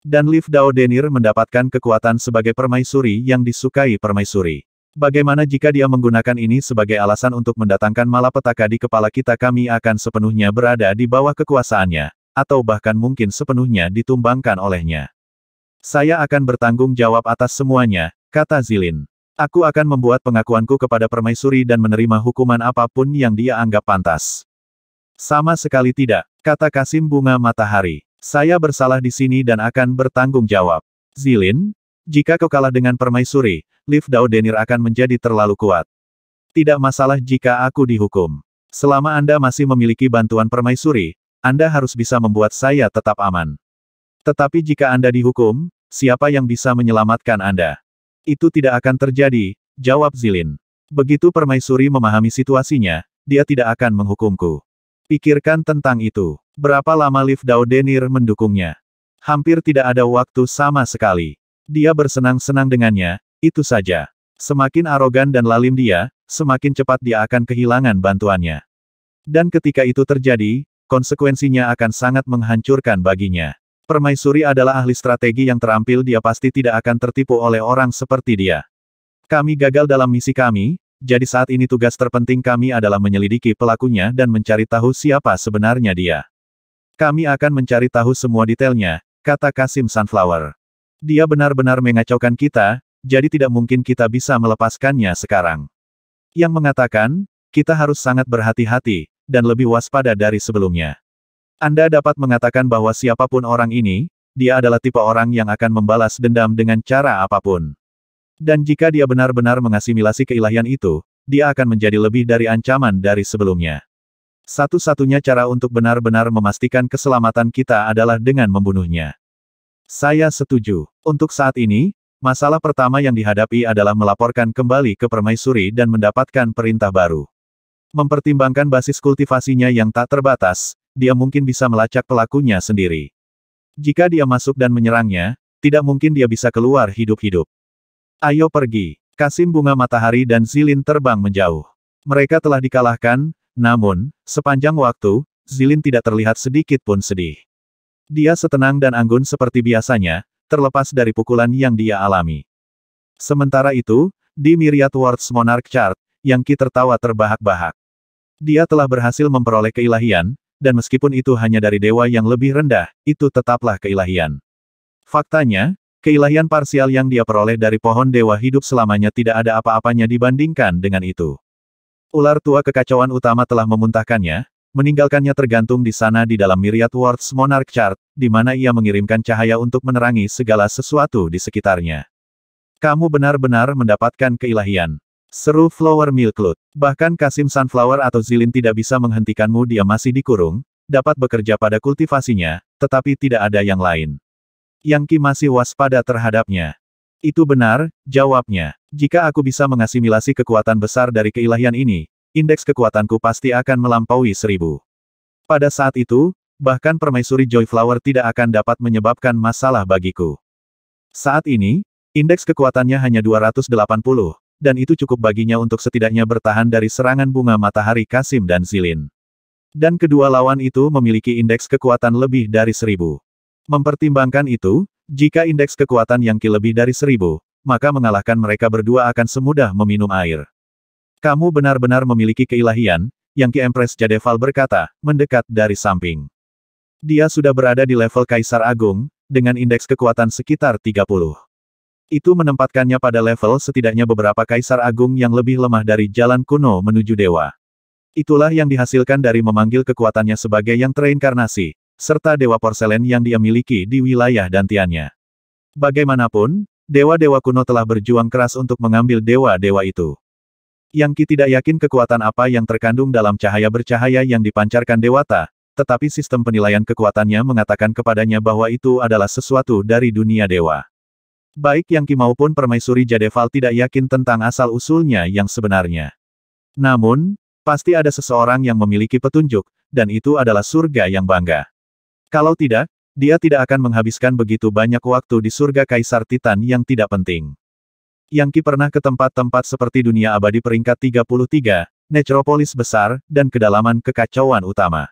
[SPEAKER 1] Dan Liv Dao Denir mendapatkan kekuatan sebagai permaisuri yang disukai permaisuri. Bagaimana jika dia menggunakan ini sebagai alasan untuk mendatangkan malapetaka di kepala kita kami akan sepenuhnya berada di bawah kekuasaannya, atau bahkan mungkin sepenuhnya ditumbangkan olehnya. Saya akan bertanggung jawab atas semuanya, kata Zilin. Aku akan membuat pengakuanku kepada permaisuri dan menerima hukuman apapun yang dia anggap pantas. Sama sekali tidak, kata Kasim Bunga Matahari. Saya bersalah di sini dan akan bertanggung jawab. Zilin, jika kau kalah dengan permaisuri, Liv Dao Denir akan menjadi terlalu kuat. Tidak masalah jika aku dihukum. Selama Anda masih memiliki bantuan permaisuri, Anda harus bisa membuat saya tetap aman. Tetapi jika Anda dihukum, siapa yang bisa menyelamatkan Anda? Itu tidak akan terjadi, jawab Zilin. Begitu permaisuri memahami situasinya, dia tidak akan menghukumku. Pikirkan tentang itu. Berapa lama Liv Dao Denir mendukungnya? Hampir tidak ada waktu sama sekali. Dia bersenang-senang dengannya, itu saja. Semakin arogan dan lalim dia, semakin cepat dia akan kehilangan bantuannya. Dan ketika itu terjadi, konsekuensinya akan sangat menghancurkan baginya. Permaisuri adalah ahli strategi yang terampil dia pasti tidak akan tertipu oleh orang seperti dia. Kami gagal dalam misi kami, jadi saat ini tugas terpenting kami adalah menyelidiki pelakunya dan mencari tahu siapa sebenarnya dia. Kami akan mencari tahu semua detailnya, kata Kasim Sunflower. Dia benar-benar mengacaukan kita, jadi tidak mungkin kita bisa melepaskannya sekarang. Yang mengatakan, kita harus sangat berhati-hati, dan lebih waspada dari sebelumnya. Anda dapat mengatakan bahwa siapapun orang ini, dia adalah tipe orang yang akan membalas dendam dengan cara apapun. Dan jika dia benar-benar mengasimilasi keilahian itu, dia akan menjadi lebih dari ancaman dari sebelumnya. Satu-satunya cara untuk benar-benar memastikan keselamatan kita adalah dengan membunuhnya. Saya setuju. Untuk saat ini, masalah pertama yang dihadapi adalah melaporkan kembali ke permaisuri dan mendapatkan perintah baru. Mempertimbangkan basis kultivasinya yang tak terbatas, dia mungkin bisa melacak pelakunya sendiri. Jika dia masuk dan menyerangnya, tidak mungkin dia bisa keluar hidup-hidup. Ayo pergi. Kasim bunga matahari dan Zilin terbang menjauh. Mereka telah dikalahkan, namun, sepanjang waktu, Zilin tidak terlihat sedikit pun sedih. Dia setenang dan anggun seperti biasanya, terlepas dari pukulan yang dia alami. Sementara itu, di Myriad Words Monarch Chart, yang Ki tertawa terbahak-bahak. Dia telah berhasil memperoleh keilahian, dan meskipun itu hanya dari dewa yang lebih rendah, itu tetaplah keilahian. Faktanya, Keilahian parsial yang dia peroleh dari pohon dewa hidup selamanya tidak ada apa-apanya dibandingkan dengan itu. Ular tua kekacauan utama telah memuntahkannya, meninggalkannya tergantung di sana di dalam Myriad Worlds Monarch Chart, di mana ia mengirimkan cahaya untuk menerangi segala sesuatu di sekitarnya. Kamu benar-benar mendapatkan keilahian. Seru Flower Milklut. Bahkan Kasim Sunflower atau Zilin tidak bisa menghentikanmu dia masih dikurung, dapat bekerja pada kultivasinya, tetapi tidak ada yang lain. Yang Qi masih waspada terhadapnya. Itu benar, jawabnya. Jika aku bisa mengasimilasi kekuatan besar dari keilahian ini, indeks kekuatanku pasti akan melampaui seribu. Pada saat itu, bahkan permaisuri Joyflower tidak akan dapat menyebabkan masalah bagiku. Saat ini, indeks kekuatannya hanya 280, dan itu cukup baginya untuk setidaknya bertahan dari serangan bunga matahari Kasim dan Zilin. Dan kedua lawan itu memiliki indeks kekuatan lebih dari seribu. Mempertimbangkan itu, jika indeks kekuatan Yang Qi lebih dari seribu, maka mengalahkan mereka berdua akan semudah meminum air. Kamu benar-benar memiliki keilahian, Yang Qi Empress Jadeval berkata, mendekat dari samping. Dia sudah berada di level Kaisar Agung, dengan indeks kekuatan sekitar 30. Itu menempatkannya pada level setidaknya beberapa Kaisar Agung yang lebih lemah dari jalan kuno menuju dewa. Itulah yang dihasilkan dari memanggil kekuatannya sebagai yang terinkarnasi, serta dewa porselen yang dia miliki di wilayah dantiannya. Bagaimanapun, dewa-dewa kuno telah berjuang keras untuk mengambil dewa-dewa itu. Yang Ki tidak yakin kekuatan apa yang terkandung dalam cahaya bercahaya yang dipancarkan dewata, tetapi sistem penilaian kekuatannya mengatakan kepadanya bahwa itu adalah sesuatu dari dunia dewa. Baik Yang Ki maupun Permaisuri Jadeval tidak yakin tentang asal-usulnya yang sebenarnya. Namun, pasti ada seseorang yang memiliki petunjuk, dan itu adalah surga yang bangga. Kalau tidak, dia tidak akan menghabiskan begitu banyak waktu di surga Kaisar Titan yang tidak penting. Yangki pernah ke tempat-tempat seperti dunia abadi peringkat 33, necropolis besar, dan kedalaman kekacauan utama.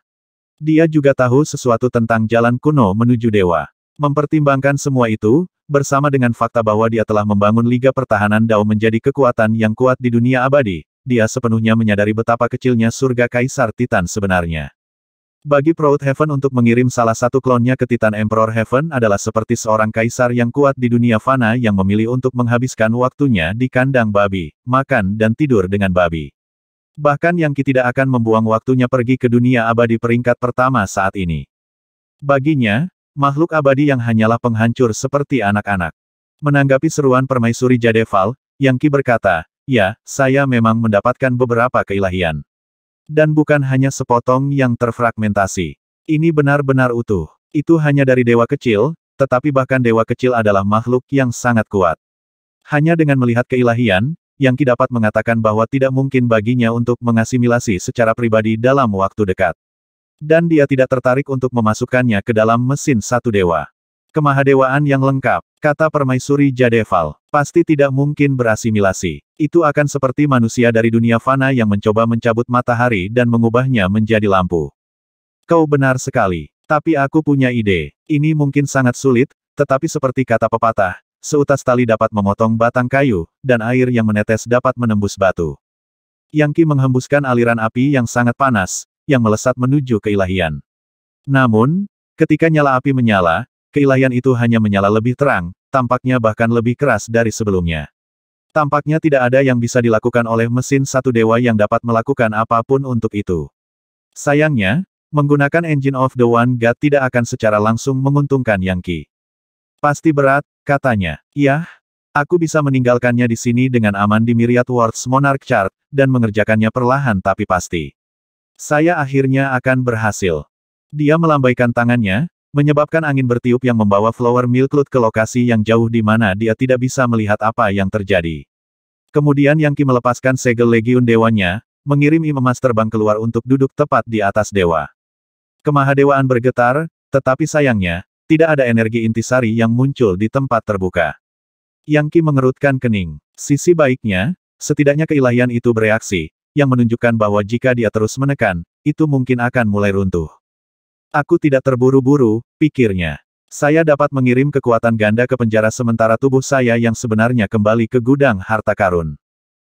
[SPEAKER 1] Dia juga tahu sesuatu tentang jalan kuno menuju dewa. Mempertimbangkan semua itu, bersama dengan fakta bahwa dia telah membangun Liga Pertahanan Dao menjadi kekuatan yang kuat di dunia abadi, dia sepenuhnya menyadari betapa kecilnya surga Kaisar Titan sebenarnya. Bagi Proud Heaven untuk mengirim salah satu klonnya ke Titan Emperor Heaven adalah seperti seorang kaisar yang kuat di dunia fana yang memilih untuk menghabiskan waktunya di kandang babi, makan dan tidur dengan babi. Bahkan yang tidak akan membuang waktunya pergi ke dunia abadi peringkat pertama saat ini. Baginya, makhluk abadi yang hanyalah penghancur seperti anak-anak. Menanggapi seruan permaisuri Jadeval, yang Ki berkata, Ya, saya memang mendapatkan beberapa keilahian. Dan bukan hanya sepotong yang terfragmentasi. Ini benar-benar utuh. Itu hanya dari dewa kecil, tetapi bahkan dewa kecil adalah makhluk yang sangat kuat. Hanya dengan melihat keilahian, yang ki dapat mengatakan bahwa tidak mungkin baginya untuk mengasimilasi secara pribadi dalam waktu dekat. Dan dia tidak tertarik untuk memasukkannya ke dalam mesin satu dewa. Kemahadewaan yang lengkap, kata permaisuri Jadeval, pasti tidak mungkin berasimilasi. Itu akan seperti manusia dari dunia fana yang mencoba mencabut matahari dan mengubahnya menjadi lampu. Kau benar sekali, tapi aku punya ide. Ini mungkin sangat sulit, tetapi seperti kata pepatah, seutas tali dapat memotong batang kayu, dan air yang menetes dapat menembus batu. Yang Ki menghembuskan aliran api yang sangat panas, yang melesat menuju keilahian. Namun, ketika nyala api menyala, keilahian itu hanya menyala lebih terang, tampaknya bahkan lebih keras dari sebelumnya. Tampaknya tidak ada yang bisa dilakukan oleh mesin satu dewa yang dapat melakukan apapun untuk itu. Sayangnya, menggunakan engine of the One God tidak akan secara langsung menguntungkan Yang Qi. Pasti berat, katanya. Yah, aku bisa meninggalkannya di sini dengan aman di Myriad Worlds Monarch Chart, dan mengerjakannya perlahan tapi pasti. Saya akhirnya akan berhasil. Dia melambaikan tangannya, menyebabkan angin bertiup yang membawa Flower Milklood ke lokasi yang jauh di mana dia tidak bisa melihat apa yang terjadi. Kemudian Yangqi melepaskan segel legiun dewanya, mengirim Imemas terbang keluar untuk duduk tepat di atas dewa. Kemahadewaan bergetar, tetapi sayangnya, tidak ada energi intisari yang muncul di tempat terbuka. Yangqi mengerutkan kening. Sisi baiknya, setidaknya keilahian itu bereaksi, yang menunjukkan bahwa jika dia terus menekan, itu mungkin akan mulai runtuh. Aku tidak terburu-buru, pikirnya. Saya dapat mengirim kekuatan ganda ke penjara sementara tubuh saya yang sebenarnya kembali ke gudang harta karun.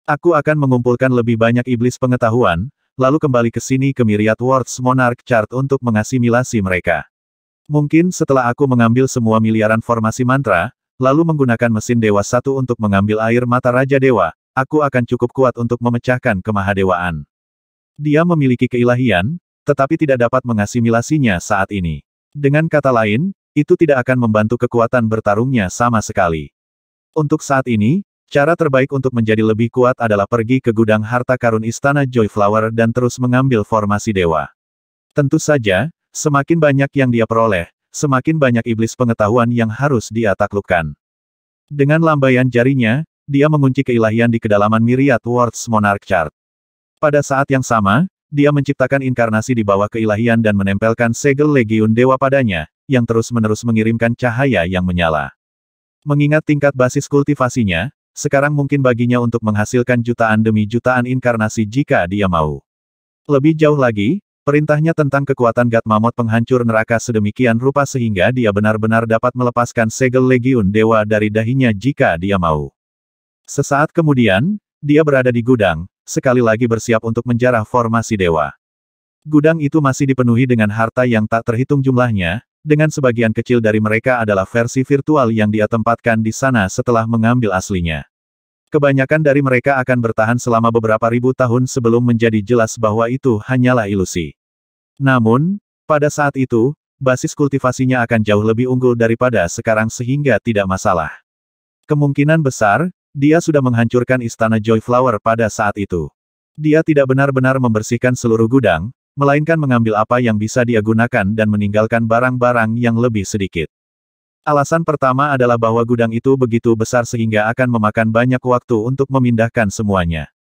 [SPEAKER 1] Aku akan mengumpulkan lebih banyak iblis pengetahuan, lalu kembali ke sini ke Myriad Worlds Monarch Chart untuk mengasimilasi mereka. Mungkin setelah aku mengambil semua miliaran formasi mantra, lalu menggunakan mesin Dewa Satu untuk mengambil air mata Raja Dewa, aku akan cukup kuat untuk memecahkan kemahadewaan. Dia memiliki keilahian, tetapi tidak dapat mengasimilasinya saat ini. Dengan kata lain, itu tidak akan membantu kekuatan bertarungnya sama sekali. Untuk saat ini, cara terbaik untuk menjadi lebih kuat adalah pergi ke gudang harta karun istana Joyflower dan terus mengambil formasi dewa. Tentu saja, semakin banyak yang dia peroleh, semakin banyak iblis pengetahuan yang harus dia taklukkan. Dengan lambaian jarinya, dia mengunci keilahian di kedalaman miriat Words Monarch Chart. Pada saat yang sama, dia menciptakan inkarnasi di bawah keilahian dan menempelkan segel legiun dewa padanya, yang terus-menerus mengirimkan cahaya yang menyala. Mengingat tingkat basis kultivasinya, sekarang mungkin baginya untuk menghasilkan jutaan demi jutaan inkarnasi jika dia mau. Lebih jauh lagi, perintahnya tentang kekuatan Gatmamot penghancur neraka sedemikian rupa sehingga dia benar-benar dapat melepaskan segel legiun dewa dari dahinya jika dia mau. Sesaat kemudian, dia berada di gudang, sekali lagi bersiap untuk menjarah formasi dewa. Gudang itu masih dipenuhi dengan harta yang tak terhitung jumlahnya, dengan sebagian kecil dari mereka adalah versi virtual yang dia tempatkan di sana setelah mengambil aslinya. Kebanyakan dari mereka akan bertahan selama beberapa ribu tahun sebelum menjadi jelas bahwa itu hanyalah ilusi. Namun, pada saat itu, basis kultivasinya akan jauh lebih unggul daripada sekarang sehingga tidak masalah. Kemungkinan besar, dia sudah menghancurkan istana Joy Flower pada saat itu. Dia tidak benar-benar membersihkan seluruh gudang, melainkan mengambil apa yang bisa dia gunakan dan meninggalkan barang-barang yang lebih sedikit. Alasan pertama adalah bahwa gudang itu begitu besar sehingga akan memakan banyak waktu untuk memindahkan semuanya.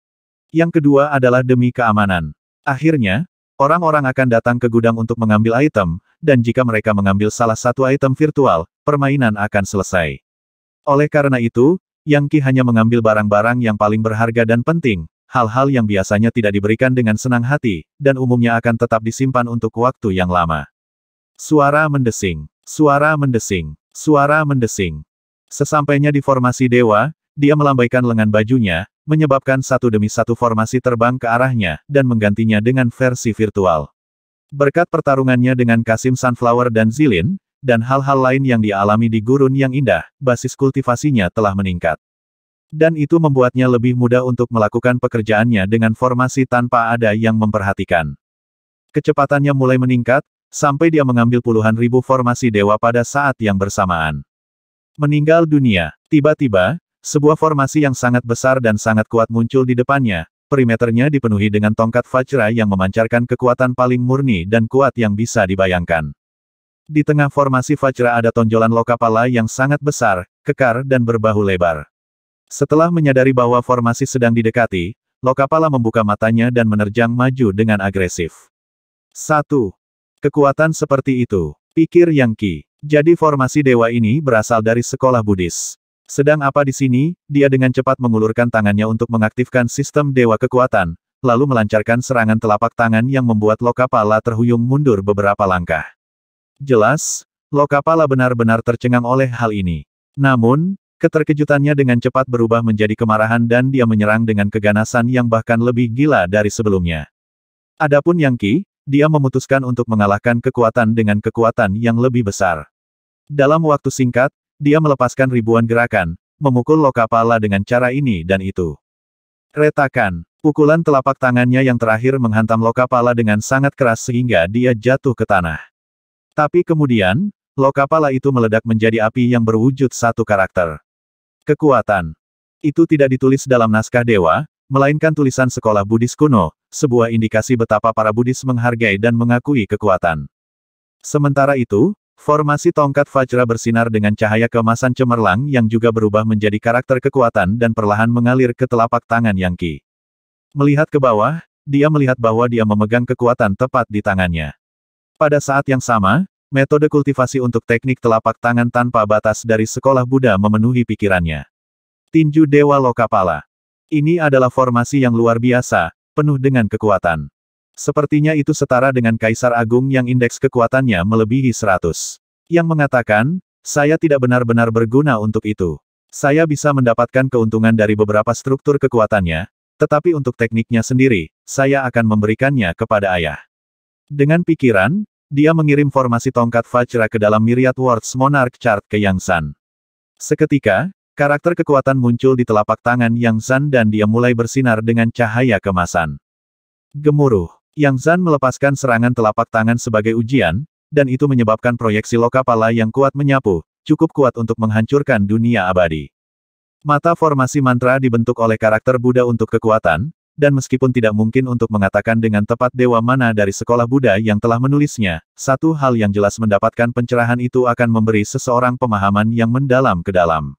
[SPEAKER 1] Yang kedua adalah demi keamanan. Akhirnya, orang-orang akan datang ke gudang untuk mengambil item, dan jika mereka mengambil salah satu item virtual, permainan akan selesai. Oleh karena itu, yang Qi hanya mengambil barang-barang yang paling berharga dan penting, hal-hal yang biasanya tidak diberikan dengan senang hati, dan umumnya akan tetap disimpan untuk waktu yang lama. Suara mendesing, suara mendesing, suara mendesing. Sesampainya di formasi dewa, dia melambaikan lengan bajunya, menyebabkan satu demi satu formasi terbang ke arahnya, dan menggantinya dengan versi virtual. Berkat pertarungannya dengan Kasim Sunflower dan Zilin, dan hal-hal lain yang dialami di gurun yang indah, basis kultivasinya telah meningkat. Dan itu membuatnya lebih mudah untuk melakukan pekerjaannya dengan formasi tanpa ada yang memperhatikan. Kecepatannya mulai meningkat, sampai dia mengambil puluhan ribu formasi dewa pada saat yang bersamaan. Meninggal dunia, tiba-tiba, sebuah formasi yang sangat besar dan sangat kuat muncul di depannya, perimeternya dipenuhi dengan tongkat Vajra yang memancarkan kekuatan paling murni dan kuat yang bisa dibayangkan. Di tengah formasi Vajra ada tonjolan Lokapala yang sangat besar, kekar dan berbahu lebar. Setelah menyadari bahwa formasi sedang didekati, Lokapala membuka matanya dan menerjang maju dengan agresif. Satu Kekuatan seperti itu, pikir Yang Qi. Jadi formasi dewa ini berasal dari sekolah Buddhis. Sedang apa di sini, dia dengan cepat mengulurkan tangannya untuk mengaktifkan sistem dewa kekuatan, lalu melancarkan serangan telapak tangan yang membuat Lokapala terhuyung mundur beberapa langkah. Jelas, Lokapala benar-benar tercengang oleh hal ini. Namun, keterkejutannya dengan cepat berubah menjadi kemarahan dan dia menyerang dengan keganasan yang bahkan lebih gila dari sebelumnya. Adapun Yang Qi, dia memutuskan untuk mengalahkan kekuatan dengan kekuatan yang lebih besar. Dalam waktu singkat, dia melepaskan ribuan gerakan, memukul Lokapala dengan cara ini dan itu. Retakan, pukulan telapak tangannya yang terakhir menghantam Lokapala dengan sangat keras sehingga dia jatuh ke tanah. Tapi kemudian, Lokapala itu meledak menjadi api yang berwujud satu karakter. Kekuatan. Itu tidak ditulis dalam naskah dewa, melainkan tulisan sekolah Buddhis kuno, sebuah indikasi betapa para Buddhis menghargai dan mengakui kekuatan. Sementara itu, formasi tongkat Vajra bersinar dengan cahaya kemasan cemerlang yang juga berubah menjadi karakter kekuatan dan perlahan mengalir ke telapak tangan Yang Ki. Melihat ke bawah, dia melihat bahwa dia memegang kekuatan tepat di tangannya. Pada saat yang sama, metode kultivasi untuk teknik telapak tangan tanpa batas dari sekolah Buddha memenuhi pikirannya. Tinju Dewa Lokapala. Ini adalah formasi yang luar biasa, penuh dengan kekuatan. Sepertinya itu setara dengan Kaisar Agung yang indeks kekuatannya melebihi 100. Yang mengatakan, saya tidak benar-benar berguna untuk itu. Saya bisa mendapatkan keuntungan dari beberapa struktur kekuatannya, tetapi untuk tekniknya sendiri, saya akan memberikannya kepada ayah. Dengan pikiran, dia mengirim formasi tongkat Vajra ke dalam Myriad Wards Monarch Chart ke Yang San. Seketika, karakter kekuatan muncul di telapak tangan Yang San dan dia mulai bersinar dengan cahaya kemasan. Gemuruh, Yang San melepaskan serangan telapak tangan sebagai ujian, dan itu menyebabkan proyeksi lokapala yang kuat menyapu, cukup kuat untuk menghancurkan dunia abadi. Mata formasi mantra dibentuk oleh karakter Buddha untuk kekuatan, dan meskipun tidak mungkin untuk mengatakan dengan tepat dewa mana dari sekolah Buddha yang telah menulisnya, satu hal yang jelas mendapatkan pencerahan itu akan memberi seseorang pemahaman yang mendalam ke dalam.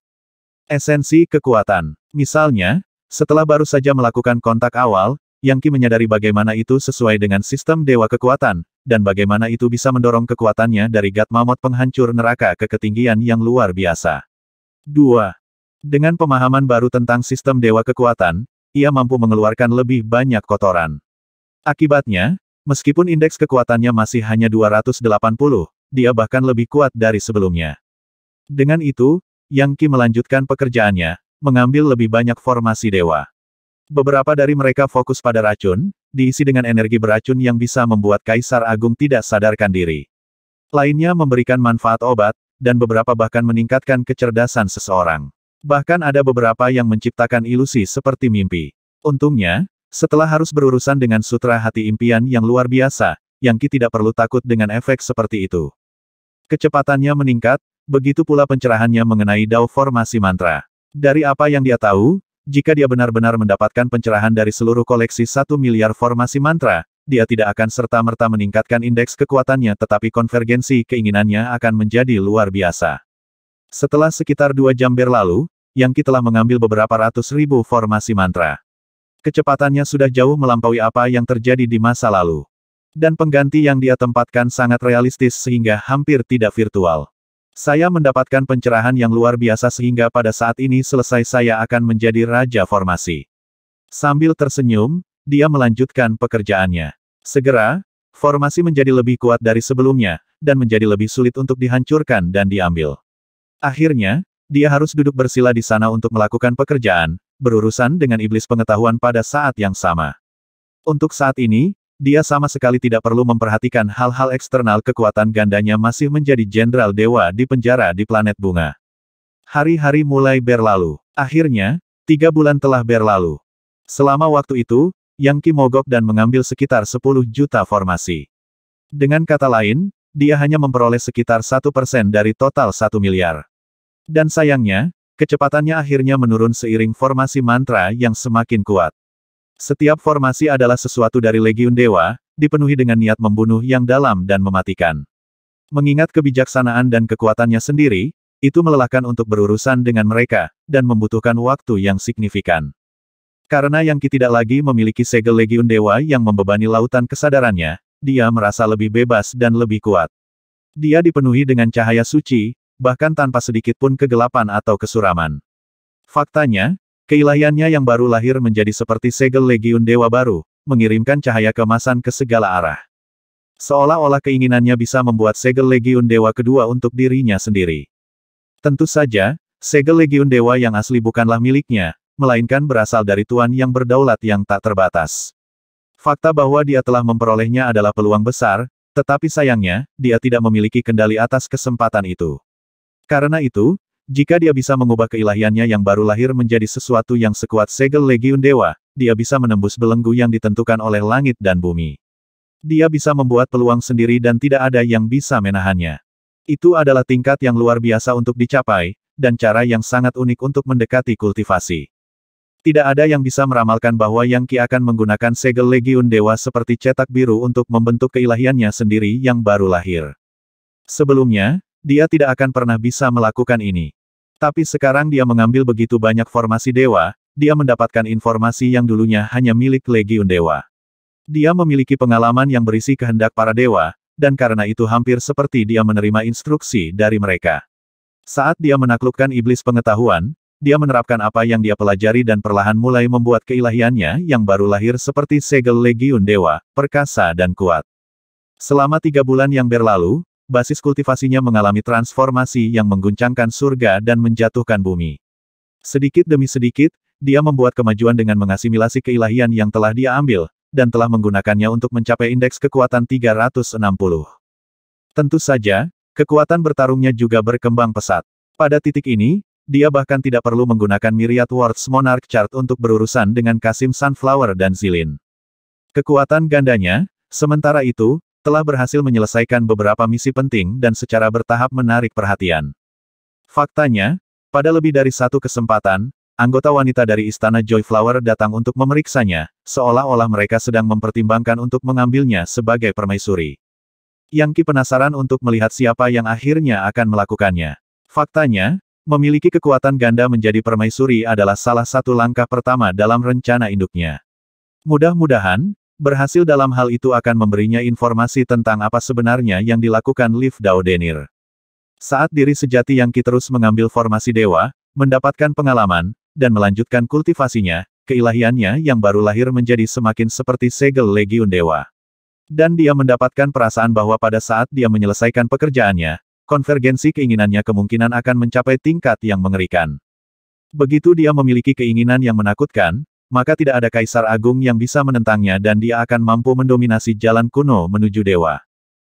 [SPEAKER 1] Esensi kekuatan. Misalnya, setelah baru saja melakukan kontak awal, Yang Ki menyadari bagaimana itu sesuai dengan sistem dewa kekuatan, dan bagaimana itu bisa mendorong kekuatannya dari Gat Mamot penghancur neraka ke ketinggian yang luar biasa. 2. Dengan pemahaman baru tentang sistem dewa kekuatan, ia mampu mengeluarkan lebih banyak kotoran. Akibatnya, meskipun indeks kekuatannya masih hanya 280, dia bahkan lebih kuat dari sebelumnya. Dengan itu, Yang Qi melanjutkan pekerjaannya, mengambil lebih banyak formasi dewa. Beberapa dari mereka fokus pada racun, diisi dengan energi beracun yang bisa membuat Kaisar Agung tidak sadarkan diri. Lainnya memberikan manfaat obat, dan beberapa bahkan meningkatkan kecerdasan seseorang. Bahkan ada beberapa yang menciptakan ilusi seperti mimpi. Untungnya, setelah harus berurusan dengan sutra hati impian yang luar biasa, Yang tidak perlu takut dengan efek seperti itu. Kecepatannya meningkat, begitu pula pencerahannya mengenai dao formasi mantra. Dari apa yang dia tahu, jika dia benar-benar mendapatkan pencerahan dari seluruh koleksi satu miliar formasi mantra, dia tidak akan serta-merta meningkatkan indeks kekuatannya tetapi konvergensi keinginannya akan menjadi luar biasa. Setelah sekitar dua jam berlalu, yang kita telah mengambil beberapa ratus ribu formasi mantra. Kecepatannya sudah jauh melampaui apa yang terjadi di masa lalu. Dan pengganti yang dia tempatkan sangat realistis sehingga hampir tidak virtual. Saya mendapatkan pencerahan yang luar biasa sehingga pada saat ini selesai saya akan menjadi raja formasi. Sambil tersenyum, dia melanjutkan pekerjaannya. Segera, formasi menjadi lebih kuat dari sebelumnya, dan menjadi lebih sulit untuk dihancurkan dan diambil. Akhirnya, dia harus duduk bersila di sana untuk melakukan pekerjaan, berurusan dengan iblis pengetahuan pada saat yang sama. Untuk saat ini, dia sama sekali tidak perlu memperhatikan hal-hal eksternal kekuatan gandanya masih menjadi jenderal dewa di penjara di planet bunga. Hari-hari mulai berlalu. Akhirnya, tiga bulan telah berlalu. Selama waktu itu, Yang Ki mogok dan mengambil sekitar 10 juta formasi. Dengan kata lain, dia hanya memperoleh sekitar satu persen dari total satu miliar. Dan sayangnya, kecepatannya akhirnya menurun seiring formasi mantra yang semakin kuat. Setiap formasi adalah sesuatu dari Legiun Dewa, dipenuhi dengan niat membunuh yang dalam dan mematikan. Mengingat kebijaksanaan dan kekuatannya sendiri, itu melelahkan untuk berurusan dengan mereka, dan membutuhkan waktu yang signifikan. Karena Yang Ki tidak lagi memiliki segel Legiun Dewa yang membebani lautan kesadarannya, dia merasa lebih bebas dan lebih kuat. Dia dipenuhi dengan cahaya suci, bahkan tanpa sedikit pun kegelapan atau kesuraman. Faktanya, keilahiannya yang baru lahir menjadi seperti segel legiun dewa baru, mengirimkan cahaya kemasan ke segala arah. Seolah-olah keinginannya bisa membuat segel legiun dewa kedua untuk dirinya sendiri. Tentu saja, segel legiun dewa yang asli bukanlah miliknya, melainkan berasal dari tuan yang berdaulat yang tak terbatas. Fakta bahwa dia telah memperolehnya adalah peluang besar, tetapi sayangnya, dia tidak memiliki kendali atas kesempatan itu. Karena itu, jika dia bisa mengubah keilahiannya yang baru lahir menjadi sesuatu yang sekuat segel legiun dewa, dia bisa menembus belenggu yang ditentukan oleh langit dan bumi. Dia bisa membuat peluang sendiri dan tidak ada yang bisa menahannya. Itu adalah tingkat yang luar biasa untuk dicapai, dan cara yang sangat unik untuk mendekati kultivasi. Tidak ada yang bisa meramalkan bahwa Yang Qi akan menggunakan segel legiun dewa seperti cetak biru untuk membentuk keilahiannya sendiri yang baru lahir. Sebelumnya, dia tidak akan pernah bisa melakukan ini. Tapi sekarang dia mengambil begitu banyak formasi dewa, dia mendapatkan informasi yang dulunya hanya milik Legiun Dewa. Dia memiliki pengalaman yang berisi kehendak para dewa, dan karena itu hampir seperti dia menerima instruksi dari mereka. Saat dia menaklukkan iblis pengetahuan, dia menerapkan apa yang dia pelajari dan perlahan mulai membuat keilahiannya yang baru lahir seperti segel legiun dewa, perkasa dan kuat. Selama tiga bulan yang berlalu, basis kultivasinya mengalami transformasi yang mengguncangkan surga dan menjatuhkan bumi. Sedikit demi sedikit, dia membuat kemajuan dengan mengasimilasi keilahian yang telah dia ambil, dan telah menggunakannya untuk mencapai indeks kekuatan 360. Tentu saja, kekuatan bertarungnya juga berkembang pesat. Pada titik ini, dia bahkan tidak perlu menggunakan Myriad Words Monarch Chart untuk berurusan dengan Kasim Sunflower dan Zilin. Kekuatan gandanya, sementara itu, telah berhasil menyelesaikan beberapa misi penting dan secara bertahap menarik perhatian. Faktanya, pada lebih dari satu kesempatan, anggota wanita dari Istana Joyflower datang untuk memeriksanya, seolah-olah mereka sedang mempertimbangkan untuk mengambilnya sebagai permaisuri. Yang Ki penasaran untuk melihat siapa yang akhirnya akan melakukannya. Faktanya, memiliki kekuatan ganda menjadi permaisuri adalah salah satu langkah pertama dalam rencana induknya. Mudah-mudahan, berhasil dalam hal itu akan memberinya informasi tentang apa sebenarnya yang dilakukan Liv Daudenir. Saat diri sejati yang Ki terus mengambil formasi dewa, mendapatkan pengalaman, dan melanjutkan kultivasinya, keilahiannya yang baru lahir menjadi semakin seperti segel legiun dewa. Dan dia mendapatkan perasaan bahwa pada saat dia menyelesaikan pekerjaannya, konvergensi keinginannya kemungkinan akan mencapai tingkat yang mengerikan. Begitu dia memiliki keinginan yang menakutkan, maka tidak ada kaisar agung yang bisa menentangnya dan dia akan mampu mendominasi jalan kuno menuju dewa.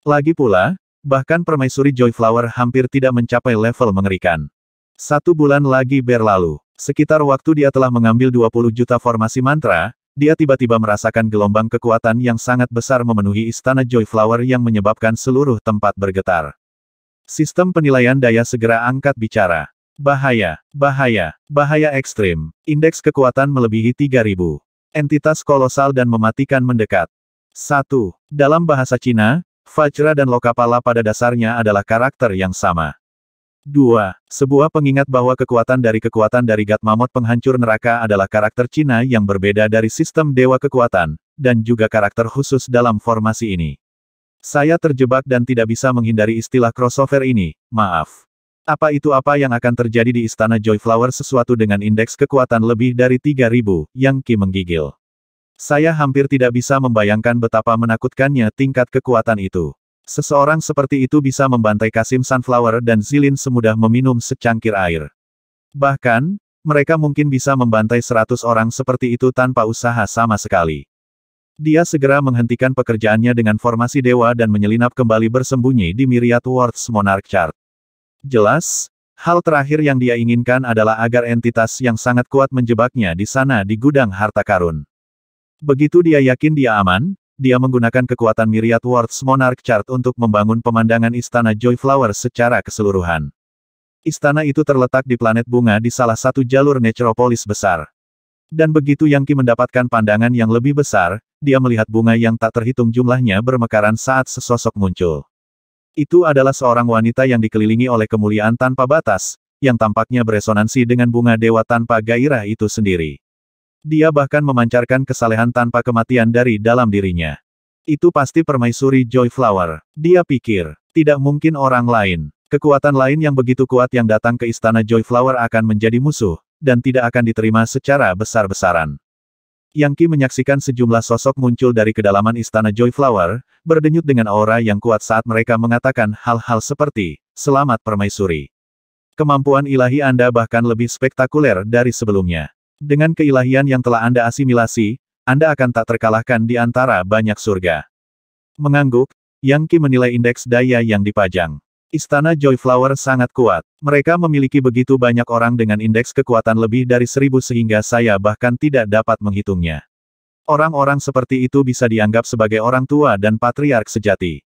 [SPEAKER 1] Lagi pula, bahkan permaisuri Joy Flower hampir tidak mencapai level mengerikan. Satu bulan lagi berlalu, sekitar waktu dia telah mengambil 20 juta formasi mantra, dia tiba-tiba merasakan gelombang kekuatan yang sangat besar memenuhi istana Joy Flower yang menyebabkan seluruh tempat bergetar. Sistem penilaian daya segera angkat bicara. Bahaya, bahaya, bahaya ekstrim. Indeks kekuatan melebihi 3000. Entitas kolosal dan mematikan mendekat. 1. Dalam bahasa Cina, Vajra dan Lokapala pada dasarnya adalah karakter yang sama. 2. Sebuah pengingat bahwa kekuatan dari kekuatan dari Gatmamot penghancur neraka adalah karakter Cina yang berbeda dari sistem dewa kekuatan, dan juga karakter khusus dalam formasi ini. Saya terjebak dan tidak bisa menghindari istilah crossover ini, maaf. Apa itu apa yang akan terjadi di istana Joyflower sesuatu dengan indeks kekuatan lebih dari 3000, Yang Qi menggigil. Saya hampir tidak bisa membayangkan betapa menakutkannya tingkat kekuatan itu. Seseorang seperti itu bisa membantai Kasim Sunflower dan Zilin semudah meminum secangkir air. Bahkan, mereka mungkin bisa membantai seratus orang seperti itu tanpa usaha sama sekali. Dia segera menghentikan pekerjaannya dengan formasi dewa dan menyelinap kembali bersembunyi di Myriad Worlds Monarch Chart. Jelas, hal terakhir yang dia inginkan adalah agar entitas yang sangat kuat menjebaknya di sana di gudang harta karun. Begitu dia yakin dia aman, dia menggunakan kekuatan Myriad Words Monarch Chart untuk membangun pemandangan istana Joy Joyflower secara keseluruhan. Istana itu terletak di planet bunga di salah satu jalur necropolis besar. Dan begitu Yangki mendapatkan pandangan yang lebih besar, dia melihat bunga yang tak terhitung jumlahnya bermekaran saat sesosok muncul. Itu adalah seorang wanita yang dikelilingi oleh kemuliaan tanpa batas, yang tampaknya beresonansi dengan bunga dewa tanpa gairah itu sendiri. Dia bahkan memancarkan kesalehan tanpa kematian dari dalam dirinya. Itu pasti permaisuri Joy Flower. Dia pikir, tidak mungkin orang lain. Kekuatan lain yang begitu kuat yang datang ke istana Joy Flower akan menjadi musuh, dan tidak akan diterima secara besar-besaran. Yang Qi menyaksikan sejumlah sosok muncul dari kedalaman istana Joy Flower, berdenyut dengan aura yang kuat saat mereka mengatakan hal-hal seperti, Selamat permaisuri. Kemampuan ilahi Anda bahkan lebih spektakuler dari sebelumnya. Dengan keilahian yang telah Anda asimilasi, Anda akan tak terkalahkan di antara banyak surga. Mengangguk, Yang Qi menilai indeks daya yang dipajang. Istana Joyflower sangat kuat. Mereka memiliki begitu banyak orang dengan indeks kekuatan lebih dari seribu sehingga saya bahkan tidak dapat menghitungnya. Orang-orang seperti itu bisa dianggap sebagai orang tua dan patriark sejati.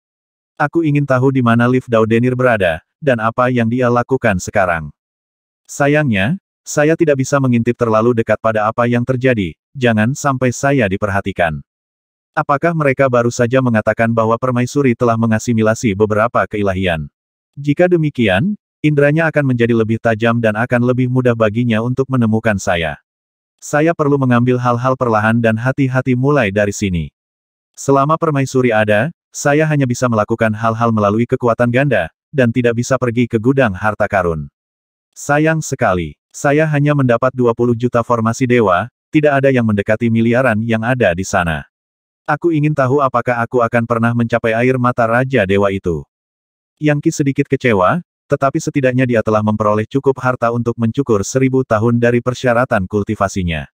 [SPEAKER 1] Aku ingin tahu di mana Liv Daudenir berada, dan apa yang dia lakukan sekarang. Sayangnya, saya tidak bisa mengintip terlalu dekat pada apa yang terjadi, jangan sampai saya diperhatikan. Apakah mereka baru saja mengatakan bahwa permaisuri telah mengasimilasi beberapa keilahian? Jika demikian, indranya akan menjadi lebih tajam dan akan lebih mudah baginya untuk menemukan saya. Saya perlu mengambil hal-hal perlahan dan hati-hati mulai dari sini. Selama permaisuri ada, saya hanya bisa melakukan hal-hal melalui kekuatan ganda, dan tidak bisa pergi ke gudang harta karun. Sayang sekali, saya hanya mendapat 20 juta formasi dewa, tidak ada yang mendekati miliaran yang ada di sana. Aku ingin tahu apakah aku akan pernah mencapai air mata Raja Dewa itu. Yang Qi sedikit kecewa, tetapi setidaknya dia telah memperoleh cukup harta untuk mencukur seribu tahun dari persyaratan kultivasinya.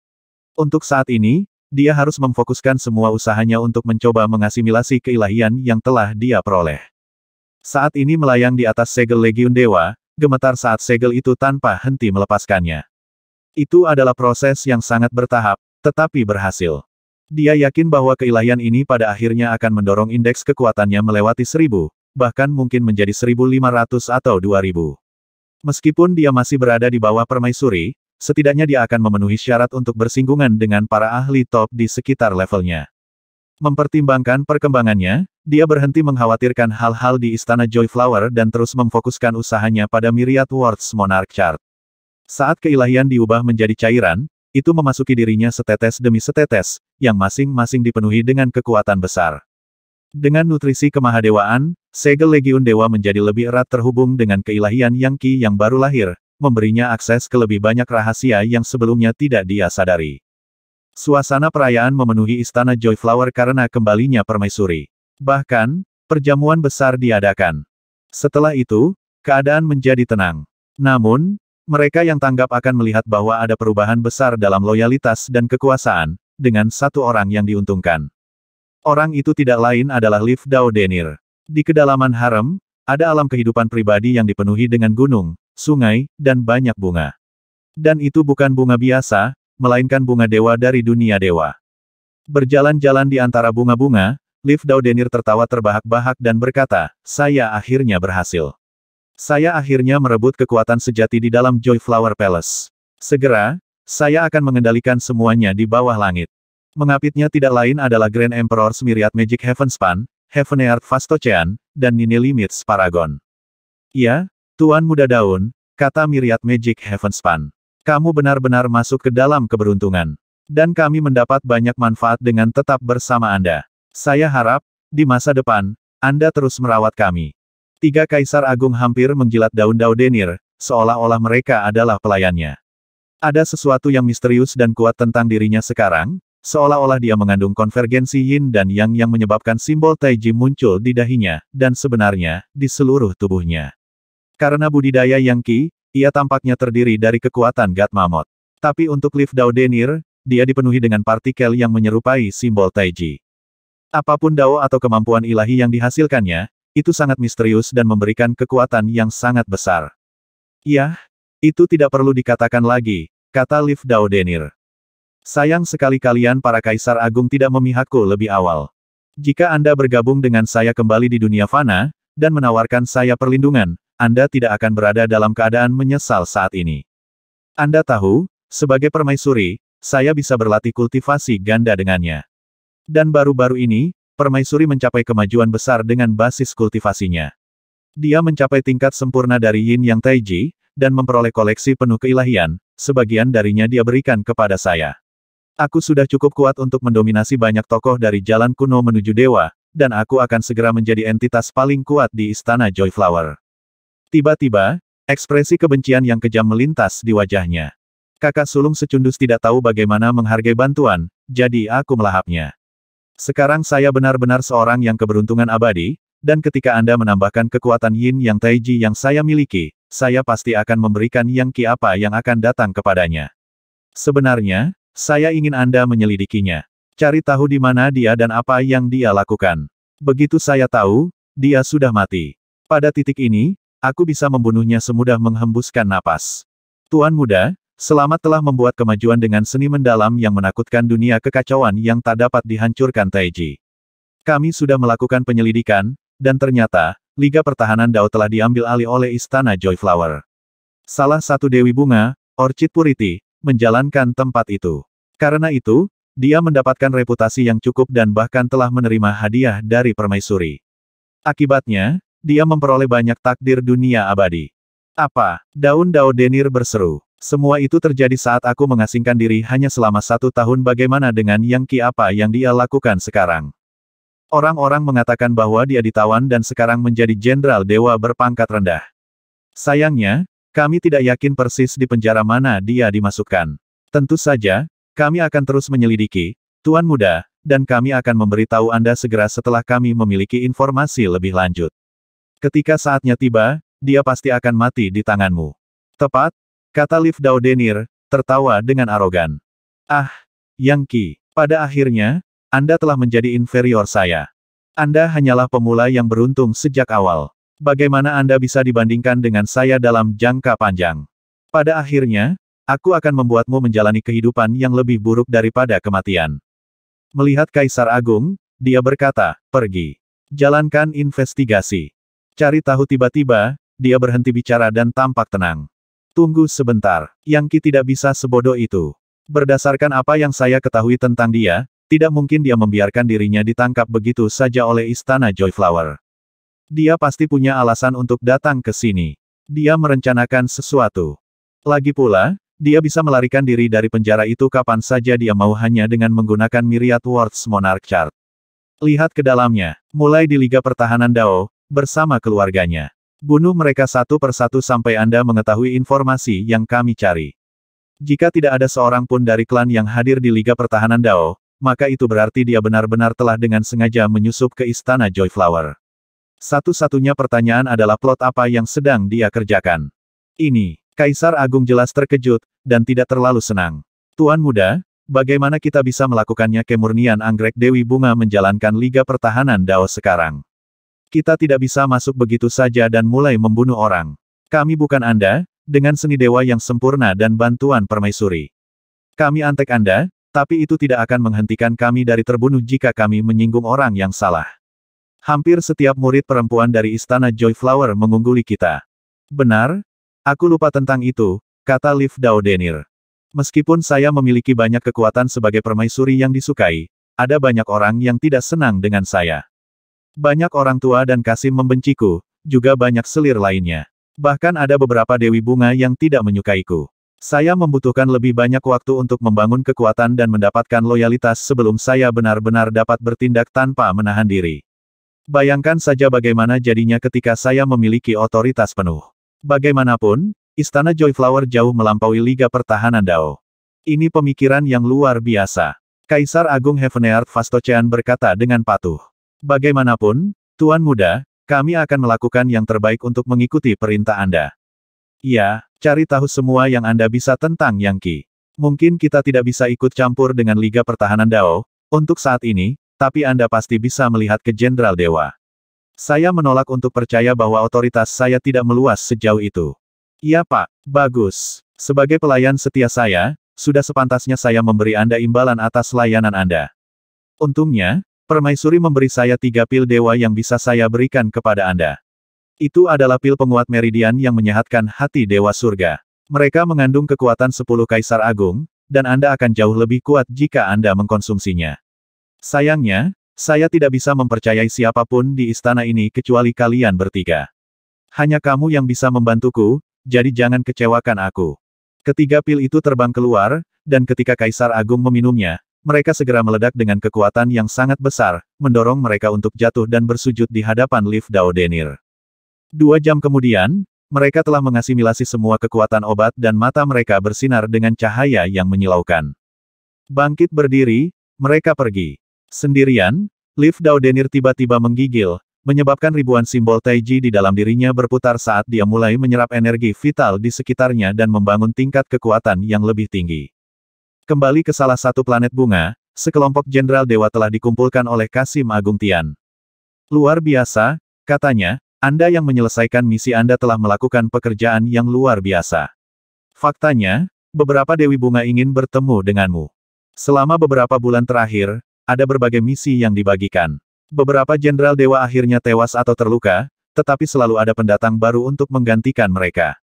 [SPEAKER 1] Untuk saat ini, dia harus memfokuskan semua usahanya untuk mencoba mengasimilasi keilahian yang telah dia peroleh. Saat ini melayang di atas segel Legiun Dewa, gemetar saat segel itu tanpa henti melepaskannya. Itu adalah proses yang sangat bertahap, tetapi berhasil. Dia yakin bahwa keilahian ini pada akhirnya akan mendorong indeks kekuatannya melewati seribu, bahkan mungkin menjadi 1.500 atau 2.000. Meskipun dia masih berada di bawah permaisuri, setidaknya dia akan memenuhi syarat untuk bersinggungan dengan para ahli top di sekitar levelnya. Mempertimbangkan perkembangannya, dia berhenti mengkhawatirkan hal-hal di Istana Joy Flower dan terus memfokuskan usahanya pada Myriad Words Monarch Chart. Saat keilahian diubah menjadi cairan, itu memasuki dirinya setetes demi setetes, yang masing-masing dipenuhi dengan kekuatan besar. Dengan nutrisi kemahadewaan, segel legiun dewa menjadi lebih erat terhubung dengan keilahian Yang Qi yang baru lahir, memberinya akses ke lebih banyak rahasia yang sebelumnya tidak dia sadari. Suasana perayaan memenuhi istana Joy Flower karena kembalinya permaisuri. Bahkan, perjamuan besar diadakan. Setelah itu, keadaan menjadi tenang. Namun, mereka yang tanggap akan melihat bahwa ada perubahan besar dalam loyalitas dan kekuasaan, dengan satu orang yang diuntungkan. Orang itu tidak lain adalah Liv Dao Denir. Di kedalaman harem, ada alam kehidupan pribadi yang dipenuhi dengan gunung, sungai, dan banyak bunga. Dan itu bukan bunga biasa, melainkan bunga dewa dari dunia dewa. Berjalan-jalan di antara bunga-bunga, Liv Dao Denir tertawa terbahak-bahak dan berkata, saya akhirnya berhasil. Saya akhirnya merebut kekuatan sejati di dalam Joy Flower Palace. Segera, saya akan mengendalikan semuanya di bawah langit. Mengapitnya tidak lain adalah Grand Emperor Smiriat Magic Heavenspan, Heaveneart Vastocean, dan Nini Limits Paragon. Ya, Tuan Muda Daun, kata Myriad Magic Heavenspan. Kamu benar-benar masuk ke dalam keberuntungan. Dan kami mendapat banyak manfaat dengan tetap bersama Anda. Saya harap, di masa depan, Anda terus merawat kami. Tiga kaisar agung hampir menjilat daun daun denir seolah-olah mereka adalah pelayannya. Ada sesuatu yang misterius dan kuat tentang dirinya sekarang, Seolah-olah dia mengandung konvergensi yin dan yang yang menyebabkan simbol Taiji muncul di dahinya, dan sebenarnya, di seluruh tubuhnya. Karena budidaya yang Qi, ia tampaknya terdiri dari kekuatan Mamot. Tapi untuk Liv Dao Denir, dia dipenuhi dengan partikel yang menyerupai simbol Taiji. Apapun Dao atau kemampuan ilahi yang dihasilkannya, itu sangat misterius dan memberikan kekuatan yang sangat besar. Yah, itu tidak perlu dikatakan lagi, kata Liv Dao Denir. Sayang sekali kalian para kaisar agung tidak memihakku lebih awal. Jika Anda bergabung dengan saya kembali di dunia fana, dan menawarkan saya perlindungan, Anda tidak akan berada dalam keadaan menyesal saat ini. Anda tahu, sebagai permaisuri, saya bisa berlatih kultivasi ganda dengannya. Dan baru-baru ini, permaisuri mencapai kemajuan besar dengan basis kultivasinya. Dia mencapai tingkat sempurna dari Yin Yang Taiji, dan memperoleh koleksi penuh keilahian, sebagian darinya dia berikan kepada saya. Aku sudah cukup kuat untuk mendominasi banyak tokoh dari jalan kuno menuju dewa, dan aku akan segera menjadi entitas paling kuat di istana Joy Flower. Tiba-tiba, ekspresi kebencian yang kejam melintas di wajahnya. Kakak sulung secundus tidak tahu bagaimana menghargai bantuan, jadi aku melahapnya. Sekarang saya benar-benar seorang yang keberuntungan abadi, dan ketika Anda menambahkan kekuatan yin yang taiji yang saya miliki, saya pasti akan memberikan yang ki apa yang akan datang kepadanya. Sebenarnya, saya ingin Anda menyelidikinya. Cari tahu di mana dia dan apa yang dia lakukan. Begitu saya tahu, dia sudah mati. Pada titik ini, aku bisa membunuhnya semudah menghembuskan napas. Tuan muda, selamat telah membuat kemajuan dengan seni mendalam yang menakutkan dunia kekacauan yang tak dapat dihancurkan Taiji. Kami sudah melakukan penyelidikan, dan ternyata, Liga Pertahanan Dao telah diambil alih oleh Istana Joy Flower. Salah satu Dewi Bunga, Orchid Puriti menjalankan tempat itu. Karena itu, dia mendapatkan reputasi yang cukup dan bahkan telah menerima hadiah dari permaisuri. Akibatnya, dia memperoleh banyak takdir dunia abadi. Apa? Daun Dao Denir berseru. Semua itu terjadi saat aku mengasingkan diri hanya selama satu tahun bagaimana dengan yang ki apa yang dia lakukan sekarang. Orang-orang mengatakan bahwa dia ditawan dan sekarang menjadi jenderal dewa berpangkat rendah. Sayangnya, kami tidak yakin persis di penjara mana dia dimasukkan. Tentu saja, kami akan terus menyelidiki, Tuan Muda, dan kami akan memberitahu Anda segera setelah kami memiliki informasi lebih lanjut. Ketika saatnya tiba, dia pasti akan mati di tanganmu. Tepat, kata Liv Dao tertawa dengan arogan. Ah, Yang Ki, pada akhirnya, Anda telah menjadi inferior saya. Anda hanyalah pemula yang beruntung sejak awal. Bagaimana Anda bisa dibandingkan dengan saya dalam jangka panjang? Pada akhirnya, aku akan membuatmu menjalani kehidupan yang lebih buruk daripada kematian. Melihat Kaisar Agung, dia berkata, pergi. Jalankan investigasi. Cari tahu tiba-tiba, dia berhenti bicara dan tampak tenang. Tunggu sebentar, Yang Ki tidak bisa sebodoh itu. Berdasarkan apa yang saya ketahui tentang dia, tidak mungkin dia membiarkan dirinya ditangkap begitu saja oleh istana Joyflower. Dia pasti punya alasan untuk datang ke sini. Dia merencanakan sesuatu. Lagi pula, dia bisa melarikan diri dari penjara itu kapan saja dia mau hanya dengan menggunakan Myriad Words Monarch Chart. Lihat ke dalamnya, mulai di Liga Pertahanan Dao, bersama keluarganya. Bunuh mereka satu persatu sampai Anda mengetahui informasi yang kami cari. Jika tidak ada seorang pun dari klan yang hadir di Liga Pertahanan Dao, maka itu berarti dia benar-benar telah dengan sengaja menyusup ke istana Joy Flower. Satu-satunya pertanyaan adalah plot apa yang sedang dia kerjakan. Ini, Kaisar Agung jelas terkejut, dan tidak terlalu senang. Tuan muda, bagaimana kita bisa melakukannya kemurnian anggrek Dewi Bunga menjalankan Liga Pertahanan Dao sekarang? Kita tidak bisa masuk begitu saja dan mulai membunuh orang. Kami bukan Anda, dengan seni dewa yang sempurna dan bantuan permaisuri. Kami antek Anda, tapi itu tidak akan menghentikan kami dari terbunuh jika kami menyinggung orang yang salah. Hampir setiap murid perempuan dari istana Joy Flower mengungguli kita. Benar? Aku lupa tentang itu, kata Liv Daudenir. Meskipun saya memiliki banyak kekuatan sebagai permaisuri yang disukai, ada banyak orang yang tidak senang dengan saya. Banyak orang tua dan kasih membenciku, juga banyak selir lainnya. Bahkan ada beberapa dewi bunga yang tidak menyukaiku. Saya membutuhkan lebih banyak waktu untuk membangun kekuatan dan mendapatkan loyalitas sebelum saya benar-benar dapat bertindak tanpa menahan diri. Bayangkan saja bagaimana jadinya ketika saya memiliki otoritas penuh. Bagaimanapun, Istana Joyflower jauh melampaui Liga Pertahanan Dao. Ini pemikiran yang luar biasa. Kaisar Agung Heavenheart Vastocean berkata dengan patuh. Bagaimanapun, Tuan Muda, kami akan melakukan yang terbaik untuk mengikuti perintah Anda. Ya, cari tahu semua yang Anda bisa tentang Yang Ki. Mungkin kita tidak bisa ikut campur dengan Liga Pertahanan Dao, untuk saat ini, tapi Anda pasti bisa melihat ke Jenderal Dewa. Saya menolak untuk percaya bahwa otoritas saya tidak meluas sejauh itu. Iya Pak, bagus. Sebagai pelayan setia saya, sudah sepantasnya saya memberi Anda imbalan atas layanan Anda. Untungnya, Permaisuri memberi saya tiga pil dewa yang bisa saya berikan kepada Anda. Itu adalah pil penguat meridian yang menyehatkan hati Dewa Surga. Mereka mengandung kekuatan sepuluh kaisar agung, dan Anda akan jauh lebih kuat jika Anda mengkonsumsinya. Sayangnya, saya tidak bisa mempercayai siapapun di istana ini kecuali kalian bertiga. Hanya kamu yang bisa membantuku, jadi jangan kecewakan aku. Ketiga pil itu terbang keluar, dan ketika Kaisar Agung meminumnya, mereka segera meledak dengan kekuatan yang sangat besar, mendorong mereka untuk jatuh dan bersujud di hadapan lift Denir. Dua jam kemudian, mereka telah mengasimilasi semua kekuatan obat dan mata mereka bersinar dengan cahaya yang menyilaukan. Bangkit berdiri, mereka pergi. Sendirian, Liv Denir tiba-tiba menggigil, menyebabkan ribuan simbol Taiji di dalam dirinya berputar saat dia mulai menyerap energi vital di sekitarnya dan membangun tingkat kekuatan yang lebih tinggi. Kembali ke salah satu planet bunga, sekelompok jenderal dewa telah dikumpulkan oleh Kasim Agung Tian. Luar biasa, katanya, Anda yang menyelesaikan misi Anda telah melakukan pekerjaan yang luar biasa. Faktanya, beberapa dewi bunga ingin bertemu denganmu. Selama beberapa bulan terakhir, ada berbagai misi yang dibagikan. Beberapa jenderal dewa akhirnya tewas atau terluka, tetapi selalu ada pendatang baru untuk menggantikan mereka.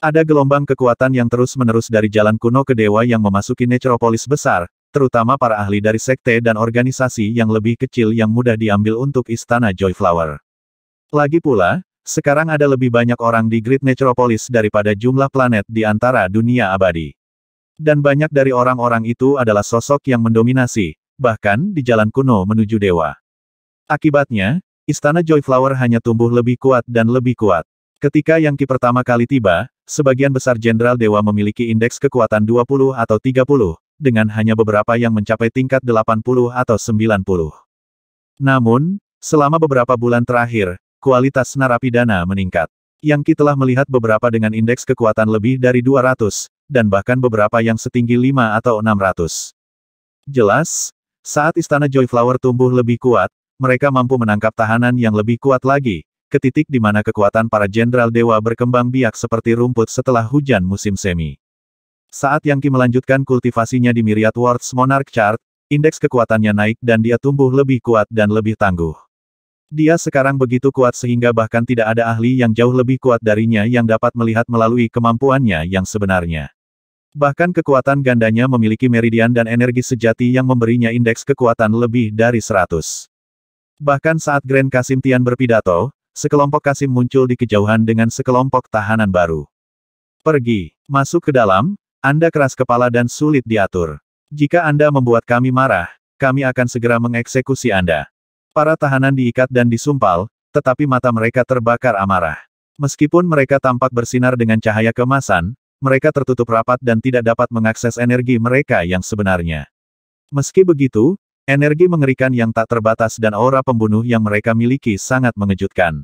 [SPEAKER 1] Ada gelombang kekuatan yang terus-menerus dari jalan kuno ke dewa yang memasuki necropolis besar, terutama para ahli dari sekte dan organisasi yang lebih kecil yang mudah diambil untuk istana Joyflower. Lagi pula, sekarang ada lebih banyak orang di grid necropolis daripada jumlah planet di antara dunia abadi. Dan banyak dari orang-orang itu adalah sosok yang mendominasi, bahkan di jalan kuno menuju dewa. Akibatnya, istana Joy Flower hanya tumbuh lebih kuat dan lebih kuat. Ketika Yangqi pertama kali tiba, sebagian besar jenderal dewa memiliki indeks kekuatan 20 atau 30, dengan hanya beberapa yang mencapai tingkat 80 atau 90. Namun, selama beberapa bulan terakhir, kualitas narapidana meningkat. Yang Yangqi telah melihat beberapa dengan indeks kekuatan lebih dari 200, dan bahkan beberapa yang setinggi 5 atau 600. Jelas, saat istana Joyflower tumbuh lebih kuat, mereka mampu menangkap tahanan yang lebih kuat lagi, ke titik di mana kekuatan para jenderal dewa berkembang biak seperti rumput setelah hujan musim semi. Saat Yang Qi melanjutkan kultivasinya di Myriad Worlds Monarch Chart, indeks kekuatannya naik dan dia tumbuh lebih kuat dan lebih tangguh. Dia sekarang begitu kuat sehingga bahkan tidak ada ahli yang jauh lebih kuat darinya yang dapat melihat melalui kemampuannya yang sebenarnya. Bahkan kekuatan gandanya memiliki meridian dan energi sejati yang memberinya indeks kekuatan lebih dari 100. Bahkan saat Grand Kasim Tian berpidato, sekelompok Kasim muncul di kejauhan dengan sekelompok tahanan baru. Pergi, masuk ke dalam, Anda keras kepala dan sulit diatur. Jika Anda membuat kami marah, kami akan segera mengeksekusi Anda. Para tahanan diikat dan disumpal, tetapi mata mereka terbakar amarah. Meskipun mereka tampak bersinar dengan cahaya kemasan, mereka tertutup rapat dan tidak dapat mengakses energi mereka yang sebenarnya. Meski begitu, energi mengerikan yang tak terbatas dan aura pembunuh yang mereka miliki sangat mengejutkan.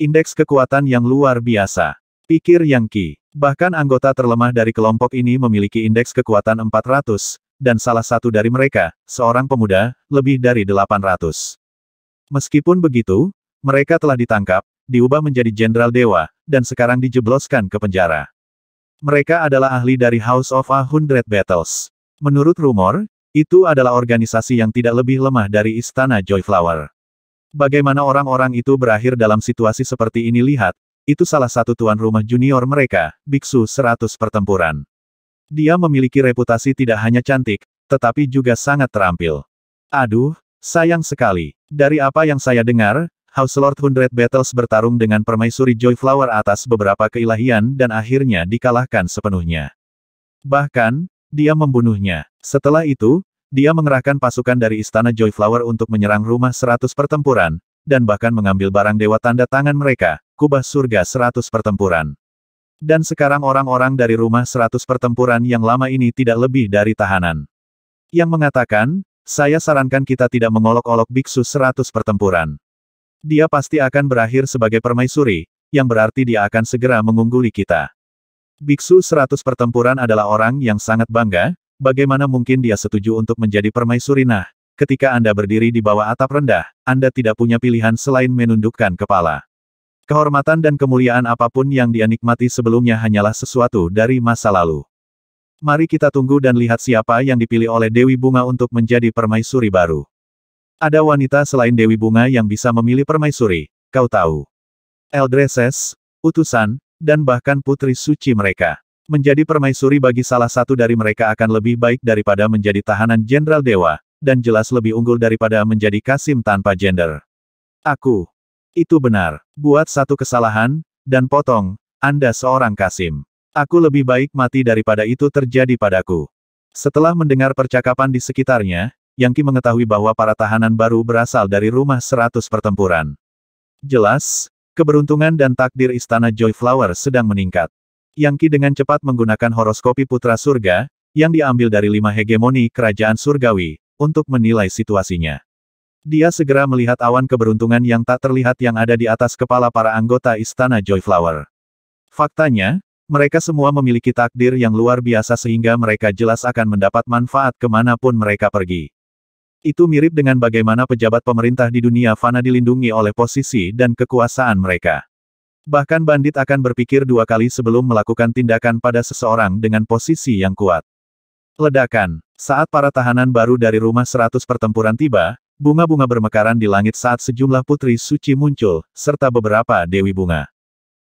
[SPEAKER 1] Indeks kekuatan yang luar biasa. Pikir Yang Qi. Bahkan anggota terlemah dari kelompok ini memiliki indeks kekuatan 400, dan salah satu dari mereka, seorang pemuda, lebih dari 800. Meskipun begitu, mereka telah ditangkap, diubah menjadi jenderal dewa, dan sekarang dijebloskan ke penjara. Mereka adalah ahli dari House of a Hundred Battles. Menurut rumor, itu adalah organisasi yang tidak lebih lemah dari Istana Joyflower. Bagaimana orang-orang itu berakhir dalam situasi seperti ini lihat, itu salah satu tuan rumah junior mereka, Biksu 100 pertempuran. Dia memiliki reputasi tidak hanya cantik, tetapi juga sangat terampil. Aduh, sayang sekali. Dari apa yang saya dengar, House Lord Hundred Battles bertarung dengan permaisuri Joy Flower atas beberapa keilahian dan akhirnya dikalahkan sepenuhnya. Bahkan, dia membunuhnya. Setelah itu, dia mengerahkan pasukan dari Istana Joy Flower untuk menyerang rumah 100 pertempuran, dan bahkan mengambil barang dewa tanda tangan mereka, kubah surga 100 pertempuran. Dan sekarang orang-orang dari rumah 100 pertempuran yang lama ini tidak lebih dari tahanan. Yang mengatakan, saya sarankan kita tidak mengolok-olok biksu 100 pertempuran. Dia pasti akan berakhir sebagai permaisuri, yang berarti dia akan segera mengungguli kita. Biksu seratus pertempuran adalah orang yang sangat bangga, bagaimana mungkin dia setuju untuk menjadi permaisuri nah, ketika Anda berdiri di bawah atap rendah, Anda tidak punya pilihan selain menundukkan kepala. Kehormatan dan kemuliaan apapun yang dia nikmati sebelumnya hanyalah sesuatu dari masa lalu. Mari kita tunggu dan lihat siapa yang dipilih oleh Dewi Bunga untuk menjadi permaisuri baru. Ada wanita selain Dewi Bunga yang bisa memilih permaisuri, kau tahu. Eldreses, utusan, dan bahkan putri suci mereka. Menjadi permaisuri bagi salah satu dari mereka akan lebih baik daripada menjadi tahanan jenderal dewa, dan jelas lebih unggul daripada menjadi kasim tanpa gender. Aku. Itu benar. Buat satu kesalahan, dan potong, Anda seorang kasim. Aku lebih baik mati daripada itu terjadi padaku. Setelah mendengar percakapan di sekitarnya, yang Ki mengetahui bahwa para tahanan baru berasal dari rumah seratus pertempuran. Jelas, keberuntungan dan takdir istana Joy Flower sedang meningkat. Yang Ki dengan cepat menggunakan horoskopi putra surga, yang diambil dari lima hegemoni kerajaan surgawi, untuk menilai situasinya. Dia segera melihat awan keberuntungan yang tak terlihat yang ada di atas kepala para anggota istana Joy Flower. Faktanya, mereka semua memiliki takdir yang luar biasa sehingga mereka jelas akan mendapat manfaat kemanapun mereka pergi. Itu mirip dengan bagaimana pejabat pemerintah di dunia fana dilindungi oleh posisi dan kekuasaan mereka. Bahkan bandit akan berpikir dua kali sebelum melakukan tindakan pada seseorang dengan posisi yang kuat. Ledakan. Saat para tahanan baru dari rumah seratus pertempuran tiba, bunga-bunga bermekaran di langit saat sejumlah putri suci muncul, serta beberapa dewi bunga.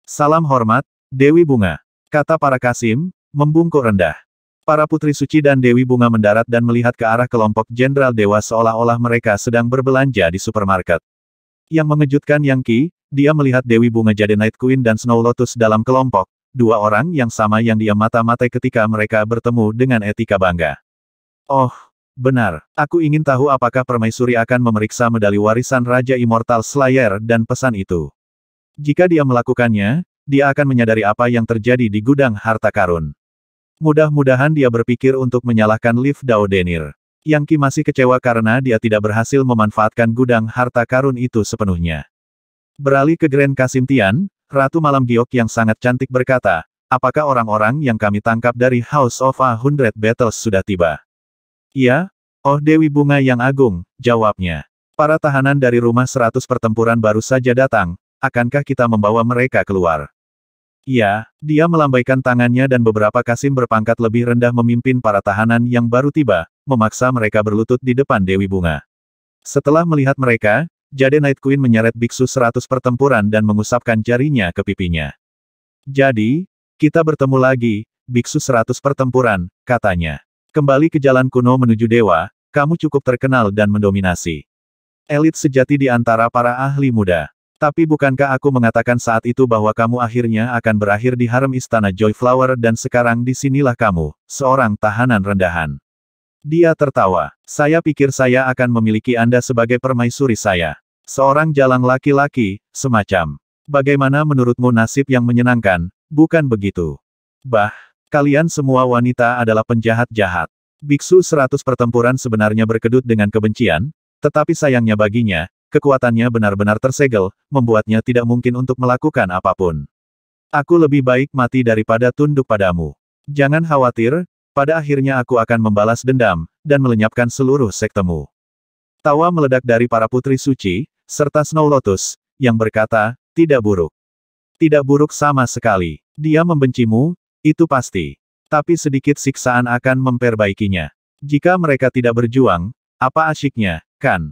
[SPEAKER 1] Salam hormat, Dewi Bunga. Kata para Kasim, membungkuk rendah. Para putri suci dan Dewi Bunga mendarat dan melihat ke arah kelompok jenderal dewa seolah-olah mereka sedang berbelanja di supermarket. Yang mengejutkan Yang Qi, dia melihat Dewi Bunga Jade Night Queen dan Snow Lotus dalam kelompok, dua orang yang sama yang dia mata-matai ketika mereka bertemu dengan etika bangga. Oh, benar. Aku ingin tahu apakah Permaisuri akan memeriksa medali warisan Raja Immortal Slayer dan pesan itu. Jika dia melakukannya, dia akan menyadari apa yang terjadi di gudang harta karun. Mudah-mudahan dia berpikir untuk menyalahkan Denir. Yang Ki masih kecewa karena dia tidak berhasil memanfaatkan gudang harta karun itu sepenuhnya. Beralih ke Grand Kasimtian, Ratu Malam Giok yang sangat cantik berkata, apakah orang-orang yang kami tangkap dari House of a Hundred Battles sudah tiba? Iya, oh Dewi Bunga yang agung, jawabnya. Para tahanan dari rumah seratus pertempuran baru saja datang, akankah kita membawa mereka keluar?
[SPEAKER 2] Iya, dia
[SPEAKER 1] melambaikan tangannya dan beberapa kasim berpangkat lebih rendah memimpin para tahanan yang baru tiba, memaksa mereka berlutut di depan Dewi Bunga. Setelah melihat mereka, Jade Night Queen menyeret biksu seratus pertempuran dan mengusapkan jarinya ke pipinya. Jadi, kita bertemu lagi, biksu seratus pertempuran, katanya. Kembali ke jalan kuno menuju dewa, kamu cukup terkenal dan mendominasi. Elit sejati di antara para ahli muda. Tapi bukankah aku mengatakan saat itu bahwa kamu akhirnya akan berakhir di harem istana Joyflower dan sekarang disinilah kamu, seorang tahanan rendahan. Dia tertawa. Saya pikir saya akan memiliki Anda sebagai permaisuri saya. Seorang jalang laki-laki, semacam. Bagaimana menurutmu nasib yang menyenangkan, bukan begitu? Bah, kalian semua wanita adalah penjahat-jahat. Biksu seratus pertempuran sebenarnya berkedut dengan kebencian, tetapi sayangnya baginya, kekuatannya benar-benar tersegel, membuatnya tidak mungkin untuk melakukan apapun. Aku lebih baik mati daripada tunduk padamu. Jangan khawatir, pada akhirnya aku akan membalas dendam, dan melenyapkan seluruh sektemu. Tawa meledak dari para putri suci, serta Snow Lotus, yang berkata, tidak buruk. Tidak buruk sama sekali. Dia membencimu, itu pasti. Tapi sedikit siksaan akan memperbaikinya. Jika mereka tidak berjuang, apa asyiknya, kan?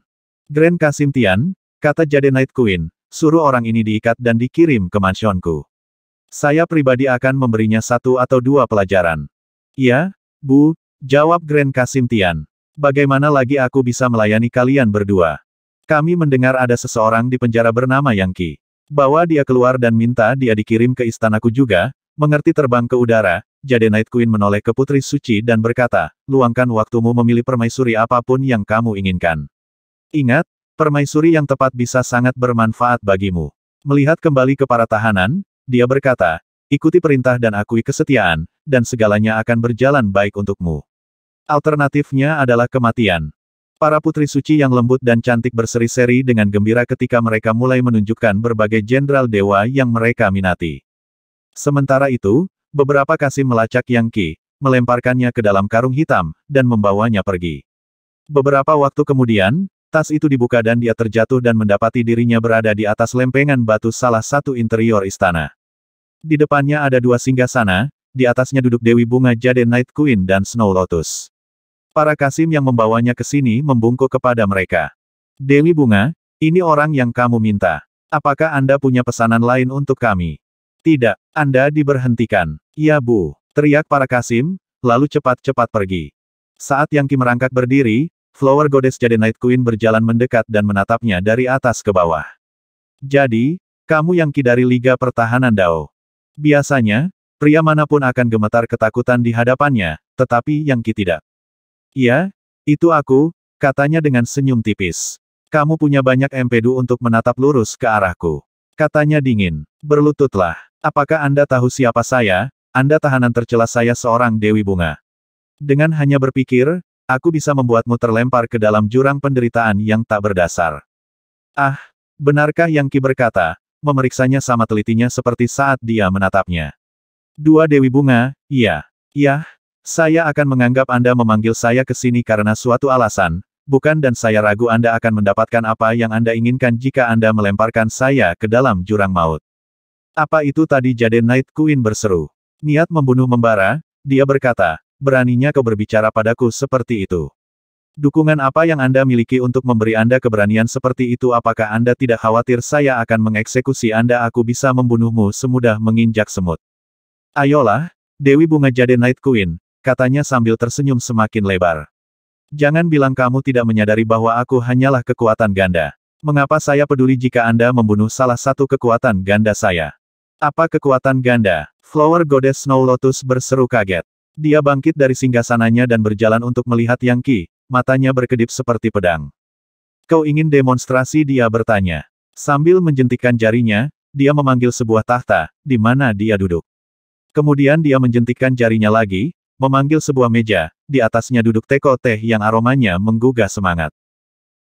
[SPEAKER 1] Grand Kasim Tian, kata Jade Night Queen, suruh orang ini diikat dan dikirim ke mansionku. Saya pribadi akan memberinya satu atau dua pelajaran. Ya, Bu, jawab Grand Kasim Tian. Bagaimana lagi aku bisa melayani kalian berdua? Kami mendengar ada seseorang di penjara bernama Yang Qi. Bawa dia keluar dan minta dia dikirim ke istanaku juga, mengerti terbang ke udara, Jade Night Queen menoleh ke Putri Suci dan berkata, luangkan waktumu memilih permaisuri apapun yang kamu inginkan. Ingat, permaisuri yang tepat bisa sangat bermanfaat bagimu. Melihat kembali ke para tahanan, dia berkata, ikuti perintah dan akui kesetiaan, dan segalanya akan berjalan baik untukmu. Alternatifnya adalah kematian. Para putri suci yang lembut dan cantik berseri-seri dengan gembira ketika mereka mulai menunjukkan berbagai jenderal dewa yang mereka minati. Sementara itu, beberapa kasih melacak Yang Ki, melemparkannya ke dalam karung hitam, dan membawanya pergi. Beberapa waktu kemudian, Tas itu dibuka dan dia terjatuh dan mendapati dirinya berada di atas lempengan batu salah satu interior istana. Di depannya ada dua singgah sana, di atasnya duduk Dewi Bunga Jade Night Queen dan Snow Lotus. Para Kasim yang membawanya ke sini membungkuk kepada mereka. Dewi Bunga, ini orang yang kamu minta. Apakah Anda punya pesanan lain untuk kami? Tidak, Anda diberhentikan. Ya Bu, teriak para Kasim, lalu cepat-cepat pergi. Saat Yang Ki merangkak berdiri, Flower Goddess Jade Night Queen berjalan mendekat dan menatapnya dari atas ke bawah. Jadi, kamu yang ki dari Liga Pertahanan Dao. Biasanya, pria manapun akan gemetar ketakutan di hadapannya, tetapi yang ki tidak. Iya, itu aku, katanya dengan senyum tipis. Kamu punya banyak empedu untuk menatap lurus ke arahku. Katanya dingin. Berlututlah. Apakah Anda tahu siapa saya? Anda tahanan tercela saya seorang Dewi Bunga. Dengan hanya berpikir, Aku bisa membuatmu terlempar ke dalam jurang penderitaan yang tak berdasar. Ah, benarkah yang Ki berkata, memeriksanya sama telitinya seperti saat dia menatapnya. Dua Dewi Bunga, iya. iya. saya akan menganggap Anda memanggil saya ke sini karena suatu alasan, bukan dan saya ragu Anda akan mendapatkan apa yang Anda inginkan jika Anda melemparkan saya ke dalam jurang maut. Apa itu tadi Jade Knight Queen berseru? Niat membunuh membara, dia berkata, beraninya kau berbicara padaku seperti itu. Dukungan apa yang Anda miliki untuk memberi Anda keberanian seperti itu apakah Anda tidak khawatir saya akan mengeksekusi Anda aku bisa membunuhmu semudah menginjak semut. Ayolah, Dewi Bunga Jade Night Queen, katanya sambil tersenyum semakin lebar. Jangan bilang kamu tidak menyadari bahwa aku hanyalah kekuatan ganda. Mengapa saya peduli jika Anda membunuh salah satu kekuatan ganda saya? Apa kekuatan ganda? Flower Goddess Snow Lotus berseru kaget. Dia bangkit dari singgasananya dan berjalan untuk melihat Yang Qi, matanya berkedip seperti pedang. Kau ingin demonstrasi dia bertanya. Sambil menjentikkan jarinya, dia memanggil sebuah tahta, di mana dia duduk. Kemudian dia menjentikkan jarinya lagi, memanggil sebuah meja, di atasnya duduk teko teh yang aromanya menggugah semangat.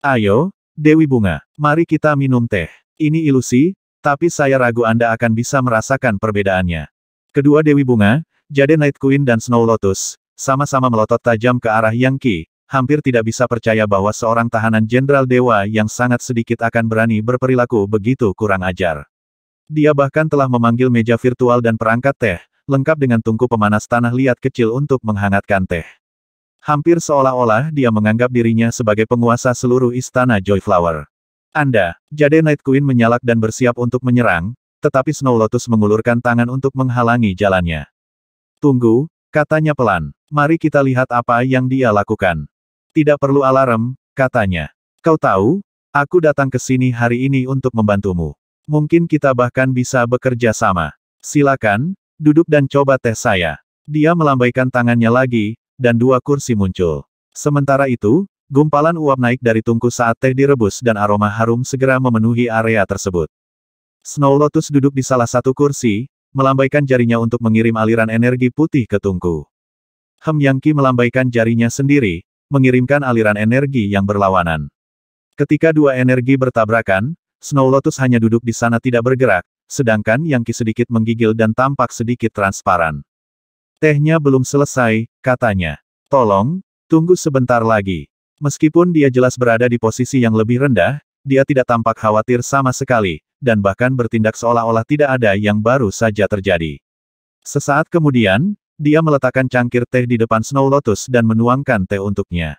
[SPEAKER 1] Ayo, Dewi Bunga, mari kita minum teh. Ini ilusi, tapi saya ragu Anda akan bisa merasakan perbedaannya. Kedua Dewi Bunga, Jade Night Queen dan Snow Lotus, sama-sama melotot tajam ke arah Yang Qi, hampir tidak bisa percaya bahwa seorang tahanan jenderal dewa yang sangat sedikit akan berani berperilaku begitu kurang ajar. Dia bahkan telah memanggil meja virtual dan perangkat teh, lengkap dengan tungku pemanas tanah liat kecil untuk menghangatkan teh. Hampir seolah-olah dia menganggap dirinya sebagai penguasa seluruh istana Joy Flower. Anda, Jade Night Queen menyalak dan bersiap untuk menyerang, tetapi Snow Lotus mengulurkan tangan untuk menghalangi jalannya. Tunggu, katanya pelan. Mari kita lihat apa yang dia lakukan. Tidak perlu alarm, katanya. Kau tahu, aku datang ke sini hari ini untuk membantumu. Mungkin kita bahkan bisa bekerja sama. Silakan, duduk dan coba teh saya. Dia melambaikan tangannya lagi, dan dua kursi muncul. Sementara itu, gumpalan uap naik dari tungku saat teh direbus dan aroma harum segera memenuhi area tersebut. Snow Lotus duduk di salah satu kursi, melambaikan jarinya untuk mengirim aliran energi putih ke Tungku. Hem Yang Qi melambaikan jarinya sendiri, mengirimkan aliran energi yang berlawanan. Ketika dua energi bertabrakan, Snow Lotus hanya duduk di sana tidak bergerak, sedangkan Yang Qi sedikit menggigil dan tampak sedikit transparan. Tehnya belum selesai, katanya. Tolong, tunggu sebentar lagi. Meskipun dia jelas berada di posisi yang lebih rendah, dia tidak tampak khawatir sama sekali, dan bahkan bertindak seolah-olah tidak ada yang baru saja terjadi. Sesaat kemudian, dia meletakkan cangkir teh di depan Snow Lotus dan menuangkan teh untuknya.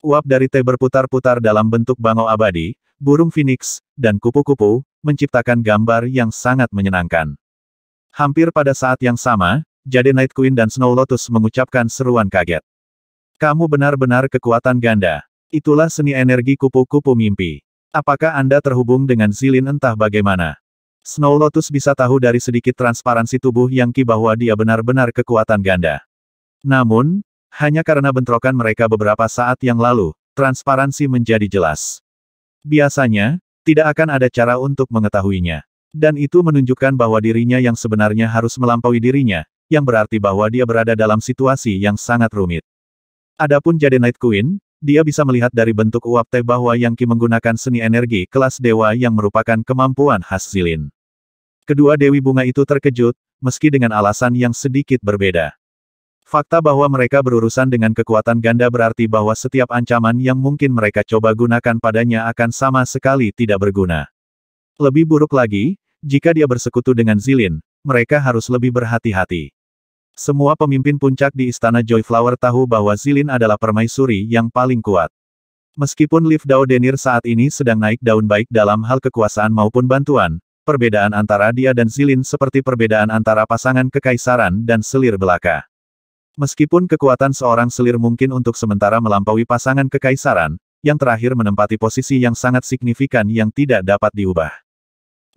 [SPEAKER 1] Uap dari teh berputar-putar dalam bentuk bangau abadi, burung phoenix, dan kupu-kupu, menciptakan gambar yang sangat menyenangkan. Hampir pada saat yang sama, Jade Night Queen dan Snow Lotus mengucapkan seruan kaget. Kamu benar-benar kekuatan ganda. Itulah seni energi kupu-kupu mimpi. Apakah Anda terhubung dengan Zilin entah bagaimana? Snow Lotus bisa tahu dari sedikit transparansi tubuh Yang Qi bahwa dia benar-benar kekuatan ganda. Namun, hanya karena bentrokan mereka beberapa saat yang lalu, transparansi menjadi jelas. Biasanya, tidak akan ada cara untuk mengetahuinya. Dan itu menunjukkan bahwa dirinya yang sebenarnya harus melampaui dirinya, yang berarti bahwa dia berada dalam situasi yang sangat rumit. Adapun Jade Night Queen, dia bisa melihat dari bentuk uap teh bahwa Yang Qi menggunakan seni energi kelas dewa yang merupakan kemampuan khas Zilin. Kedua Dewi Bunga itu terkejut, meski dengan alasan yang sedikit berbeda. Fakta bahwa mereka berurusan dengan kekuatan ganda berarti bahwa setiap ancaman yang mungkin mereka coba gunakan padanya akan sama sekali tidak berguna. Lebih buruk lagi, jika dia bersekutu dengan Zilin, mereka harus lebih berhati-hati. Semua pemimpin puncak di Istana Joy Flower tahu bahwa Zilin adalah permaisuri yang paling kuat. Meskipun Liv Dao Denir saat ini sedang naik daun baik dalam hal kekuasaan maupun bantuan, perbedaan antara dia dan Zilin seperti perbedaan antara pasangan kekaisaran dan selir belaka. Meskipun kekuatan seorang selir mungkin untuk sementara melampaui pasangan kekaisaran, yang terakhir menempati posisi yang sangat signifikan yang tidak dapat diubah.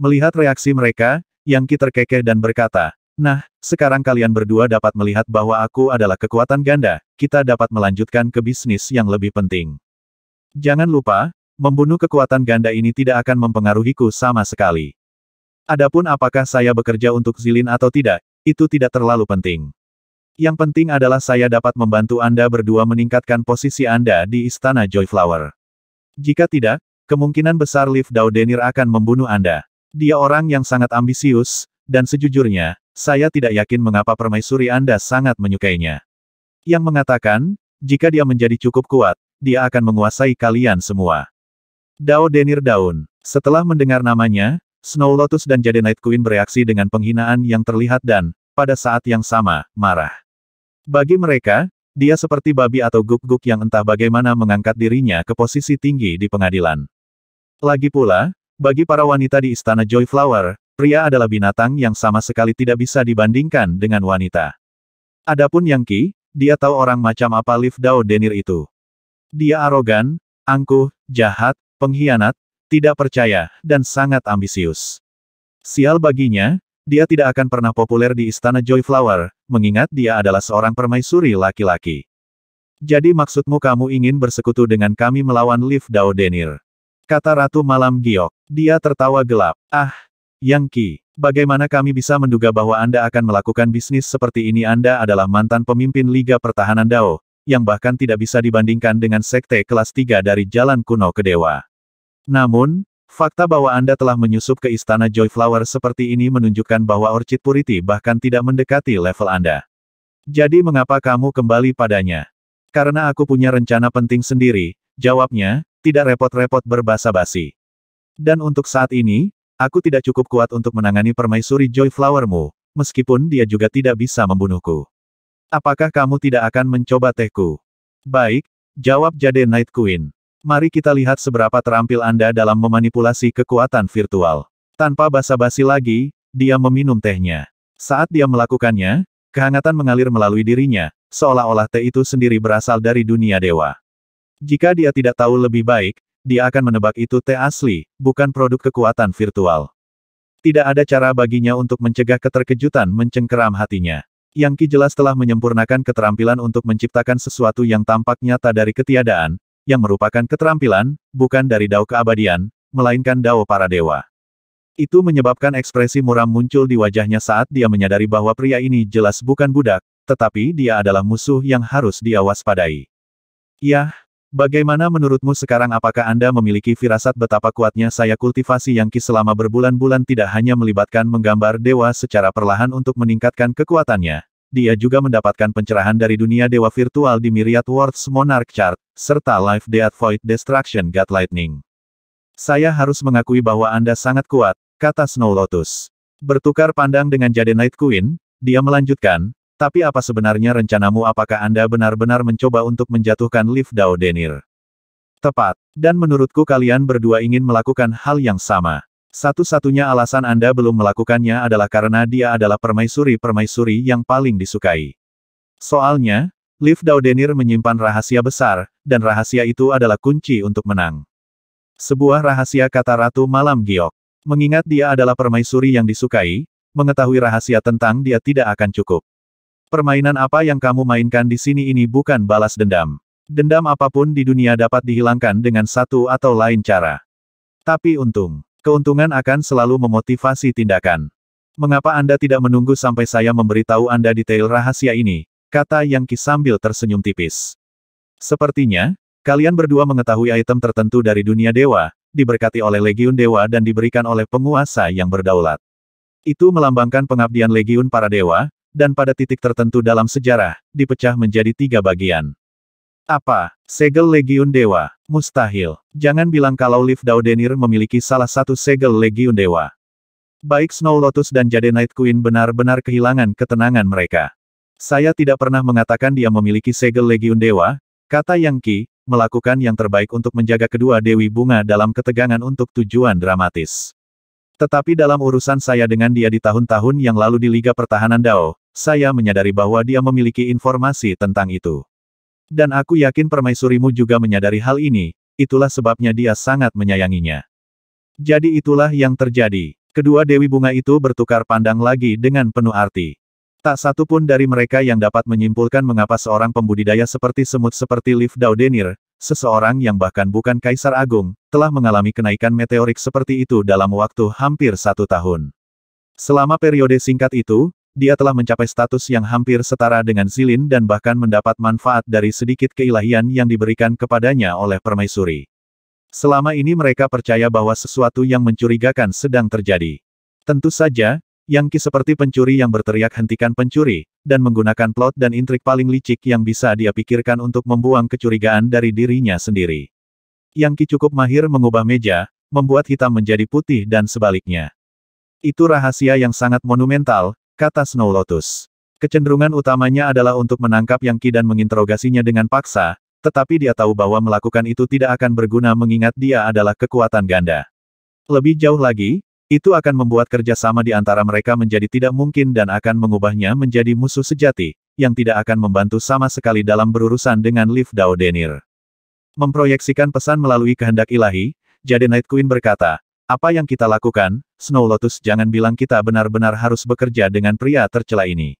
[SPEAKER 1] Melihat reaksi mereka, Yang Ki terkekeh dan berkata, Nah, sekarang kalian berdua dapat melihat bahwa aku adalah kekuatan ganda, kita dapat melanjutkan ke bisnis yang lebih penting. Jangan lupa, membunuh kekuatan ganda ini tidak akan mempengaruhiku sama sekali. Adapun apakah saya bekerja untuk Zilin atau tidak, itu tidak terlalu penting. Yang penting adalah saya dapat membantu Anda berdua meningkatkan posisi Anda di Istana Joy Flower. Jika tidak, kemungkinan besar Liv Daudenir akan membunuh Anda. Dia orang yang sangat ambisius, dan sejujurnya, saya tidak yakin mengapa permaisuri Anda sangat menyukainya. Yang mengatakan, jika dia menjadi cukup kuat, dia akan menguasai kalian semua. Dao Denir Daun. Setelah mendengar namanya, Snow Lotus dan Jade Night Queen bereaksi dengan penghinaan yang terlihat dan, pada saat yang sama, marah. Bagi mereka, dia seperti babi atau guk-guk yang entah bagaimana mengangkat dirinya ke posisi tinggi di pengadilan. Lagi pula, bagi para wanita di Istana Joy Flower, Pria adalah binatang yang sama sekali tidak bisa dibandingkan dengan wanita. Adapun Yang Qi, dia tahu orang macam apa Liv Dao Denir itu. Dia arogan, angkuh, jahat, pengkhianat, tidak percaya, dan sangat ambisius. Sial baginya, dia tidak akan pernah populer di istana Joy Flower, mengingat dia adalah seorang permaisuri laki-laki. Jadi maksudmu kamu ingin bersekutu dengan kami melawan Liv Dao Denir? Kata Ratu Malam Giok. Dia tertawa gelap. Ah, yang Qi, bagaimana kami bisa menduga bahwa Anda akan melakukan bisnis seperti ini Anda adalah mantan pemimpin Liga Pertahanan Dao, yang bahkan tidak bisa dibandingkan dengan sekte kelas 3 dari Jalan Kuno ke Dewa. Namun, fakta bahwa Anda telah menyusup ke Istana Joy Flower seperti ini menunjukkan bahwa Orchid Puriti bahkan tidak mendekati level Anda. Jadi mengapa kamu kembali padanya? Karena aku punya rencana penting sendiri, jawabnya, tidak repot-repot berbasa-basi. Dan untuk saat ini, Aku tidak cukup kuat untuk menangani permaisuri Joy Flowermu, meskipun dia juga tidak bisa membunuhku. Apakah kamu tidak akan mencoba tehku? Baik, jawab Jade Night Queen. Mari kita lihat seberapa terampil Anda dalam memanipulasi kekuatan virtual. Tanpa basa-basi lagi, dia meminum tehnya. Saat dia melakukannya, kehangatan mengalir melalui dirinya, seolah-olah teh itu sendiri berasal dari dunia dewa. Jika dia tidak tahu lebih baik, dia akan menebak itu teh asli, bukan produk kekuatan virtual. Tidak ada cara baginya untuk mencegah keterkejutan mencengkeram hatinya. Yang Ki jelas telah menyempurnakan keterampilan untuk menciptakan sesuatu yang tampak nyata dari ketiadaan, yang merupakan keterampilan, bukan dari dao keabadian, melainkan dao para dewa. Itu menyebabkan ekspresi muram muncul di wajahnya saat dia menyadari bahwa pria ini jelas bukan budak, tetapi dia adalah musuh yang harus dia waspadai. Yah, Bagaimana menurutmu sekarang apakah Anda memiliki firasat betapa kuatnya saya kultivasi yang ki selama berbulan-bulan tidak hanya melibatkan menggambar dewa secara perlahan untuk meningkatkan kekuatannya, dia juga mendapatkan pencerahan dari dunia dewa virtual di Myriad Worlds Monarch Chart, serta Life Death Void Destruction God Lightning. Saya harus mengakui bahwa Anda sangat kuat, kata Snow Lotus. Bertukar pandang dengan Jade Night Queen, dia melanjutkan, tapi apa sebenarnya rencanamu apakah Anda benar-benar mencoba untuk menjatuhkan Liv Dao Denir? Tepat. Dan menurutku kalian berdua ingin melakukan hal yang sama. Satu-satunya alasan Anda belum melakukannya adalah karena dia adalah permaisuri-permaisuri yang paling disukai. Soalnya, Liv Daudenir menyimpan rahasia besar, dan rahasia itu adalah kunci untuk menang. Sebuah rahasia kata Ratu Malam Giok. Mengingat dia adalah permaisuri yang disukai, mengetahui rahasia tentang dia tidak akan cukup. Permainan apa yang kamu mainkan di sini ini bukan balas dendam. Dendam apapun di dunia dapat dihilangkan dengan satu atau lain cara. Tapi untung, keuntungan akan selalu memotivasi tindakan. Mengapa Anda tidak menunggu sampai saya memberitahu Anda detail rahasia ini? Kata Yang Qi sambil tersenyum tipis. Sepertinya, kalian berdua mengetahui item tertentu dari dunia dewa, diberkati oleh legiun dewa dan diberikan oleh penguasa yang berdaulat. Itu melambangkan pengabdian legiun para dewa, dan pada titik tertentu dalam sejarah, dipecah menjadi tiga bagian. Apa? Segel Legiun Dewa? Mustahil. Jangan bilang kalau Liv Daudenir memiliki salah satu segel Legiun Dewa. Baik Snow Lotus dan Jade Night Queen benar-benar kehilangan ketenangan mereka. Saya tidak pernah mengatakan dia memiliki segel Legiun Dewa, kata Yang Qi, melakukan yang terbaik untuk menjaga kedua Dewi Bunga dalam ketegangan untuk tujuan dramatis. Tetapi dalam urusan saya dengan dia di tahun-tahun yang lalu di Liga Pertahanan Dao, saya menyadari bahwa dia memiliki informasi tentang itu. Dan aku yakin permaisurimu juga menyadari hal ini, itulah sebabnya dia sangat menyayanginya. Jadi itulah yang terjadi. Kedua Dewi Bunga itu bertukar pandang lagi dengan penuh arti. Tak satu pun dari mereka yang dapat menyimpulkan mengapa seorang pembudidaya seperti semut seperti Liv Daudenir, seseorang yang bahkan bukan Kaisar Agung, telah mengalami kenaikan meteorik seperti itu dalam waktu hampir satu tahun. Selama periode singkat itu, dia telah mencapai status yang hampir setara dengan Zilin dan bahkan mendapat manfaat dari sedikit keilahian yang diberikan kepadanya oleh permaisuri. Selama ini mereka percaya bahwa sesuatu yang mencurigakan sedang terjadi. Tentu saja, yang Qi seperti pencuri yang berteriak hentikan pencuri, dan menggunakan plot dan intrik paling licik yang bisa dia pikirkan untuk membuang kecurigaan dari dirinya sendiri. Yang Qi cukup mahir mengubah meja, membuat hitam menjadi putih dan sebaliknya. Itu rahasia yang sangat monumental, kata Snow Lotus. Kecenderungan utamanya adalah untuk menangkap Yang Qi dan menginterogasinya dengan paksa, tetapi dia tahu bahwa melakukan itu tidak akan berguna mengingat dia adalah kekuatan ganda. Lebih jauh lagi, itu akan membuat kerjasama di antara mereka menjadi tidak mungkin dan akan mengubahnya menjadi musuh sejati, yang tidak akan membantu sama sekali dalam berurusan dengan Liv Dao Denir. Memproyeksikan pesan melalui kehendak ilahi, Jade Night Queen berkata, apa yang kita lakukan, Snow Lotus jangan bilang kita benar-benar harus bekerja dengan pria tercela ini.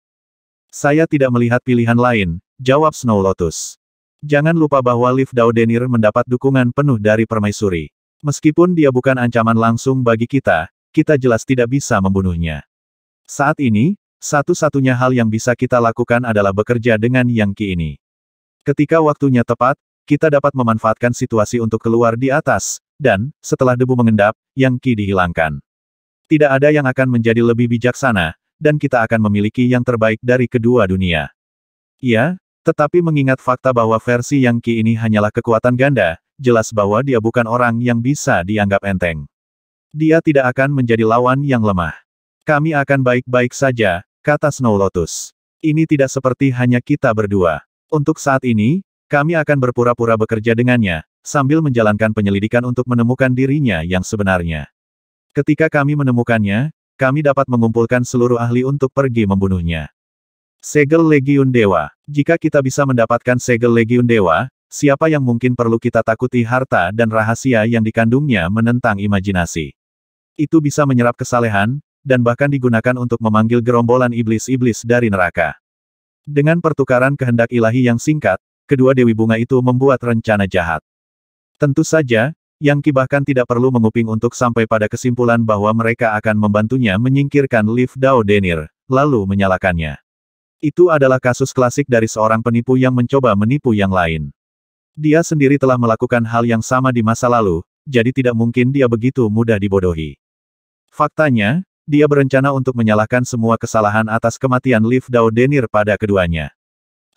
[SPEAKER 1] Saya tidak melihat pilihan lain, jawab Snow Lotus. Jangan lupa bahwa Liv Dao Denir mendapat dukungan penuh dari permaisuri. Meskipun dia bukan ancaman langsung bagi kita, kita jelas tidak bisa membunuhnya. Saat ini, satu-satunya hal yang bisa kita lakukan adalah bekerja dengan yang Qi ini. Ketika waktunya tepat, kita dapat memanfaatkan situasi untuk keluar di atas, dan, setelah debu mengendap, yang Qi dihilangkan. Tidak ada yang akan menjadi lebih bijaksana, dan kita akan memiliki yang terbaik dari kedua dunia. Iya, tetapi mengingat fakta bahwa versi yang Qi ini hanyalah kekuatan ganda, jelas bahwa dia bukan orang yang bisa dianggap enteng. Dia tidak akan menjadi lawan yang lemah. Kami akan baik-baik saja, kata Snow Lotus. Ini tidak seperti hanya kita berdua. Untuk saat ini, kami akan berpura-pura bekerja dengannya, sambil menjalankan penyelidikan untuk menemukan dirinya yang sebenarnya. Ketika kami menemukannya, kami dapat mengumpulkan seluruh ahli untuk pergi membunuhnya. Segel Legiun Dewa. Jika kita bisa mendapatkan segel Legiun Dewa, siapa yang mungkin perlu kita takuti harta dan rahasia yang dikandungnya menentang imajinasi. Itu bisa menyerap kesalehan, dan bahkan digunakan untuk memanggil gerombolan iblis-iblis dari neraka. Dengan pertukaran kehendak ilahi yang singkat, kedua Dewi Bunga itu membuat rencana jahat. Tentu saja, Yang Kibahkan bahkan tidak perlu menguping untuk sampai pada kesimpulan bahwa mereka akan membantunya menyingkirkan Liv Dao Denir, lalu menyalakannya. Itu adalah kasus klasik dari seorang penipu yang mencoba menipu yang lain. Dia sendiri telah melakukan hal yang sama di masa lalu, jadi tidak mungkin dia begitu mudah dibodohi. Faktanya, dia berencana untuk menyalahkan semua kesalahan atas kematian Liv Dao Denir pada keduanya.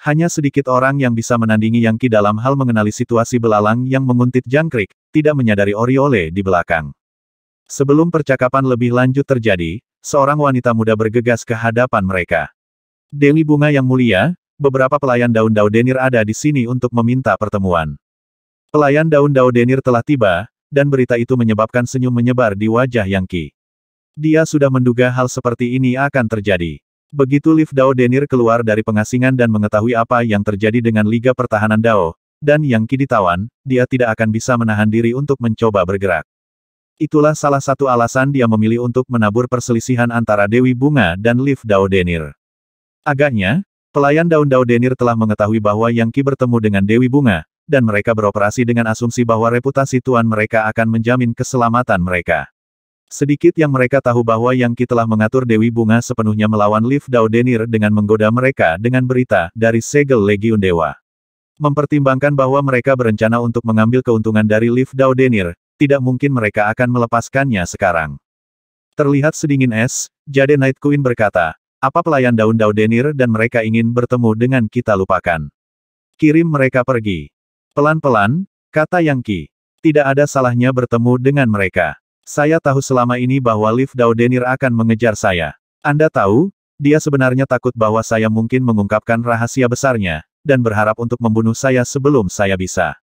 [SPEAKER 1] Hanya sedikit orang yang bisa menandingi Yang Qi dalam hal mengenali situasi belalang yang menguntit jangkrik, tidak menyadari Oriole di belakang. Sebelum percakapan lebih lanjut terjadi, seorang wanita muda bergegas ke hadapan mereka. Deli Bunga yang mulia, beberapa pelayan daun daun Denir ada di sini untuk meminta pertemuan. Pelayan daun daun Denir telah tiba, dan berita itu menyebabkan senyum menyebar di wajah Yang Qi. Dia sudah menduga hal seperti ini akan terjadi. Begitu Liv Dao Denir keluar dari pengasingan dan mengetahui apa yang terjadi dengan Liga Pertahanan Dao, dan Yang Qi ditawan, dia tidak akan bisa menahan diri untuk mencoba bergerak. Itulah salah satu alasan dia memilih untuk menabur perselisihan antara Dewi Bunga dan Liv Dao Denir. Agaknya, Pelayan daun Dao Denir telah mengetahui bahwa Yang Qi bertemu dengan Dewi Bunga, dan mereka beroperasi dengan asumsi bahwa reputasi tuan mereka akan menjamin keselamatan mereka. Sedikit yang mereka tahu bahwa Yang Qi telah mengatur Dewi Bunga sepenuhnya melawan Liv Dao Denir dengan menggoda mereka dengan berita dari segel Legiun Dewa. Mempertimbangkan bahwa mereka berencana untuk mengambil keuntungan dari Liv Dao Denir, tidak mungkin mereka akan melepaskannya sekarang. Terlihat sedingin es, Jade Night Queen berkata, apa pelayan daun denir dan mereka ingin bertemu dengan kita lupakan. Kirim mereka pergi. Pelan-pelan, kata Yang Ki. Tidak ada salahnya bertemu dengan mereka. Saya tahu selama ini bahwa Liv Denir akan mengejar saya. Anda tahu, dia sebenarnya takut bahwa saya mungkin mengungkapkan rahasia besarnya, dan berharap untuk membunuh saya sebelum saya bisa.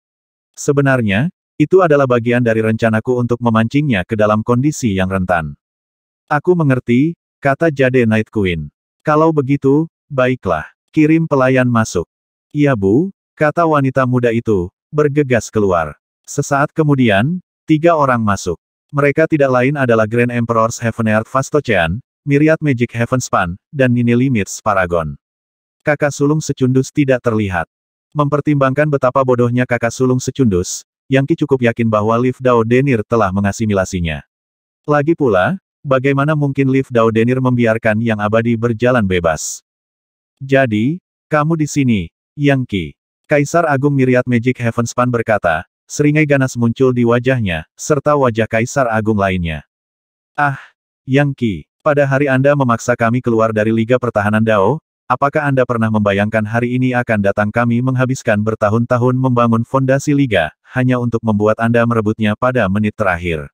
[SPEAKER 1] Sebenarnya, itu adalah bagian dari rencanaku untuk memancingnya ke dalam kondisi yang rentan. Aku mengerti, kata Jade Night Queen. Kalau begitu, baiklah, kirim pelayan masuk. Iya bu, kata wanita muda itu, bergegas keluar. Sesaat kemudian, tiga orang masuk. Mereka tidak lain adalah Grand Emperor's Heaven Earth Vastocean, Myriad Magic Heaven Span, dan Nini Limits Paragon. Kakak sulung secundus tidak terlihat. Mempertimbangkan betapa bodohnya kakak sulung secundus, Yangki cukup yakin bahwa Liv Dao Denir telah mengasimilasinya. Lagi pula, Bagaimana mungkin Liv Denir membiarkan yang abadi berjalan bebas? Jadi, kamu di sini, Yang Qi. Kaisar Agung Miriat Magic Heavenspan berkata, seringai ganas muncul di wajahnya, serta wajah Kaisar Agung lainnya. Ah, Yang Qi. pada hari Anda memaksa kami keluar dari Liga Pertahanan Dao, apakah Anda pernah membayangkan hari ini akan datang kami menghabiskan bertahun-tahun membangun fondasi Liga, hanya untuk membuat Anda merebutnya pada menit terakhir?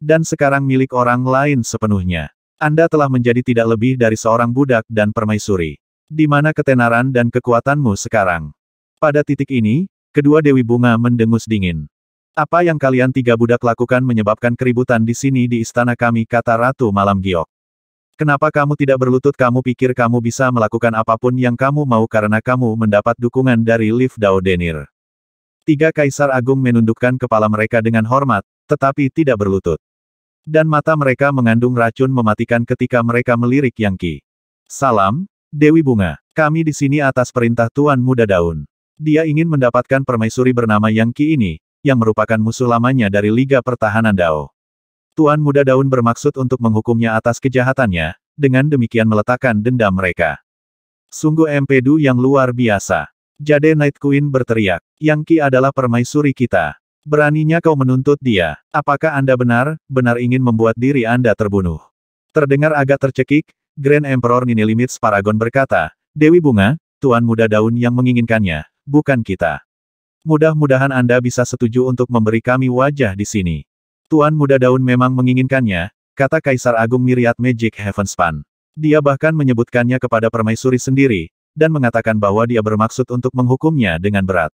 [SPEAKER 1] dan sekarang milik orang lain sepenuhnya. Anda telah menjadi tidak lebih dari seorang budak dan permaisuri. Di mana ketenaran dan kekuatanmu sekarang? Pada titik ini, kedua Dewi Bunga mendengus dingin. Apa yang kalian tiga budak lakukan menyebabkan keributan di sini di istana kami kata Ratu Malam Giok. Kenapa kamu tidak berlutut kamu pikir kamu bisa melakukan apapun yang kamu mau karena kamu mendapat dukungan dari Liv Denir. Tiga kaisar agung menundukkan kepala mereka dengan hormat, tetapi tidak berlutut. Dan mata mereka mengandung racun mematikan ketika mereka melirik Yang Qi. Salam, Dewi Bunga. Kami di sini atas perintah Tuan Muda Daun. Dia ingin mendapatkan permaisuri bernama Yang Qi ini, yang merupakan musuh lamanya dari Liga Pertahanan Dao. Tuan Muda Daun bermaksud untuk menghukumnya atas kejahatannya, dengan demikian meletakkan dendam mereka. Sungguh empedu yang luar biasa. Jade Night Queen berteriak, Yang Qi adalah permaisuri kita. Beraninya kau menuntut dia. Apakah Anda benar, benar ingin membuat diri Anda terbunuh? Terdengar agak tercekik, Grand Emperor Nini Limits Paragon berkata, Dewi Bunga, Tuan Muda Daun yang menginginkannya, bukan kita. Mudah-mudahan Anda bisa setuju untuk memberi kami wajah di sini. Tuan Muda Daun memang menginginkannya, kata Kaisar Agung Miriat Magic Heavenspan. Dia bahkan menyebutkannya kepada permaisuri sendiri, dan mengatakan bahwa dia bermaksud untuk menghukumnya dengan berat.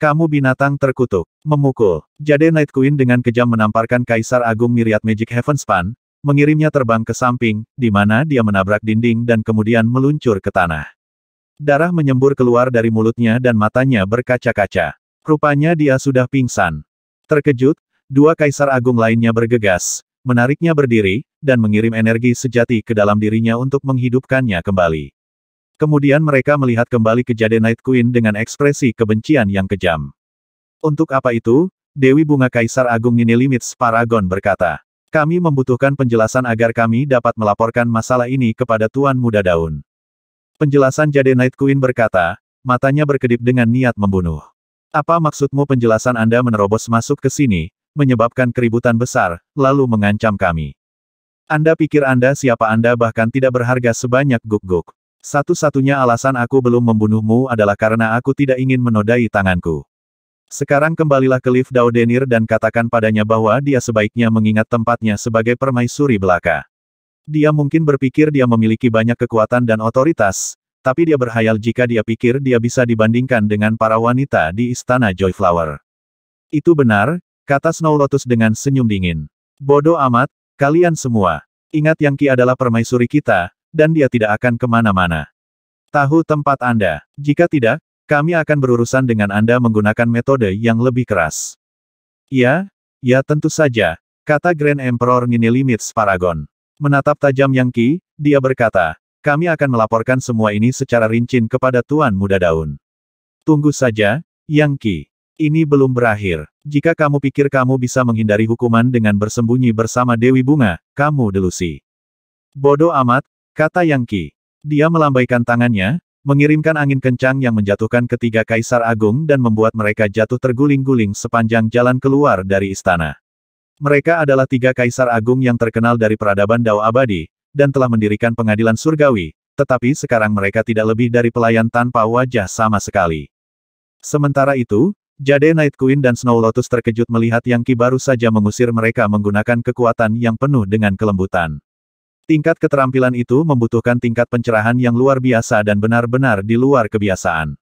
[SPEAKER 1] Kamu binatang terkutuk. Memukul. Jade Night Queen dengan kejam menamparkan Kaisar Agung Miriat Magic Heavenspan, mengirimnya terbang ke samping, di mana dia menabrak dinding dan kemudian meluncur ke tanah. Darah menyembur keluar dari mulutnya dan matanya berkaca-kaca. Rupanya dia sudah pingsan. Terkejut, dua Kaisar Agung lainnya bergegas, menariknya berdiri, dan mengirim energi sejati ke dalam dirinya untuk menghidupkannya kembali. Kemudian mereka melihat kembali kejadian Night Queen dengan ekspresi kebencian yang kejam. Untuk apa itu? Dewi Bunga Kaisar Agung Nini Limits Paragon berkata. Kami membutuhkan penjelasan agar kami dapat melaporkan masalah ini kepada Tuan Muda Daun. Penjelasan Jade Night Queen berkata, matanya berkedip dengan niat membunuh. Apa maksudmu penjelasan Anda menerobos masuk ke sini, menyebabkan keributan besar, lalu mengancam kami? Anda pikir Anda siapa Anda bahkan tidak berharga sebanyak guk-guk. Satu-satunya alasan aku belum membunuhmu adalah karena aku tidak ingin menodai tanganku. Sekarang kembalilah ke lift Daudenir dan katakan padanya bahwa dia sebaiknya mengingat tempatnya sebagai permaisuri belaka. Dia mungkin berpikir dia memiliki banyak kekuatan dan otoritas, tapi dia berhayal jika dia pikir dia bisa dibandingkan dengan para wanita di istana Joyflower. Itu benar, kata Snow Lotus dengan senyum dingin. Bodoh amat, kalian semua. Ingat Yang Ki adalah permaisuri kita, dan dia tidak akan kemana-mana. Tahu tempat Anda. Jika tidak, kami akan berurusan dengan Anda menggunakan metode yang lebih keras. Ya, ya tentu saja, kata Grand Emperor Nini Limits Paragon. Menatap tajam Yang Qi, dia berkata, kami akan melaporkan semua ini secara rinci kepada Tuan Muda Daun. Tunggu saja, Yang Qi. Ini belum berakhir. Jika kamu pikir kamu bisa menghindari hukuman dengan bersembunyi bersama Dewi Bunga, kamu delusi. Bodoh amat, Kata Yang Qi. Dia melambaikan tangannya, mengirimkan angin kencang yang menjatuhkan ketiga kaisar agung dan membuat mereka jatuh terguling-guling sepanjang jalan keluar dari istana. Mereka adalah tiga kaisar agung yang terkenal dari peradaban Dao Abadi, dan telah mendirikan pengadilan surgawi, tetapi sekarang mereka tidak lebih dari pelayan tanpa wajah sama sekali. Sementara itu, Jade Night Queen dan Snow Lotus terkejut melihat Yang Ki baru saja mengusir mereka menggunakan kekuatan yang penuh dengan kelembutan. Tingkat keterampilan itu membutuhkan tingkat pencerahan yang luar biasa dan benar-benar di luar kebiasaan.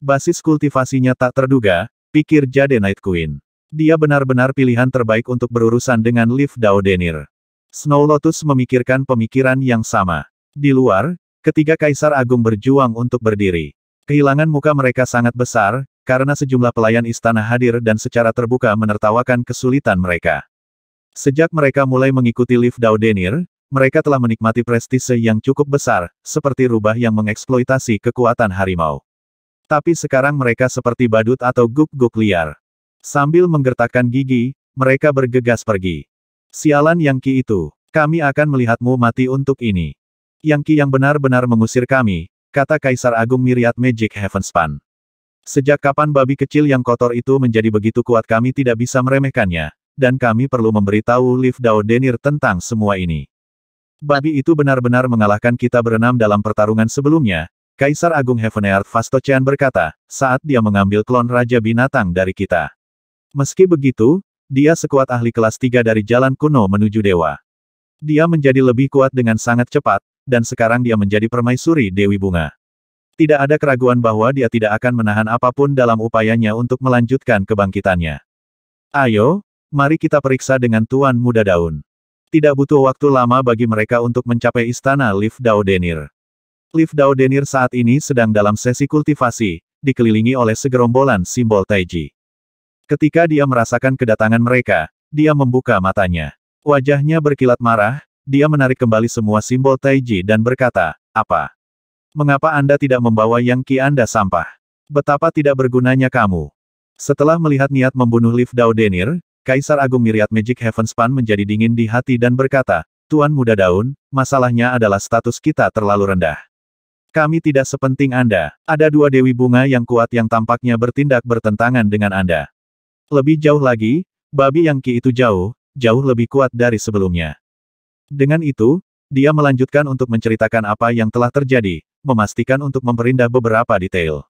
[SPEAKER 1] Basis kultivasinya tak terduga, pikir Jade Night Queen. Dia benar-benar pilihan terbaik untuk berurusan dengan Liv Daudenir. Snow Lotus memikirkan pemikiran yang sama. Di luar, ketiga kaisar agung berjuang untuk berdiri. Kehilangan muka mereka sangat besar, karena sejumlah pelayan istana hadir dan secara terbuka menertawakan kesulitan mereka. Sejak mereka mulai mengikuti Liv Daudenir, mereka telah menikmati prestise yang cukup besar, seperti rubah yang mengeksploitasi kekuatan harimau. Tapi sekarang mereka seperti badut atau guk-guk liar. Sambil menggertakkan gigi, mereka bergegas pergi. Sialan yang Ki itu, kami akan melihatmu mati untuk ini. Yang Ki yang benar-benar mengusir kami, kata Kaisar Agung Miriat Magic Heavenspan. Sejak kapan babi kecil yang kotor itu menjadi begitu kuat kami tidak bisa meremehkannya, dan kami perlu memberitahu Liv Dao Denir tentang semua ini. Babi itu benar-benar mengalahkan kita berenam dalam pertarungan sebelumnya, Kaisar Agung Heavenheart Vastocean berkata, saat dia mengambil klon Raja Binatang dari kita. Meski begitu, dia sekuat ahli kelas 3 dari jalan kuno menuju dewa. Dia menjadi lebih kuat dengan sangat cepat, dan sekarang dia menjadi permaisuri Dewi Bunga. Tidak ada keraguan bahwa dia tidak akan menahan apapun dalam upayanya untuk melanjutkan kebangkitannya. Ayo, mari kita periksa dengan Tuan Muda Daun. Tidak butuh waktu lama bagi mereka untuk mencapai istana Liv Daudenir. Liv Daudenir saat ini sedang dalam sesi kultivasi, dikelilingi oleh segerombolan simbol Taiji. Ketika dia merasakan kedatangan mereka, dia membuka matanya. Wajahnya berkilat marah, dia menarik kembali semua simbol Taiji dan berkata, apa? Mengapa Anda tidak membawa yang ki Anda sampah? Betapa tidak bergunanya kamu. Setelah melihat niat membunuh Liv Daudenir, Kaisar Agung Miriat Magic Heavenspan menjadi dingin di hati dan berkata, Tuan Muda Daun, masalahnya adalah status kita terlalu rendah. Kami tidak sepenting Anda. Ada dua Dewi Bunga yang kuat yang tampaknya bertindak bertentangan dengan Anda. Lebih jauh lagi, babi yang Ki itu jauh, jauh lebih kuat dari sebelumnya. Dengan itu, dia melanjutkan untuk menceritakan apa yang telah terjadi, memastikan untuk memperindah beberapa detail.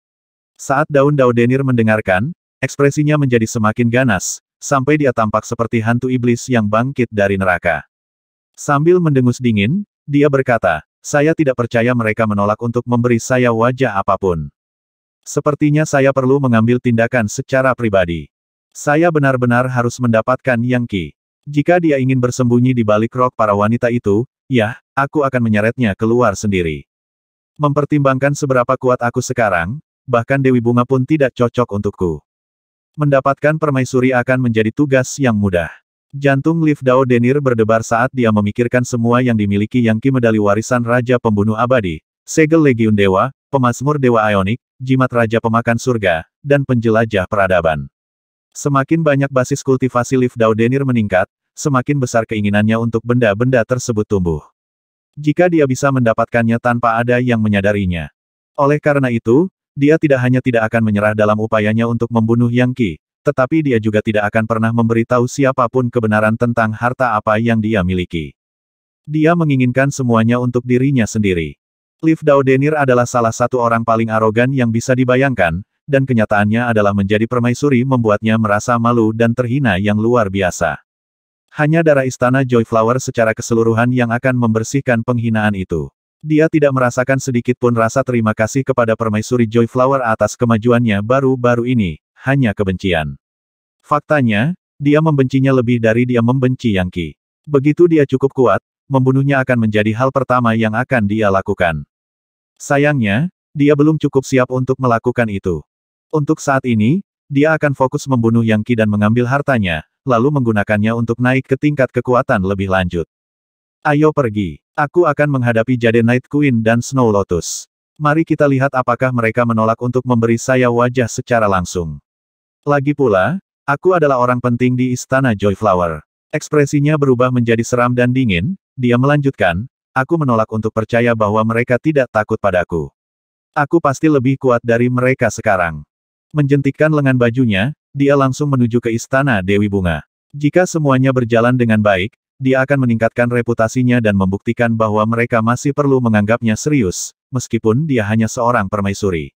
[SPEAKER 1] Saat daun Daun Denir mendengarkan, ekspresinya menjadi semakin ganas, sampai dia tampak seperti hantu iblis yang bangkit dari neraka. Sambil mendengus dingin, dia berkata, saya tidak percaya mereka menolak untuk memberi saya wajah apapun. Sepertinya saya perlu mengambil tindakan secara pribadi. Saya benar-benar harus mendapatkan Yang Qi. Jika dia ingin bersembunyi di balik rok para wanita itu, ya, aku akan menyeretnya keluar sendiri. Mempertimbangkan seberapa kuat aku sekarang, bahkan Dewi Bunga pun tidak cocok untukku. Mendapatkan permaisuri akan menjadi tugas yang mudah. Jantung Liv Dao Denir berdebar saat dia memikirkan semua yang dimiliki Yang Ki medali warisan Raja Pembunuh Abadi, segel Legiun Dewa, pemasmur Dewa Ionik, jimat Raja Pemakan Surga, dan penjelajah peradaban. Semakin banyak basis kultivasi Liv Dao Denir meningkat, semakin besar keinginannya untuk benda-benda tersebut tumbuh. Jika dia bisa mendapatkannya tanpa ada yang menyadarinya. Oleh karena itu, dia tidak hanya tidak akan menyerah dalam upayanya untuk membunuh Yang Qi, tetapi dia juga tidak akan pernah memberitahu siapapun kebenaran tentang harta apa yang dia miliki. Dia menginginkan semuanya untuk dirinya sendiri. Liv Daudenir adalah salah satu orang paling arogan yang bisa dibayangkan, dan kenyataannya adalah menjadi permaisuri membuatnya merasa malu dan terhina yang luar biasa. Hanya darah istana Joy Flower secara keseluruhan yang akan membersihkan penghinaan itu. Dia tidak merasakan sedikit pun rasa terima kasih kepada permaisuri Joy Flower atas kemajuannya baru-baru ini, hanya kebencian. Faktanya, dia membencinya lebih dari dia membenci Yang Qi. Begitu dia cukup kuat, membunuhnya akan menjadi hal pertama yang akan dia lakukan. Sayangnya, dia belum cukup siap untuk melakukan itu. Untuk saat ini, dia akan fokus membunuh Yang Qi dan mengambil hartanya, lalu menggunakannya untuk naik ke tingkat kekuatan lebih lanjut. Ayo pergi. Aku akan menghadapi Jade Night Queen dan Snow Lotus. Mari kita lihat apakah mereka menolak untuk memberi saya wajah secara langsung. Lagi pula, aku adalah orang penting di Istana Joy Flower. Ekspresinya berubah menjadi seram dan dingin, dia melanjutkan, aku menolak untuk percaya bahwa mereka tidak takut padaku. Aku pasti lebih kuat dari mereka sekarang. Menjentikkan lengan bajunya, dia langsung menuju ke Istana Dewi Bunga. Jika semuanya berjalan dengan baik, dia akan meningkatkan reputasinya dan membuktikan bahwa mereka masih perlu menganggapnya serius, meskipun dia hanya seorang permaisuri.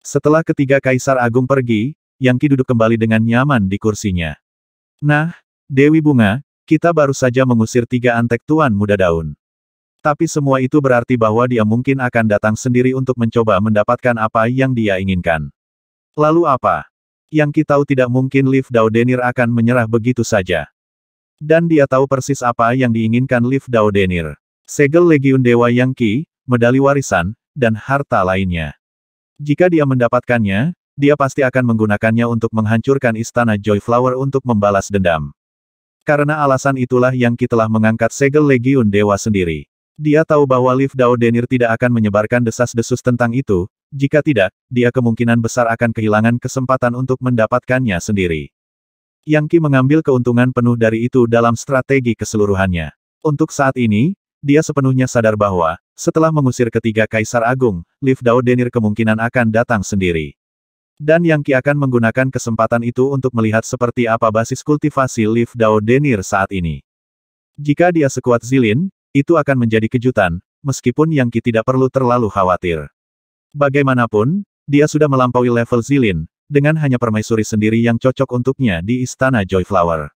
[SPEAKER 1] Setelah ketiga Kaisar Agung pergi, Yang Qi duduk kembali dengan nyaman di kursinya. Nah, Dewi Bunga, kita baru saja mengusir tiga antek tuan muda daun. Tapi semua itu berarti bahwa dia mungkin akan datang sendiri untuk mencoba mendapatkan apa yang dia inginkan. Lalu apa? Yang kita tahu tidak mungkin Liv Daudenir akan menyerah begitu saja. Dan dia tahu persis apa yang diinginkan Liv Daudenir. Segel Legiun Dewa Yang Qi, medali warisan, dan harta lainnya. Jika dia mendapatkannya, dia pasti akan menggunakannya untuk menghancurkan istana Joy Flower untuk membalas dendam. Karena alasan itulah Yang Qi telah mengangkat segel Legiun Dewa sendiri. Dia tahu bahwa Liv Dao Denir tidak akan menyebarkan desas-desus tentang itu, jika tidak, dia kemungkinan besar akan kehilangan kesempatan untuk mendapatkannya sendiri. Yang Qi mengambil keuntungan penuh dari itu dalam strategi keseluruhannya. Untuk saat ini, dia sepenuhnya sadar bahwa, setelah mengusir ketiga Kaisar Agung, Liv Dao Denir kemungkinan akan datang sendiri. Dan Yang Qi akan menggunakan kesempatan itu untuk melihat seperti apa basis kultivasi Liv Dao Denir saat ini. Jika dia sekuat Zilin, itu akan menjadi kejutan, meskipun Yang Qi tidak perlu terlalu khawatir. Bagaimanapun, dia sudah melampaui level Zilin, dengan hanya permaisuri sendiri yang cocok untuknya di istana Joyflower.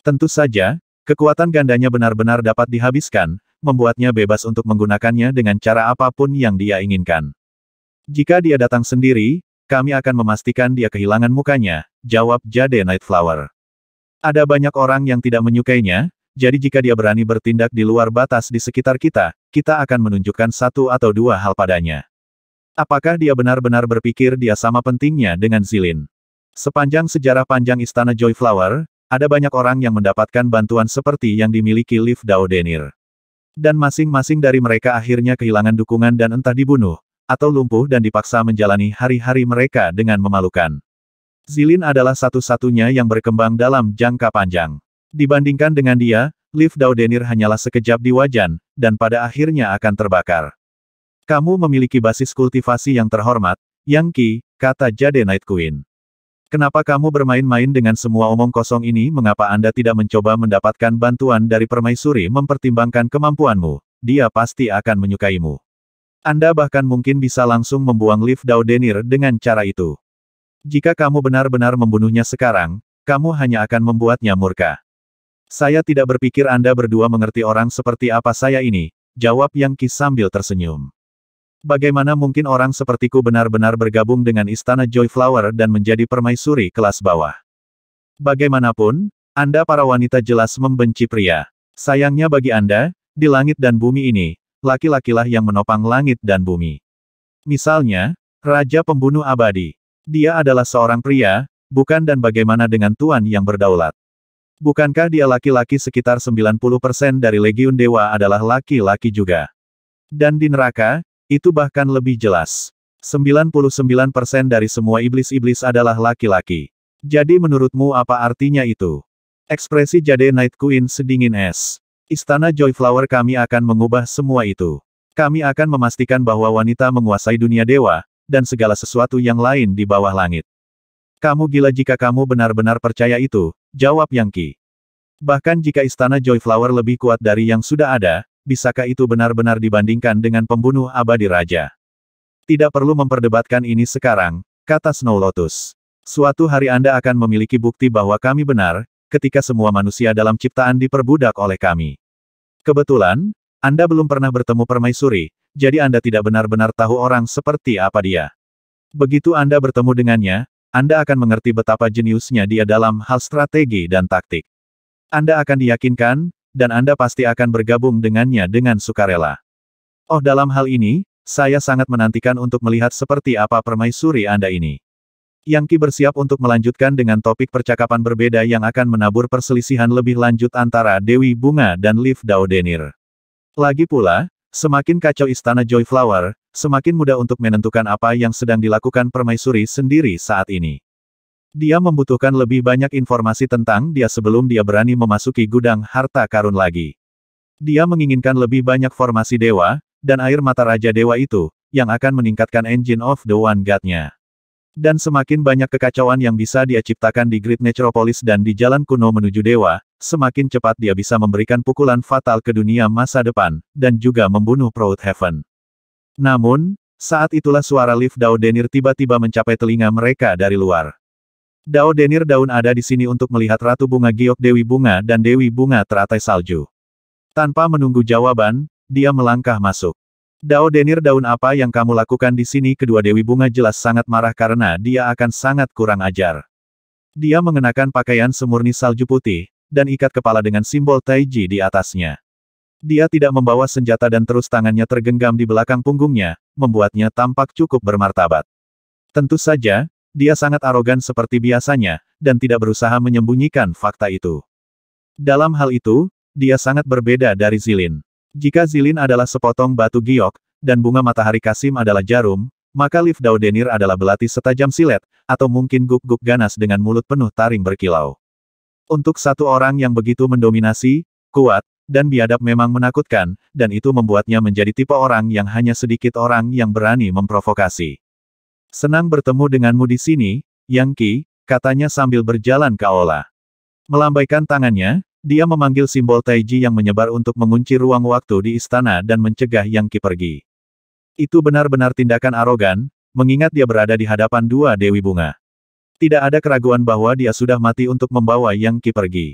[SPEAKER 1] Tentu saja, kekuatan gandanya benar-benar dapat dihabiskan, membuatnya bebas untuk menggunakannya dengan cara apapun yang dia inginkan. Jika dia datang sendiri, kami akan memastikan dia kehilangan mukanya, jawab Jade Nightflower. Ada banyak orang yang tidak menyukainya, jadi jika dia berani bertindak di luar batas di sekitar kita, kita akan menunjukkan satu atau dua hal padanya. Apakah dia benar-benar berpikir dia sama pentingnya dengan Zilin? Sepanjang sejarah panjang Istana Joy Flower, ada banyak orang yang mendapatkan bantuan seperti yang dimiliki Liv Dao Denir. Dan masing-masing dari mereka akhirnya kehilangan dukungan dan entah dibunuh, atau lumpuh dan dipaksa menjalani hari-hari mereka dengan memalukan. Zilin adalah satu-satunya yang berkembang dalam jangka panjang. Dibandingkan dengan dia, Liv Daudenir hanyalah sekejap di wajan, dan pada akhirnya akan terbakar. Kamu memiliki basis kultivasi yang terhormat, Yang Qi, kata Jade Night Queen. Kenapa kamu bermain-main dengan semua omong kosong ini? Mengapa Anda tidak mencoba mendapatkan bantuan dari permaisuri mempertimbangkan kemampuanmu? Dia pasti akan menyukaimu. Anda bahkan mungkin bisa langsung membuang lift Denir dengan cara itu. Jika kamu benar-benar membunuhnya sekarang, kamu hanya akan membuatnya murka. Saya tidak berpikir Anda berdua mengerti orang seperti apa saya ini, jawab Yang Qi sambil tersenyum. Bagaimana mungkin orang sepertiku benar-benar bergabung dengan Istana Joy Flower dan menjadi permaisuri kelas bawah? Bagaimanapun, Anda para wanita jelas membenci pria. Sayangnya bagi Anda, di langit dan bumi ini, laki-lakilah yang menopang langit dan bumi. Misalnya, Raja Pembunuh Abadi. Dia adalah seorang pria, bukan dan bagaimana dengan Tuan yang berdaulat. Bukankah dia laki-laki sekitar 90% dari Legiun Dewa adalah laki-laki juga? Dan di neraka, itu bahkan lebih jelas. 99% dari semua iblis-iblis adalah laki-laki. Jadi menurutmu apa artinya itu? Ekspresi Jade Night Queen sedingin es. Istana Joyflower kami akan mengubah semua itu. Kami akan memastikan bahwa wanita menguasai dunia dewa, dan segala sesuatu yang lain di bawah langit. Kamu gila jika kamu benar-benar percaya itu, jawab Yang Qi. Bahkan jika istana Joyflower lebih kuat dari yang sudah ada, bisakah itu benar-benar dibandingkan dengan pembunuh abadi raja? Tidak perlu memperdebatkan ini sekarang, kata Snow Lotus. Suatu hari Anda akan memiliki bukti bahwa kami benar, ketika semua manusia dalam ciptaan diperbudak oleh kami. Kebetulan, Anda belum pernah bertemu permaisuri, jadi Anda tidak benar-benar tahu orang seperti apa dia. Begitu Anda bertemu dengannya, Anda akan mengerti betapa jeniusnya dia dalam hal strategi dan taktik. Anda akan diyakinkan, dan Anda pasti akan bergabung dengannya dengan sukarela. Oh dalam hal ini, saya sangat menantikan untuk melihat seperti apa permaisuri Anda ini. Yang Ki bersiap untuk melanjutkan dengan topik percakapan berbeda yang akan menabur perselisihan lebih lanjut antara Dewi Bunga dan Liv Daudenir. Lagi pula, semakin kacau istana Joy Flower, semakin mudah untuk menentukan apa yang sedang dilakukan permaisuri sendiri saat ini. Dia membutuhkan lebih banyak informasi tentang dia sebelum dia berani memasuki gudang harta karun lagi. Dia menginginkan lebih banyak formasi dewa, dan air mata Raja Dewa itu, yang akan meningkatkan Engine of the One God-nya. Dan semakin banyak kekacauan yang bisa dia ciptakan di Great Necropolis dan di jalan kuno menuju dewa, semakin cepat dia bisa memberikan pukulan fatal ke dunia masa depan, dan juga membunuh Proud Heaven. Namun, saat itulah suara Lift Dao Denir tiba-tiba mencapai telinga mereka dari luar. Dao Denir Daun ada di sini untuk melihat Ratu Bunga Giok Dewi Bunga dan Dewi Bunga teratai salju. Tanpa menunggu jawaban, dia melangkah masuk. Dao Denir Daun apa yang kamu lakukan di sini kedua Dewi Bunga jelas sangat marah karena dia akan sangat kurang ajar. Dia mengenakan pakaian semurni salju putih, dan ikat kepala dengan simbol Taiji di atasnya. Dia tidak membawa senjata dan terus tangannya tergenggam di belakang punggungnya, membuatnya tampak cukup bermartabat. Tentu saja, dia sangat arogan seperti biasanya, dan tidak berusaha menyembunyikan fakta itu. Dalam hal itu, dia sangat berbeda dari Zilin. Jika Zilin adalah sepotong batu giok, dan bunga matahari kasim adalah jarum, maka Liv Daudenir adalah belati setajam silet, atau mungkin guk-guk ganas dengan mulut penuh taring berkilau. Untuk satu orang yang begitu mendominasi, kuat, dan biadab memang menakutkan, dan itu membuatnya menjadi tipe orang yang hanya sedikit orang yang berani memprovokasi. Senang bertemu denganmu di sini, Yang Qi, katanya sambil berjalan ke aula. Melambaikan tangannya, dia memanggil simbol Taiji yang menyebar untuk mengunci ruang waktu di istana dan mencegah Yang Qi pergi. Itu benar-benar tindakan arogan, mengingat dia berada di hadapan dua Dewi Bunga. Tidak ada keraguan bahwa dia sudah mati untuk membawa Yang Qi pergi.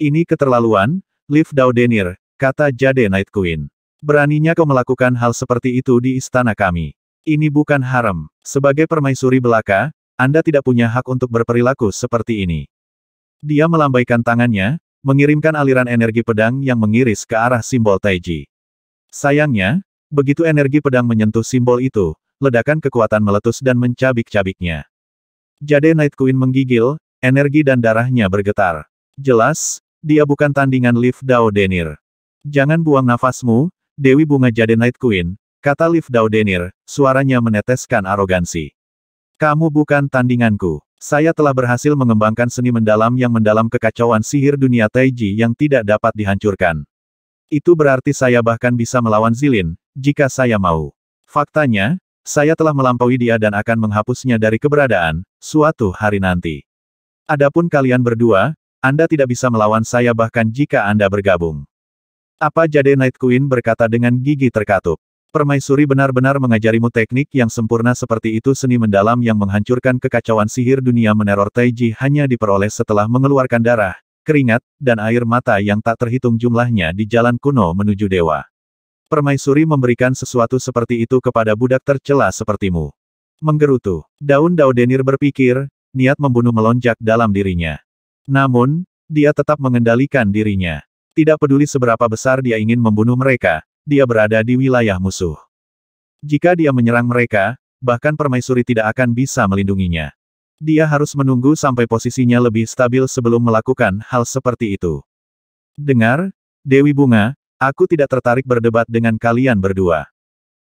[SPEAKER 1] Ini keterlaluan, Liv Denir, kata Jade Night Queen. Beraninya kau melakukan hal seperti itu di istana kami. Ini bukan harem. Sebagai permaisuri belaka, Anda tidak punya hak untuk berperilaku seperti ini. Dia melambaikan tangannya, mengirimkan aliran energi pedang yang mengiris ke arah simbol Taiji. Sayangnya, begitu energi pedang menyentuh simbol itu, ledakan kekuatan meletus dan mencabik-cabiknya. Jade Night Queen menggigil, energi dan darahnya bergetar. Jelas, dia bukan tandingan Liv Dao Denir. Jangan buang nafasmu, Dewi Bunga Jade Night Queen, Kata Liv Daudenir, suaranya meneteskan arogansi. Kamu bukan tandinganku. Saya telah berhasil mengembangkan seni mendalam yang mendalam kekacauan sihir dunia Taiji yang tidak dapat dihancurkan. Itu berarti saya bahkan bisa melawan Zilin, jika saya mau. Faktanya, saya telah melampaui dia dan akan menghapusnya dari keberadaan, suatu hari nanti. Adapun kalian berdua, Anda tidak bisa melawan saya bahkan jika Anda bergabung. Apa Jade Night Queen berkata dengan gigi terkatup. Permaisuri benar-benar mengajarimu teknik yang sempurna seperti itu seni mendalam yang menghancurkan kekacauan sihir dunia meneror Taiji hanya diperoleh setelah mengeluarkan darah, keringat, dan air mata yang tak terhitung jumlahnya di jalan kuno menuju dewa. Permaisuri memberikan sesuatu seperti itu kepada budak tercela sepertimu. Menggerutu, daun Daudenir berpikir, niat membunuh melonjak dalam dirinya. Namun, dia tetap mengendalikan dirinya. Tidak peduli seberapa besar dia ingin membunuh mereka, dia berada di wilayah musuh. Jika dia menyerang mereka, bahkan permaisuri tidak akan bisa melindunginya. Dia harus menunggu sampai posisinya lebih stabil sebelum melakukan hal seperti itu. Dengar, Dewi Bunga, aku tidak tertarik berdebat dengan kalian berdua.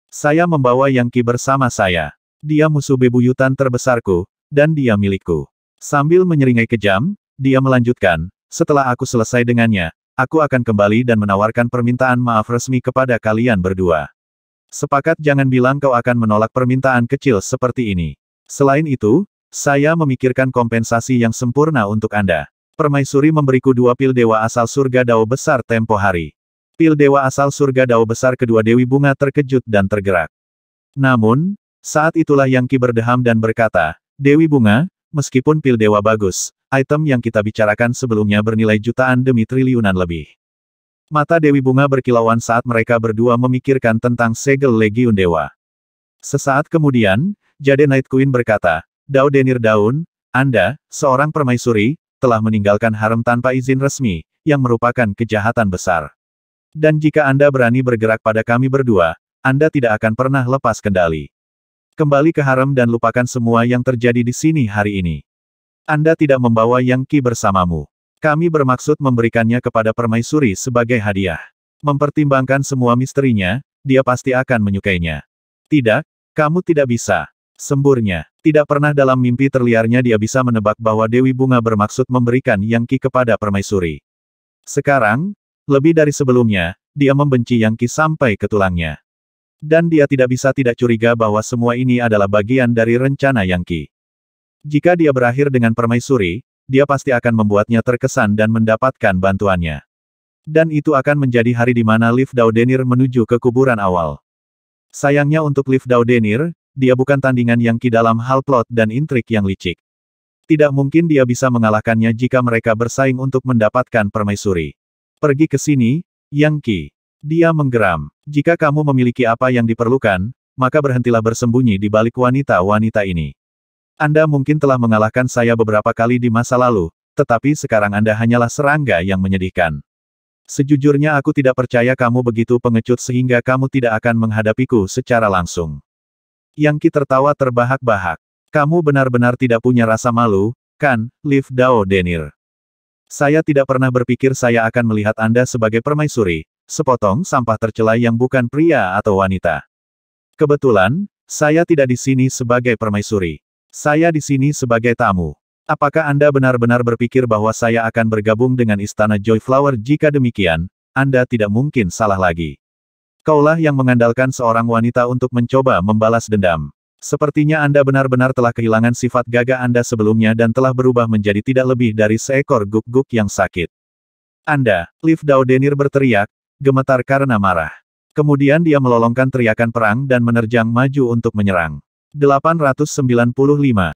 [SPEAKER 1] Saya membawa Yangki bersama saya. Dia musuh bebuyutan terbesarku, dan dia milikku. Sambil menyeringai kejam, dia melanjutkan, setelah aku selesai dengannya, Aku akan kembali dan menawarkan permintaan maaf resmi kepada kalian berdua. Sepakat jangan bilang kau akan menolak permintaan kecil seperti ini. Selain itu, saya memikirkan kompensasi yang sempurna untuk Anda. Permaisuri memberiku dua pil dewa asal surga dao besar tempo hari. Pil dewa asal surga dao besar kedua Dewi Bunga terkejut dan tergerak. Namun, saat itulah Yang Ki berdeham dan berkata, Dewi Bunga, meskipun pil dewa bagus, item yang kita bicarakan sebelumnya bernilai jutaan demi triliunan lebih. Mata Dewi Bunga berkilauan saat mereka berdua memikirkan tentang segel Legiun Dewa. Sesaat kemudian, Jade Night Queen berkata, Dao Denir Daun, Anda, seorang permaisuri, telah meninggalkan harem tanpa izin resmi, yang merupakan kejahatan besar. Dan jika Anda berani bergerak pada kami berdua, Anda tidak akan pernah lepas kendali. Kembali ke harem dan lupakan semua yang terjadi di sini hari ini. Anda tidak membawa Yang Qi bersamamu. Kami bermaksud memberikannya kepada permaisuri sebagai hadiah. Mempertimbangkan semua misterinya, dia pasti akan menyukainya. Tidak, kamu tidak bisa. Semburnya, tidak pernah dalam mimpi terliarnya dia bisa menebak bahwa Dewi Bunga bermaksud memberikan Yang Qi kepada permaisuri. Sekarang, lebih dari sebelumnya, dia membenci Yang Qi sampai ke tulangnya. Dan dia tidak bisa tidak curiga bahwa semua ini adalah bagian dari rencana Yang Qi. Jika dia berakhir dengan permaisuri, dia pasti akan membuatnya terkesan dan mendapatkan bantuannya. Dan itu akan menjadi hari di mana Liv Daudenir menuju ke kuburan awal. Sayangnya untuk Liv Daudenir, dia bukan tandingan yang ki dalam hal plot dan intrik yang licik. Tidak mungkin dia bisa mengalahkannya jika mereka bersaing untuk mendapatkan permaisuri. Pergi ke sini, Yang Ki. Dia menggeram. Jika kamu memiliki apa yang diperlukan, maka berhentilah bersembunyi di balik wanita-wanita ini. Anda mungkin telah mengalahkan saya beberapa kali di masa lalu, tetapi sekarang Anda hanyalah serangga yang menyedihkan. Sejujurnya aku tidak percaya kamu begitu pengecut sehingga kamu tidak akan menghadapiku secara langsung. Yang tertawa terbahak-bahak. Kamu benar-benar tidak punya rasa malu, kan, Liv Dao Denir. Saya tidak pernah berpikir saya akan melihat Anda sebagai permaisuri, sepotong sampah tercela yang bukan pria atau wanita. Kebetulan, saya tidak di sini sebagai permaisuri. Saya di sini sebagai tamu. Apakah Anda benar-benar berpikir bahwa saya akan bergabung dengan Istana Joy Flower? jika demikian, Anda tidak mungkin salah lagi. Kaulah yang mengandalkan seorang wanita untuk mencoba membalas dendam. Sepertinya Anda benar-benar telah kehilangan sifat gagah Anda sebelumnya dan telah berubah menjadi tidak lebih dari seekor guk-guk yang sakit. Anda, Liv Daudenir berteriak, gemetar karena marah. Kemudian dia melolongkan teriakan perang dan menerjang maju untuk menyerang. 895